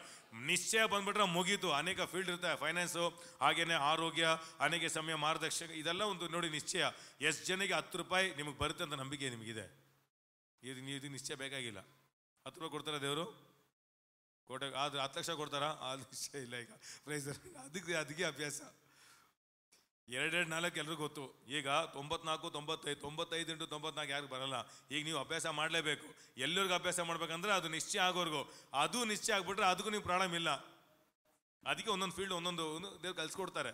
ನಿಶ್ಚಯ ಬಂದ್ಬಿಟ್ರೆ ಮುಗೀತು ಅನೇಕ ಫೀಲ್ಡ್ ಇರುತ್ತೆ ಫೈನಾನ್ಸು ಹಾಗೇನೆ ಆರೋಗ್ಯ ಅನೇಕ ಸಮಯ ಮಾರ್ಗದರ್ಶಕ ಇದೆಲ್ಲ ಒಂದು ನೋಡಿ ನಿಶ್ಚಯ ಎಷ್ಟು ಜನಕ್ಕೆ ಹತ್ತು ರೂಪಾಯಿ ನಿಮಗೆ ಬರುತ್ತೆ ಅಂತ ನಂಬಿಕೆ ನಿಮಗಿದೆ ಇದು ಇದು ನಿಶ್ಚಯ ಬೇಕಾಗಿಲ್ಲ ಹತ್ತು ರೂಪಾಯಿ ಕೊಡ್ತಾರ ದೇವರು ಕೋಟೆ ಆದ್ರೆ ಹತ್ತು ಲಕ್ಷ ಕೊಡ್ತಾರಾ ಆ ನಿಶ್ಚಯ ಇಲ್ಲ ಈಗ ಪ್ರೈಸ್ ಅದಕ್ಕೆ ಅದಕ್ಕೆ ಅಭ್ಯಾಸ ಎರಡೆರಡು ನಾಲ್ಕು ಎಲ್ರಿಗೂ ಗೊತ್ತು ಈಗ ತೊಂಬತ್ನಾಲ್ಕು ತೊಂಬತ್ತೈದು ತೊಂಬತ್ತೈದು ಇಂಟು ತೊಂಬತ್ನಾಲ್ಕು ಯಾರಿಗೂ ಬರಲ್ಲ ಈಗ ನೀವು ಅಭ್ಯಾಸ ಮಾಡಲೇಬೇಕು ಎಲ್ಲರಿಗೂ ಅಭ್ಯಾಸ ಮಾಡ್ಬೇಕಂದ್ರೆ ಅದು ನಿಶ್ಚಯ ಆಗೋರ್ಗು ಅದು ನಿಶ್ಚಯ ಆಗಿಬಿಟ್ರೆ ಅದಕ್ಕೂ ನೀವು ಪ್ರಾಬ್ಲಮ್ ಇಲ್ಲ ಅದಕ್ಕೆ ಒಂದೊಂದು ಫೀಲ್ಡ್ ಒಂದೊಂದು ದೇವ್ರು ಕಲಿಸ್ಕೊಡ್ತಾರೆ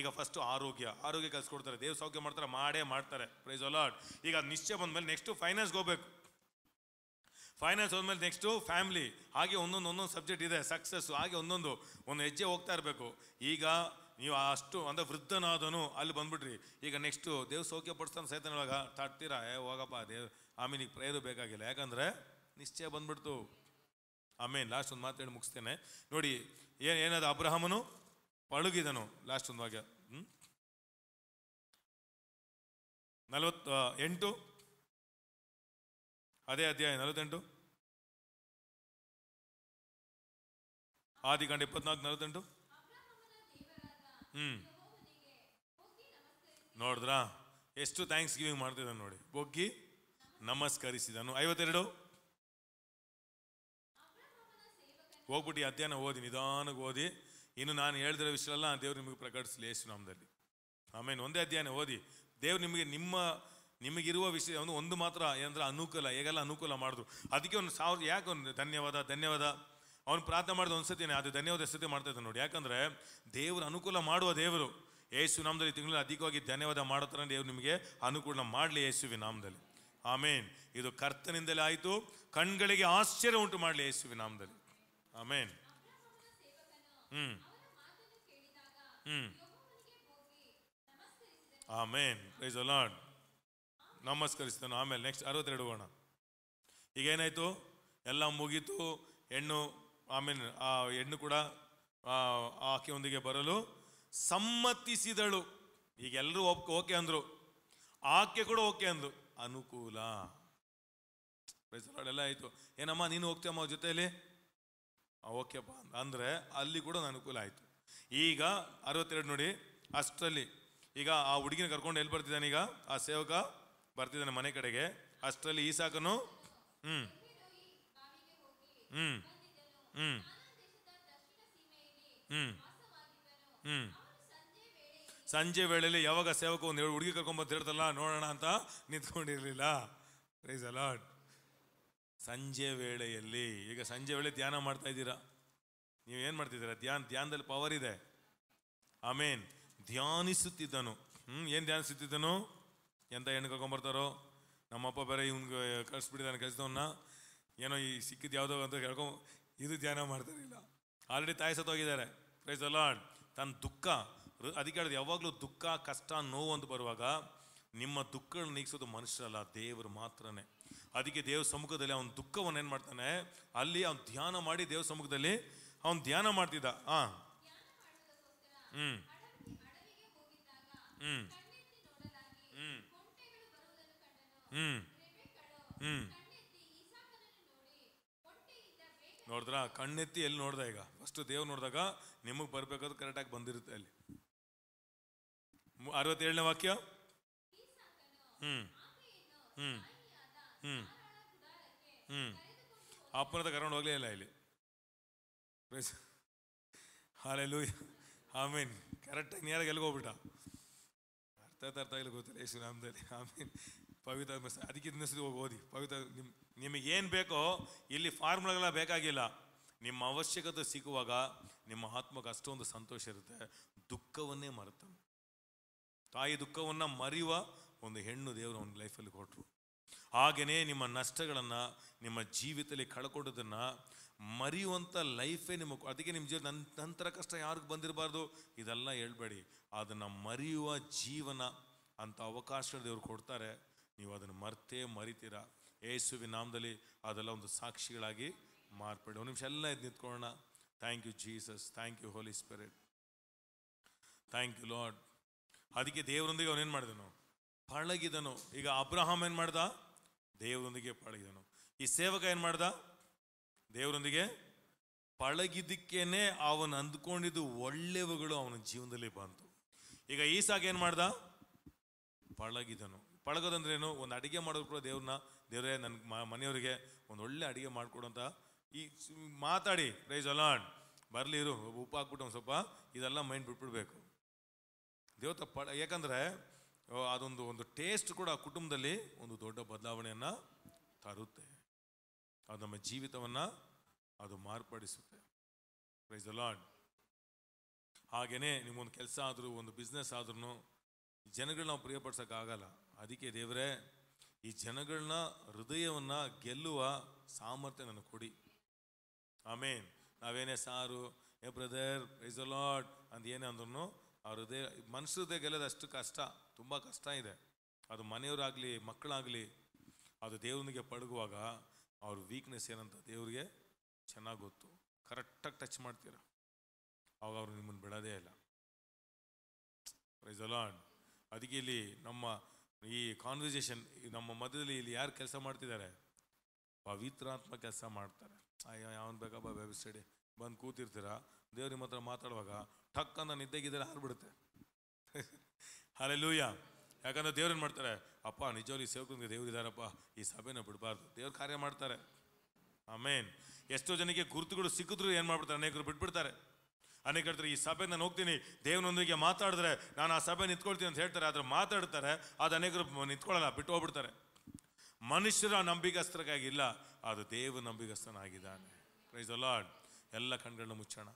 ಈಗ ಫಸ್ಟು ಆರೋಗ್ಯ ಆರೋಗ್ಯ ಕಲ್ಸ್ಕೊಡ್ತಾರೆ ದೇವ್ರ ಸೌಖ್ಯ ಮಾಡ್ತಾರೆ ಮಾಡೇ ಮಾಡ್ತಾರೆ ಪ್ರೈಸ್ ಅಲಾಟ್ ಈಗ ನಿಶ್ಚಯ ಬಂದ ಮೇಲೆ ನೆಕ್ಸ್ಟು ಫೈನಾನ್ಸ್ಗೆ ಹೋಗ್ಬೇಕು ಫೈನಾನ್ಸ್ ಹೋದ್ಮೇಲೆ ನೆಕ್ಸ್ಟು ಫ್ಯಾಮಿಲಿ ಹಾಗೆ ಒಂದೊಂದು ಒಂದೊಂದು ಸಬ್ಜೆಕ್ಟ್ ಇದೆ ಸಕ್ಸಸ್ಸು ಹಾಗೆ ಒಂದೊಂದು ಒಂದು ಹೆಜ್ಜೆ ಹೋಗ್ತಾ ಇರಬೇಕು ಈಗ ನೀವು ಅಷ್ಟು ಅಂದರೆ ವೃದ್ಧನಾದನು ಅಲ್ಲಿ ಬಂದ್ಬಿಡ್ರಿ ಈಗ ನೆಕ್ಸ್ಟು ದೇವ್ ಸೌಖ್ಯ ಪಡಿಸ್ತಾನೆ ಸೈತನೊಳಗೆ ತಾಡ್ತೀರಾ ಏ ಹೋಗಪ್ಪ ದೇವ್ ಆಮೇಲೆ ಪ್ರೇಯರು ಬೇಕಾಗಿಲ್ಲ ಯಾಕಂದರೆ ನಿಶ್ಚಯ ಬಂದ್ಬಿಡ್ತು ಆಮೇಲೆ ಲಾಸ್ಟ್ ಒಂದು ಮಾತು ಮುಗಿಸ್ತೇನೆ ನೋಡಿ ಏನು ಏನದು ಅಬ್ರಹಮನು ಪಳುಗಿದನು ಲಾಸ್ಟ್ ಒಂದು ವಾಗೆ ಹ್ಞೂ ನಲವತ್ತು ಎಂಟು ಅದೇ ಅಧ್ಯಾಯ ನಲವತ್ತೆಂಟು ಆದಿ ಗಂಟೆ ಇಪ್ಪತ್ನಾಲ್ಕು ನಲವತ್ತೆಂಟು ಹ್ಞೂ ನೋಡಿದ್ರಾ ಎಷ್ಟು ಥ್ಯಾಂಕ್ಸ್ ಗಿವಿಂಗ್ ಮಾಡ್ತಿದ್ದಾನೆ ನೋಡಿ ಬೊಗ್ಗಿ ನಮಸ್ಕರಿಸಿದನು ಐವತ್ತೆರಡು ಹೋಗ್ಬಿಟ್ಟು ಅಧ್ಯಯನ ಓದಿ ನಿಧಾನಕ್ಕೆ ಓದಿ ಇನ್ನು ನಾನು ಹೇಳಿದಿರೋ ವಿಷಯ ಅಲ್ಲ ದೇವ್ರು ನಿಮಗೆ ಪ್ರಕಟಿಸಲಿ ಯೇಸು ನಾಮದಲ್ಲಿ ಆಮೇಲೆ ಒಂದೇ ಅಧ್ಯಯನ ಓದಿ ದೇವ್ರು ನಿಮಗೆ ನಿಮ್ಮ ನಿಮಗಿರುವ ವಿಷಯ ಒಂದು ಒಂದು ಮಾತ್ರ ಏನಂದ್ರೆ ಅನುಕೂಲ ಹೇಗೆಲ್ಲ ಅನುಕೂಲ ಮಾಡಿದ್ರು ಅದಕ್ಕೆ ಒಂದು ಸಾವಿರ ಯಾಕೆ ಒಂದು ಧನ್ಯವಾದ ಧನ್ಯವಾದ ಅವನು ಪ್ರಾರ್ಥನೆ ಮಾಡಿದ ಒಂದು ಸತಿನೇ ಅದು ಧನ್ಯವಾದ ಸತಿ ಮಾಡ್ತಾಯಿದ್ದಾನೆ ನೋಡಿ ಯಾಕಂದರೆ ದೇವರು ಅನುಕೂಲ ಮಾಡುವ ದೇವರು ಯೇಸು ನಾಮದಲ್ಲಿ ತಿಂಗಳು ಅಧಿಕವಾಗಿ ಧನ್ಯವಾದ ಮಾಡುತ್ತಾರೆ ದೇವರು ನಿಮಗೆ ಅನುಕೂಲ ಮಾಡಲಿ ಯೇಸುವಿ ನಾಮದಲ್ಲಿ ಆಮೇನ್ ಇದು ಕರ್ತನಿಂದಲೇ ಆಯಿತು ಕಣ್ಗಳಿಗೆ ಆಶ್ಚರ್ಯ ಉಂಟು ಮಾಡಲಿ ಯೇಸುವಿ ನಾಮದಲ್ಲಿ ಆಮೇನ್ ಹ್ಞೂ ಹ್ಞೂ ಆಮೇನ್ ಪ್ರೈಸ್ ಅಲಾಡ್ ನಮಸ್ಕರಿಸ್ತಾನೋ ಆಮೇಲೆ ನೆಕ್ಸ್ಟ್ ಅರವತ್ತೆರಡು ಹೋಗೋಣ ಈಗ ಏನಾಯಿತು ಎಲ್ಲ ಮುಗೀತು ಹೆಣ್ಣು ಐ ಮೀನ್ ಆ ಹೆಣ್ಣು ಕೂಡ ಆಕೆಯೊಂದಿಗೆ ಬರಲು ಸಮ್ಮತಿಸಿದಳು ಈಗ ಎಲ್ಲರೂ ಒಪ್ ಓಕೆ ಅಂದರು ಆಕೆ ಕೂಡ ಓಕೆ ಅಂದರು ಅನುಕೂಲ ಎಲ್ಲ ಆಯಿತು ಏನಮ್ಮ ನೀನು ಹೋಗ್ತೀಯಮ್ಮ ಜೊತೆಯಲ್ಲಿ ಓಕೆಪ್ಪ ಅಂದರೆ ಅಲ್ಲಿ ಕೂಡ ಅನುಕೂಲ ಆಯಿತು ಈಗ ಅರವತ್ತೆರಡು ನೋಡಿ ಅಷ್ಟರಲ್ಲಿ ಈಗ ಆ ಹುಡುಗಿನ ಕರ್ಕೊಂಡು ಎಲ್ಲಿ ಬರ್ತಿದ್ದಾನೆ ಈಗ ಆ ಸೇವಕ ಬರ್ತಿದ್ದಾನೆ ಮನೆ ಕಡೆಗೆ ಅಷ್ಟರಲ್ಲಿ ಈ ಸಾಕನು ಹ್ಞೂ ಹ್ಞೂ ಹ್ಞೂ ಹ್ಞೂ ಹ್ಞೂ ಸಂಜೆ ವೇಳೆಯಲ್ಲಿ ಯಾವಾಗ ಸೇವಕ ಒಂದು ಎರಡು ಹುಡುಗಿ ಕರ್ಕೊಂಬತ್ತಿರ್ತಲ್ಲ ನೋಡೋಣ ಅಂತ ನಿಂತ್ಕೊಂಡಿರಲಿಲ್ಲ ಪ್ರೈಸ್ ಅಲಾಟ್ ಸಂಜೆ ವೇಳೆಯಲ್ಲಿ ಈಗ ಸಂಜೆ ವೇಳೆ ಧ್ಯಾನ ಮಾಡ್ತಾ ಇದ್ದೀರಾ ನೀವೇನು ಮಾಡ್ತಿದ್ದೀರಾ ಧ್ಯಾನ ಧ್ಯಾನದಲ್ಲಿ ಪವರ್ ಇದೆ ಆಮೇನ್ ಧ್ಯಾನಿಸುತ್ತಿದ್ದನು ಹ್ಞೂ ಏನು ಧ್ಯಾನಿಸುತ್ತಿದ್ದನು ಎಂತ ಹೆಣ್ಣು ಕರ್ಕೊಂಬರ್ತಾರೋ ನಮ್ಮಪ್ಪ ಬೇರೆ ಇವ್ನಿಗೆ ಕಳಿಸ್ಬಿಟ್ಟಿದ್ದಾನೆ ಕಳಿಸಿದವನ್ನ ಏನೋ ಈ ಸಿಕ್ಕಿದ್ದು ಯಾವುದೋ ಅಂತ ಹೇಳ್ಕೊಂಡು ಇದು ಧ್ಯಾನ ಮಾಡ್ತಾರಿಲ್ಲ ಆಲ್ರೆಡಿ ತಾಯಿ ಸತ್ತೋಗಿದ್ದಾರೆ ಪ್ರೈಸ್ ಅಲ್ಲ ತನ್ನ ದುಃಖ ಅದಕ್ಕೆ ಹೇಳಿದ್ರು ಯಾವಾಗಲೂ ದುಃಖ ಕಷ್ಟ ನೋವು ಅಂತ ಬರುವಾಗ ನಿಮ್ಮ ದುಃಖಗಳನ್ನ ನೀಗಿಸೋದು ಮನುಷ್ಯರಲ್ಲ ದೇವರು ಮಾತ್ರನೇ ಅದಕ್ಕೆ ದೇವ್ರ ಸಮ್ಮುಖದಲ್ಲಿ ಅವನ ದುಃಖವನ್ನು ಏನು ಮಾಡ್ತಾನೆ ಅಲ್ಲಿ ಅವ್ನು ಧ್ಯಾನ ಮಾಡಿ ದೇವ್ರ ಸಮ್ಮುಖದಲ್ಲಿ ಅವನು ಧ್ಯಾನ ಮಾಡ್ತಿದ್ದ ಹಾಂ ಹ್ಞೂ ಹ್ಞೂ ಹ್ಞೂ ಹ್ಞೂ ನೋಡಿದ್ರ ಕಣ್ಣೆತ್ತಿ ಎಲ್ಲಿ ನೋಡ್ದ ಈಗ ಫಸ್ಟ್ ದೇವ್ ನೋಡಿದಾಗ ನಿಮಗೆ ಬರಬೇಕಾದ್ರೆ ಕರೆಕ್ಟಾಗಿ ಬಂದಿರುತ್ತೆ ಅಲ್ಲಿ ಅರವತ್ತೇಳನೇ ವಾಕ್ಯ ಹ್ಞೂ ಹ್ಞೂ ಹ್ಞೂ ಹ್ಞೂ ಅಪ್ಪನದ ಕರ್ಕೊಂಡು ಹೋಗಲೇ ಇಲ್ಲ ಇಲ್ಲಿ ಹಾಲೆಲ್ಲೂ ಆಮೇನ್ ಕರೆಕ್ಟಾಗಿ ನೇರಾಗಿ ಎಲ್ಲಿಗೆ ಹೋಗ್ಬಿಟ್ಟ ಅರ್ಥ ಅರ್ಥ ಇಲ್ಲ ಗೊತ್ತಿಲ್ಲ ಯೇಸು ನಾಮದಲ್ಲಿ ಆಮೇನ್ ಪವಿತ್ರ ಅದಕ್ಕೆ ಇನ್ನೊಂದು ಹೋಗಿ ಓದಿ ಪವಿತ್ರ ನಿಮ್ ನಿಮಗೇನು ಬೇಕೋ ಇಲ್ಲಿ ಫಾರ್ಮುಲಾಗಳ ಬೇಕಾಗಿಲ್ಲ ನಿಮ್ಮ ಅವಶ್ಯಕತೆ ಸಿಗುವಾಗ ನಿಮ್ಮ ಆತ್ಮಕ್ಕೆ ಅಷ್ಟೊಂದು ಸಂತೋಷ ಇರುತ್ತೆ ದುಃಖವನ್ನೇ ಮರೆತ ತಾಯಿ ದುಃಖವನ್ನು ಮರೆಯುವ ಒಂದು ಹೆಣ್ಣು ದೇವರು ಒಂದು ಲೈಫಲ್ಲಿ ಕೊಟ್ಟರು ಹಾಗೆಯೇ ನಿಮ್ಮ ನಷ್ಟಗಳನ್ನು ನಿಮ್ಮ ಜೀವಿತದಲ್ಲಿ ಕಳ್ಕೊಡೋದನ್ನು ಮರೆಯುವಂಥ ಲೈಫೇ ನಿಮಗೆ ಅದಕ್ಕೆ ನಿಮ್ಮ ಜೀವನ ನನ್ನ ನಂತರ ಕಷ್ಟ ಯಾರಿಗೂ ಬಂದಿರಬಾರ್ದು ಇದೆಲ್ಲ ಹೇಳ್ಬೇಡಿ ಅದನ್ನು ಮರೆಯುವ ಜೀವನ ಅಂಥ ಅವಕಾಶ ದೇವರು ಕೊಡ್ತಾರೆ ನೀವು ಅದನ್ನು ಮರ್ತೇ ಮರಿತೀರಾ ಯೇಸುವಿ ನಾಮದಲ್ಲಿ ಅದೆಲ್ಲ ಒಂದು ಸಾಕ್ಷಿಗಳಾಗಿ ಮಾರ್ಪಡಿ ಒಂದು ನಿಮಿಷ ಎಲ್ಲ ಇದು ನಿಂತ್ಕೊಳ್ಳೋಣ thank you Jesus thank you holy spirit thank you lord ಅದಕ್ಕೆ ದೇವರೊಂದಿಗೆ ಅವನೇನು ಮಾಡಿದನು ಪಳಗಿದನು ಈಗ ಅಬ್ರಹಾಮ್ ಏನು ಮಾಡ್ದ ದೇವರೊಂದಿಗೆ ಪಳಗಿದನು ಈ ಸೇವಕ ಏನು ಮಾಡ್ದ ದೇವರೊಂದಿಗೆ ಪಳಗಿದ್ದಕ್ಕೇನೆ ಅವನು ಅಂದ್ಕೊಂಡಿದ್ದು ಒಳ್ಳೆಯವುಗಳು ಅವನ ಜೀವನದಲ್ಲಿ ಬಂತು ಈಗ ಈಸಾಗ ಏನು ಮಾಡ್ದ ಪಳಗಿದನು ಪಳಗೋದಂದ್ರೇನು ಒಂದು ಅಡುಗೆ ಮಾಡೋದು ಕೂಡ ದೇವ್ರನ್ನ ದೇವರೇ ನನ್ನ ಮನೆಯವರಿಗೆ ಒಂದು ಒಳ್ಳೆ ಅಡುಗೆ ಮಾಡಿಕೊಡೋಂತ ಈ ಮಾತಾಡಿ ಪ್ರೈಸ್ ಅಲಾಂಡ್ ಬರಲಿ ಇರು ಉಪ್ಪು ಹಾಕ್ಬಿಟ್ಟು ಒಂದು ಸ್ವಲ್ಪ ಇದೆಲ್ಲ ಮೈಂಡ್ ಬಿಟ್ಬಿಡ್ಬೇಕು ದೇವತ ತಪ್ಪ ಯಾಕಂದರೆ ಅದೊಂದು ಒಂದು ಟೇಸ್ಟ್ ಕೂಡ ಕುಟುಂಬದಲ್ಲಿ ಒಂದು ದೊಡ್ಡ ಬದಲಾವಣೆಯನ್ನು ತರುತ್ತೆ ಅದು ನಮ್ಮ ಜೀವಿತವನ್ನು ಅದು ಮಾರ್ಪಡಿಸುತ್ತೆ ಪ್ರೈಸ್ ಅಲಾಂಡ್ ಹಾಗೆಯೇ ನಿಮಗೊಂದು ಕೆಲಸ ಆದರೂ ಒಂದು ಬಿಸ್ನೆಸ್ ಆದ್ರೂ ಜನಗಳು ನಾವು ಪ್ರಿಯಪಡ್ಸೋಕ್ಕಾಗಲ್ಲ ಅದಕ್ಕೆ ದೇವರೇ ಈ ಜನಗಳನ್ನ ಹೃದಯವನ್ನು ಗೆಲ್ಲುವ ಸಾಮರ್ಥ್ಯ ನನಗೆ ಕೊಡಿ ಆಮೇನ್ ನಾವೇನೇ ಸಾರು ಏ ಬ್ರದರ್ ಇಸ್ ಅ ಲಾಡ್ ಅಂತ ಏನೇ ಅಂದ್ರೂ ಅವ್ರ ಹೃದಯ ಮನಸ್ಸು ಗೆಲ್ಲೋದು ಅಷ್ಟು ಕಷ್ಟ ತುಂಬ ಕಷ್ಟ ಇದೆ ಅದು ಮನೆಯವರಾಗಲಿ ಮಕ್ಕಳಾಗಲಿ ಅದು ದೇವ್ರಿಗೆ ಪಡಗುವಾಗ ಅವ್ರ ವೀಕ್ನೆಸ್ ಏನಂತ ದೇವ್ರಿಗೆ ಚೆನ್ನಾಗಿ ಗೊತ್ತು ಕರೆಕ್ಟಾಗಿ ಟಚ್ ಮಾಡ್ತೀರ ಅವಾಗ ಅವರು ನಿಮ್ಮನ್ನು ಬಿಡೋದೇ ಇಲ್ಲ ಪ್ರೈಸ್ ಅಲಾಡ್ ಅದಕ್ಕೆ ಇಲ್ಲಿ ನಮ್ಮ ಈ ಕಾನ್ವರ್ಸೇಷನ್ ನಮ್ಮ ಮಧ್ಯದಲ್ಲಿ ಇಲ್ಲಿ ಯಾರು ಕೆಲಸ ಮಾಡ್ತಿದ್ದಾರೆ ಪವಿತ್ರಾತ್ಮ ಕೆಲಸ ಮಾಡ್ತಾರೆ ಅಯ್ಯೋ ಯಾವನು ಬೇಕಪ್ಪ ವೆಬ್ಸೈಡಿ ಬಂದು ಕೂತಿರ್ತೀರ ದೇವ್ರ ಮಾತ್ರ ಮಾತಾಡುವಾಗ ಠಕ್ ಅಂತ ನಿದ್ದೆಗಿದ್ದರೆ ಹಾರ್ಬಿಡುತ್ತೆ ಅಲ್ಲೇ <laughs> ಲೂಯ ಯಾಕಂದ್ರೆ ದೇವ್ರೇನು ಮಾಡ್ತಾರೆ ಅಪ್ಪ ನಿಜವಾಗ್ಲಿ ಸೇವಕನಿಗೆ ಇದ್ದಾರಪ್ಪ ಈ ಸಭೆನ ಬಿಡಬಾರ್ದು ದೇವ್ರ ಕಾರ್ಯ ಮಾಡ್ತಾರೆ ಆಮೇನ್ ಎಷ್ಟೋ ಜನಕ್ಕೆ ಗುರುತುಗಳು ಸಿಕ್ಕಿದ್ರು ಏನು ಮಾಡ್ಬಿಡ್ತಾರೆ ಅನೇಕರು ಬಿಟ್ಬಿಡ್ತಾರೆ ಹೇಳ್ತಾರೆ ಈ ಸಭೆ ನಾನು ಹೋಗ್ತೀನಿ ದೇವನೊಂದಿಗೆ ಮಾತಾಡಿದ್ರೆ ನಾನು ಆ ಸಭೆ ನಿಂತ್ಕೊಳ್ತೀನಿ ಅಂತ ಹೇಳ್ತಾರೆ ಆದರೆ ಮಾತಾಡ್ತಾರೆ ಅದು ಅನೇಕರು ನಿಂತ್ಕೊಳ್ಳಲ್ಲ ಬಿಟ್ಟು ಹೋಗ್ಬಿಡ್ತಾರೆ ಮನುಷ್ಯರ ನಂಬಿಕಸ್ಥರಿಗಾಗಿಲ್ಲ ಅದು ದೇವ ನಂಬಿಕಸ್ತನಾಗಿದ್ದಾನೆ ಪ್ರೈಸ್ ಲಾರ್ಡ್ ಎಲ್ಲ ಕಣ್ಗಳನ್ನ ಮುಚ್ಚೋಣ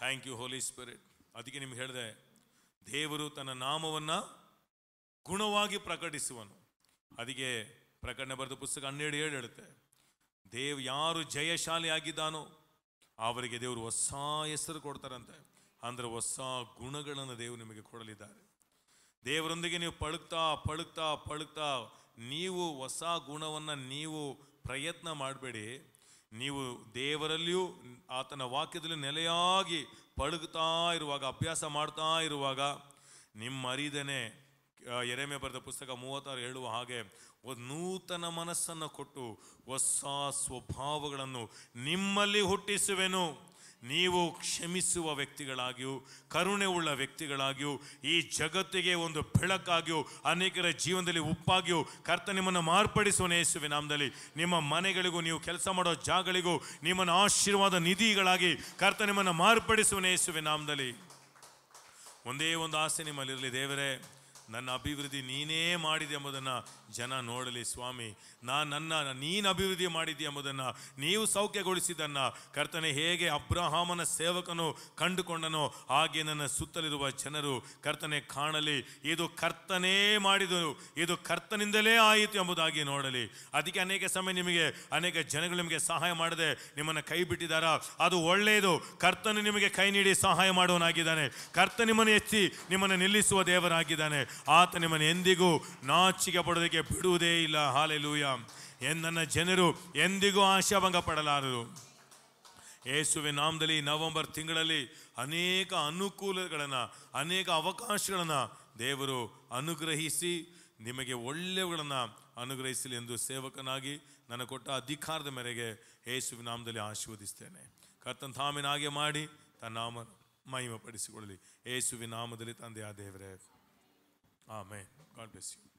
ಥ್ಯಾಂಕ್ ಯು ಹೋಲಿ ಸ್ಪಿರಿಟ್ ಅದಕ್ಕೆ ನಿಮ್ಗೆ ಹೇಳಿದೆ ದೇವರು ತನ್ನ ನಾಮವನ್ನು ಗುಣವಾಗಿ ಪ್ರಕಟಿಸುವನು ಅದಕ್ಕೆ ಪ್ರಕಟಣೆ ಬರೆದ ಪುಸ್ತಕ ಹನ್ನೆರಡು ಏಳು ಹೇಳುತ್ತೆ ದೇವ್ ಯಾರು ಜಯಶಾಲಿ ಆಗಿದ್ದಾನೋ ಅವರಿಗೆ ದೇವರು ಹೊಸ ಹೆಸರು ಕೊಡ್ತಾರಂತೆ ಅಂದರೆ ಹೊಸ ಗುಣಗಳನ್ನು ದೇವರು ನಿಮಗೆ ಕೊಡಲಿದ್ದಾರೆ ದೇವರೊಂದಿಗೆ ನೀವು ಪಳುಕ್ತಾ ಪಳುಕ್ತಾ ಪಳುಕ್ತಾ ನೀವು ಹೊಸ ಗುಣವನ್ನು ನೀವು ಪ್ರಯತ್ನ ಮಾಡಬೇಡಿ ನೀವು ದೇವರಲ್ಲಿಯೂ ಆತನ ವಾಕ್ಯದಲ್ಲಿ ನೆಲೆಯಾಗಿ ಪಳುಗ್ತಾ ಇರುವಾಗ ಅಭ್ಯಾಸ ಮಾಡ್ತಾ ಇರುವಾಗ ನಿಮ್ಮ ಅರಿದನೆ ಎರೆಮೆ ಬರೆದ ಪುಸ್ತಕ ಮೂವತ್ತಾರು ಹೇಳುವ ಹಾಗೆ ಒಂದು ನೂತನ ಮನಸ್ಸನ್ನು ಕೊಟ್ಟು ಹೊಸ ಸ್ವಭಾವಗಳನ್ನು ನಿಮ್ಮಲ್ಲಿ ಹುಟ್ಟಿಸುವೆನು ನೀವು ಕ್ಷಮಿಸುವ ವ್ಯಕ್ತಿಗಳಾಗಿಯೂ ಕರುಣೆ ಉಳ್ಳ ವ್ಯಕ್ತಿಗಳಾಗಿಯೂ ಈ ಜಗತ್ತಿಗೆ ಒಂದು ಬೆಳಕಾಗಿಯೂ ಅನೇಕರ ಜೀವನದಲ್ಲಿ ಉಪ್ಪಾಗಿಯೂ ಕರ್ತ ನಿಮ್ಮನ್ನು ಮಾರ್ಪಡಿಸುವ ನೇಸುವೆ ನಾಮದಲ್ಲಿ ನಿಮ್ಮ ಮನೆಗಳಿಗೂ ನೀವು ಕೆಲಸ ಮಾಡೋ ಜಾಗಗಳಿಗೂ ನಿಮ್ಮನ್ನು ಆಶೀರ್ವಾದ ನಿಧಿಗಳಾಗಿ ಕರ್ತ ನಿಮ್ಮನ್ನು ಮಾರ್ಪಡಿಸುವ ನೇಸುವೆ ನಾಮದಲ್ಲಿ ಒಂದೇ ಒಂದು ಆಸೆ ನಿಮ್ಮಲ್ಲಿರಲಿ ದೇವರೇ ನನ್ನ ಅಭಿವೃದ್ಧಿ ನೀನೇ ಮಾಡಿದೆ ಎಂಬುದನ್ನು ಜನ ನೋಡಲಿ ಸ್ವಾಮಿ ನಾನು ನನ್ನ ನೀನು ಅಭಿವೃದ್ಧಿ ಮಾಡಿದ್ದಿ ಎಂಬುದನ್ನು ನೀವು ಸೌಖ್ಯಗೊಳಿಸಿದ್ದನ್ನು ಕರ್ತನೆ ಹೇಗೆ ಅಬ್ರಹಾಮನ ಸೇವಕನು ಕಂಡುಕೊಂಡನೋ ಹಾಗೆ ನನ್ನ ಸುತ್ತಲಿರುವ ಜನರು ಕರ್ತನೆ ಕಾಣಲಿ ಇದು ಕರ್ತನೇ ಮಾಡಿದರು ಇದು ಕರ್ತನಿಂದಲೇ ಆಯಿತು ಎಂಬುದಾಗಿ ನೋಡಲಿ ಅದಕ್ಕೆ ಅನೇಕ ಸಮಯ ನಿಮಗೆ ಅನೇಕ ಜನಗಳು ನಿಮಗೆ ಸಹಾಯ ಮಾಡದೆ ನಿಮ್ಮನ್ನು ಕೈ ಬಿಟ್ಟಿದ್ದಾರಾ ಅದು ಒಳ್ಳೆಯದು ಕರ್ತನು ನಿಮಗೆ ಕೈ ನೀಡಿ ಸಹಾಯ ಮಾಡುವನಾಗಿದ್ದಾನೆ ಕರ್ತ ನಿಮ್ಮನ್ನು ಹೆಚ್ಚಿ ನಿಮ್ಮನ್ನು ನಿಲ್ಲಿಸುವ ದೇವರಾಗಿದ್ದಾನೆ ಆತ ನಿಮ್ಮನ್ನು ಎಂದಿಗೂ ನಾಚಿಕೆ ಪಡೋದಕ್ಕೆ ಬಿಡುವುದೇ ಇಲ್ಲ ಹಾಲೆಲೂಯ ನನ್ನ ಜನರು ಎಂದಿಗೂ ಆಶಾಭಂಗ ಪಡಲಾರರು ಯೇಸುವೆ ನಾಮದಲ್ಲಿ ನವೆಂಬರ್ ತಿಂಗಳಲ್ಲಿ ಅನೇಕ ಅನುಕೂಲಗಳನ್ನು ಅನೇಕ ಅವಕಾಶಗಳನ್ನು ದೇವರು ಅನುಗ್ರಹಿಸಿ ನಿಮಗೆ ಒಳ್ಳೆಯವುಗಳನ್ನು ಅನುಗ್ರಹಿಸಲಿ ಎಂದು ಸೇವಕನಾಗಿ ನನ್ನ ಕೊಟ್ಟ ಅಧಿಕಾರದ ಮೇರೆಗೆ ಯೇಸುವೆ ನಾಮದಲ್ಲಿ ಆಶೀರ್ವದಿಸ್ತೇನೆ ಕರ್ತನ ಮಾಡಿ ತನ್ನ ನಾಮ ಮಹಿಮಪಡಿಸಿಕೊಳ್ಳಲಿ ಯೇಸುವಿನಾಮದಲ್ಲಿ ನಾಮದಲ್ಲಿ ತಂದೆಯ ದೇವರೇ ಆಮೇಲೆ ಗಾಡ್ ಬ್ಲೆಸ್ ಯು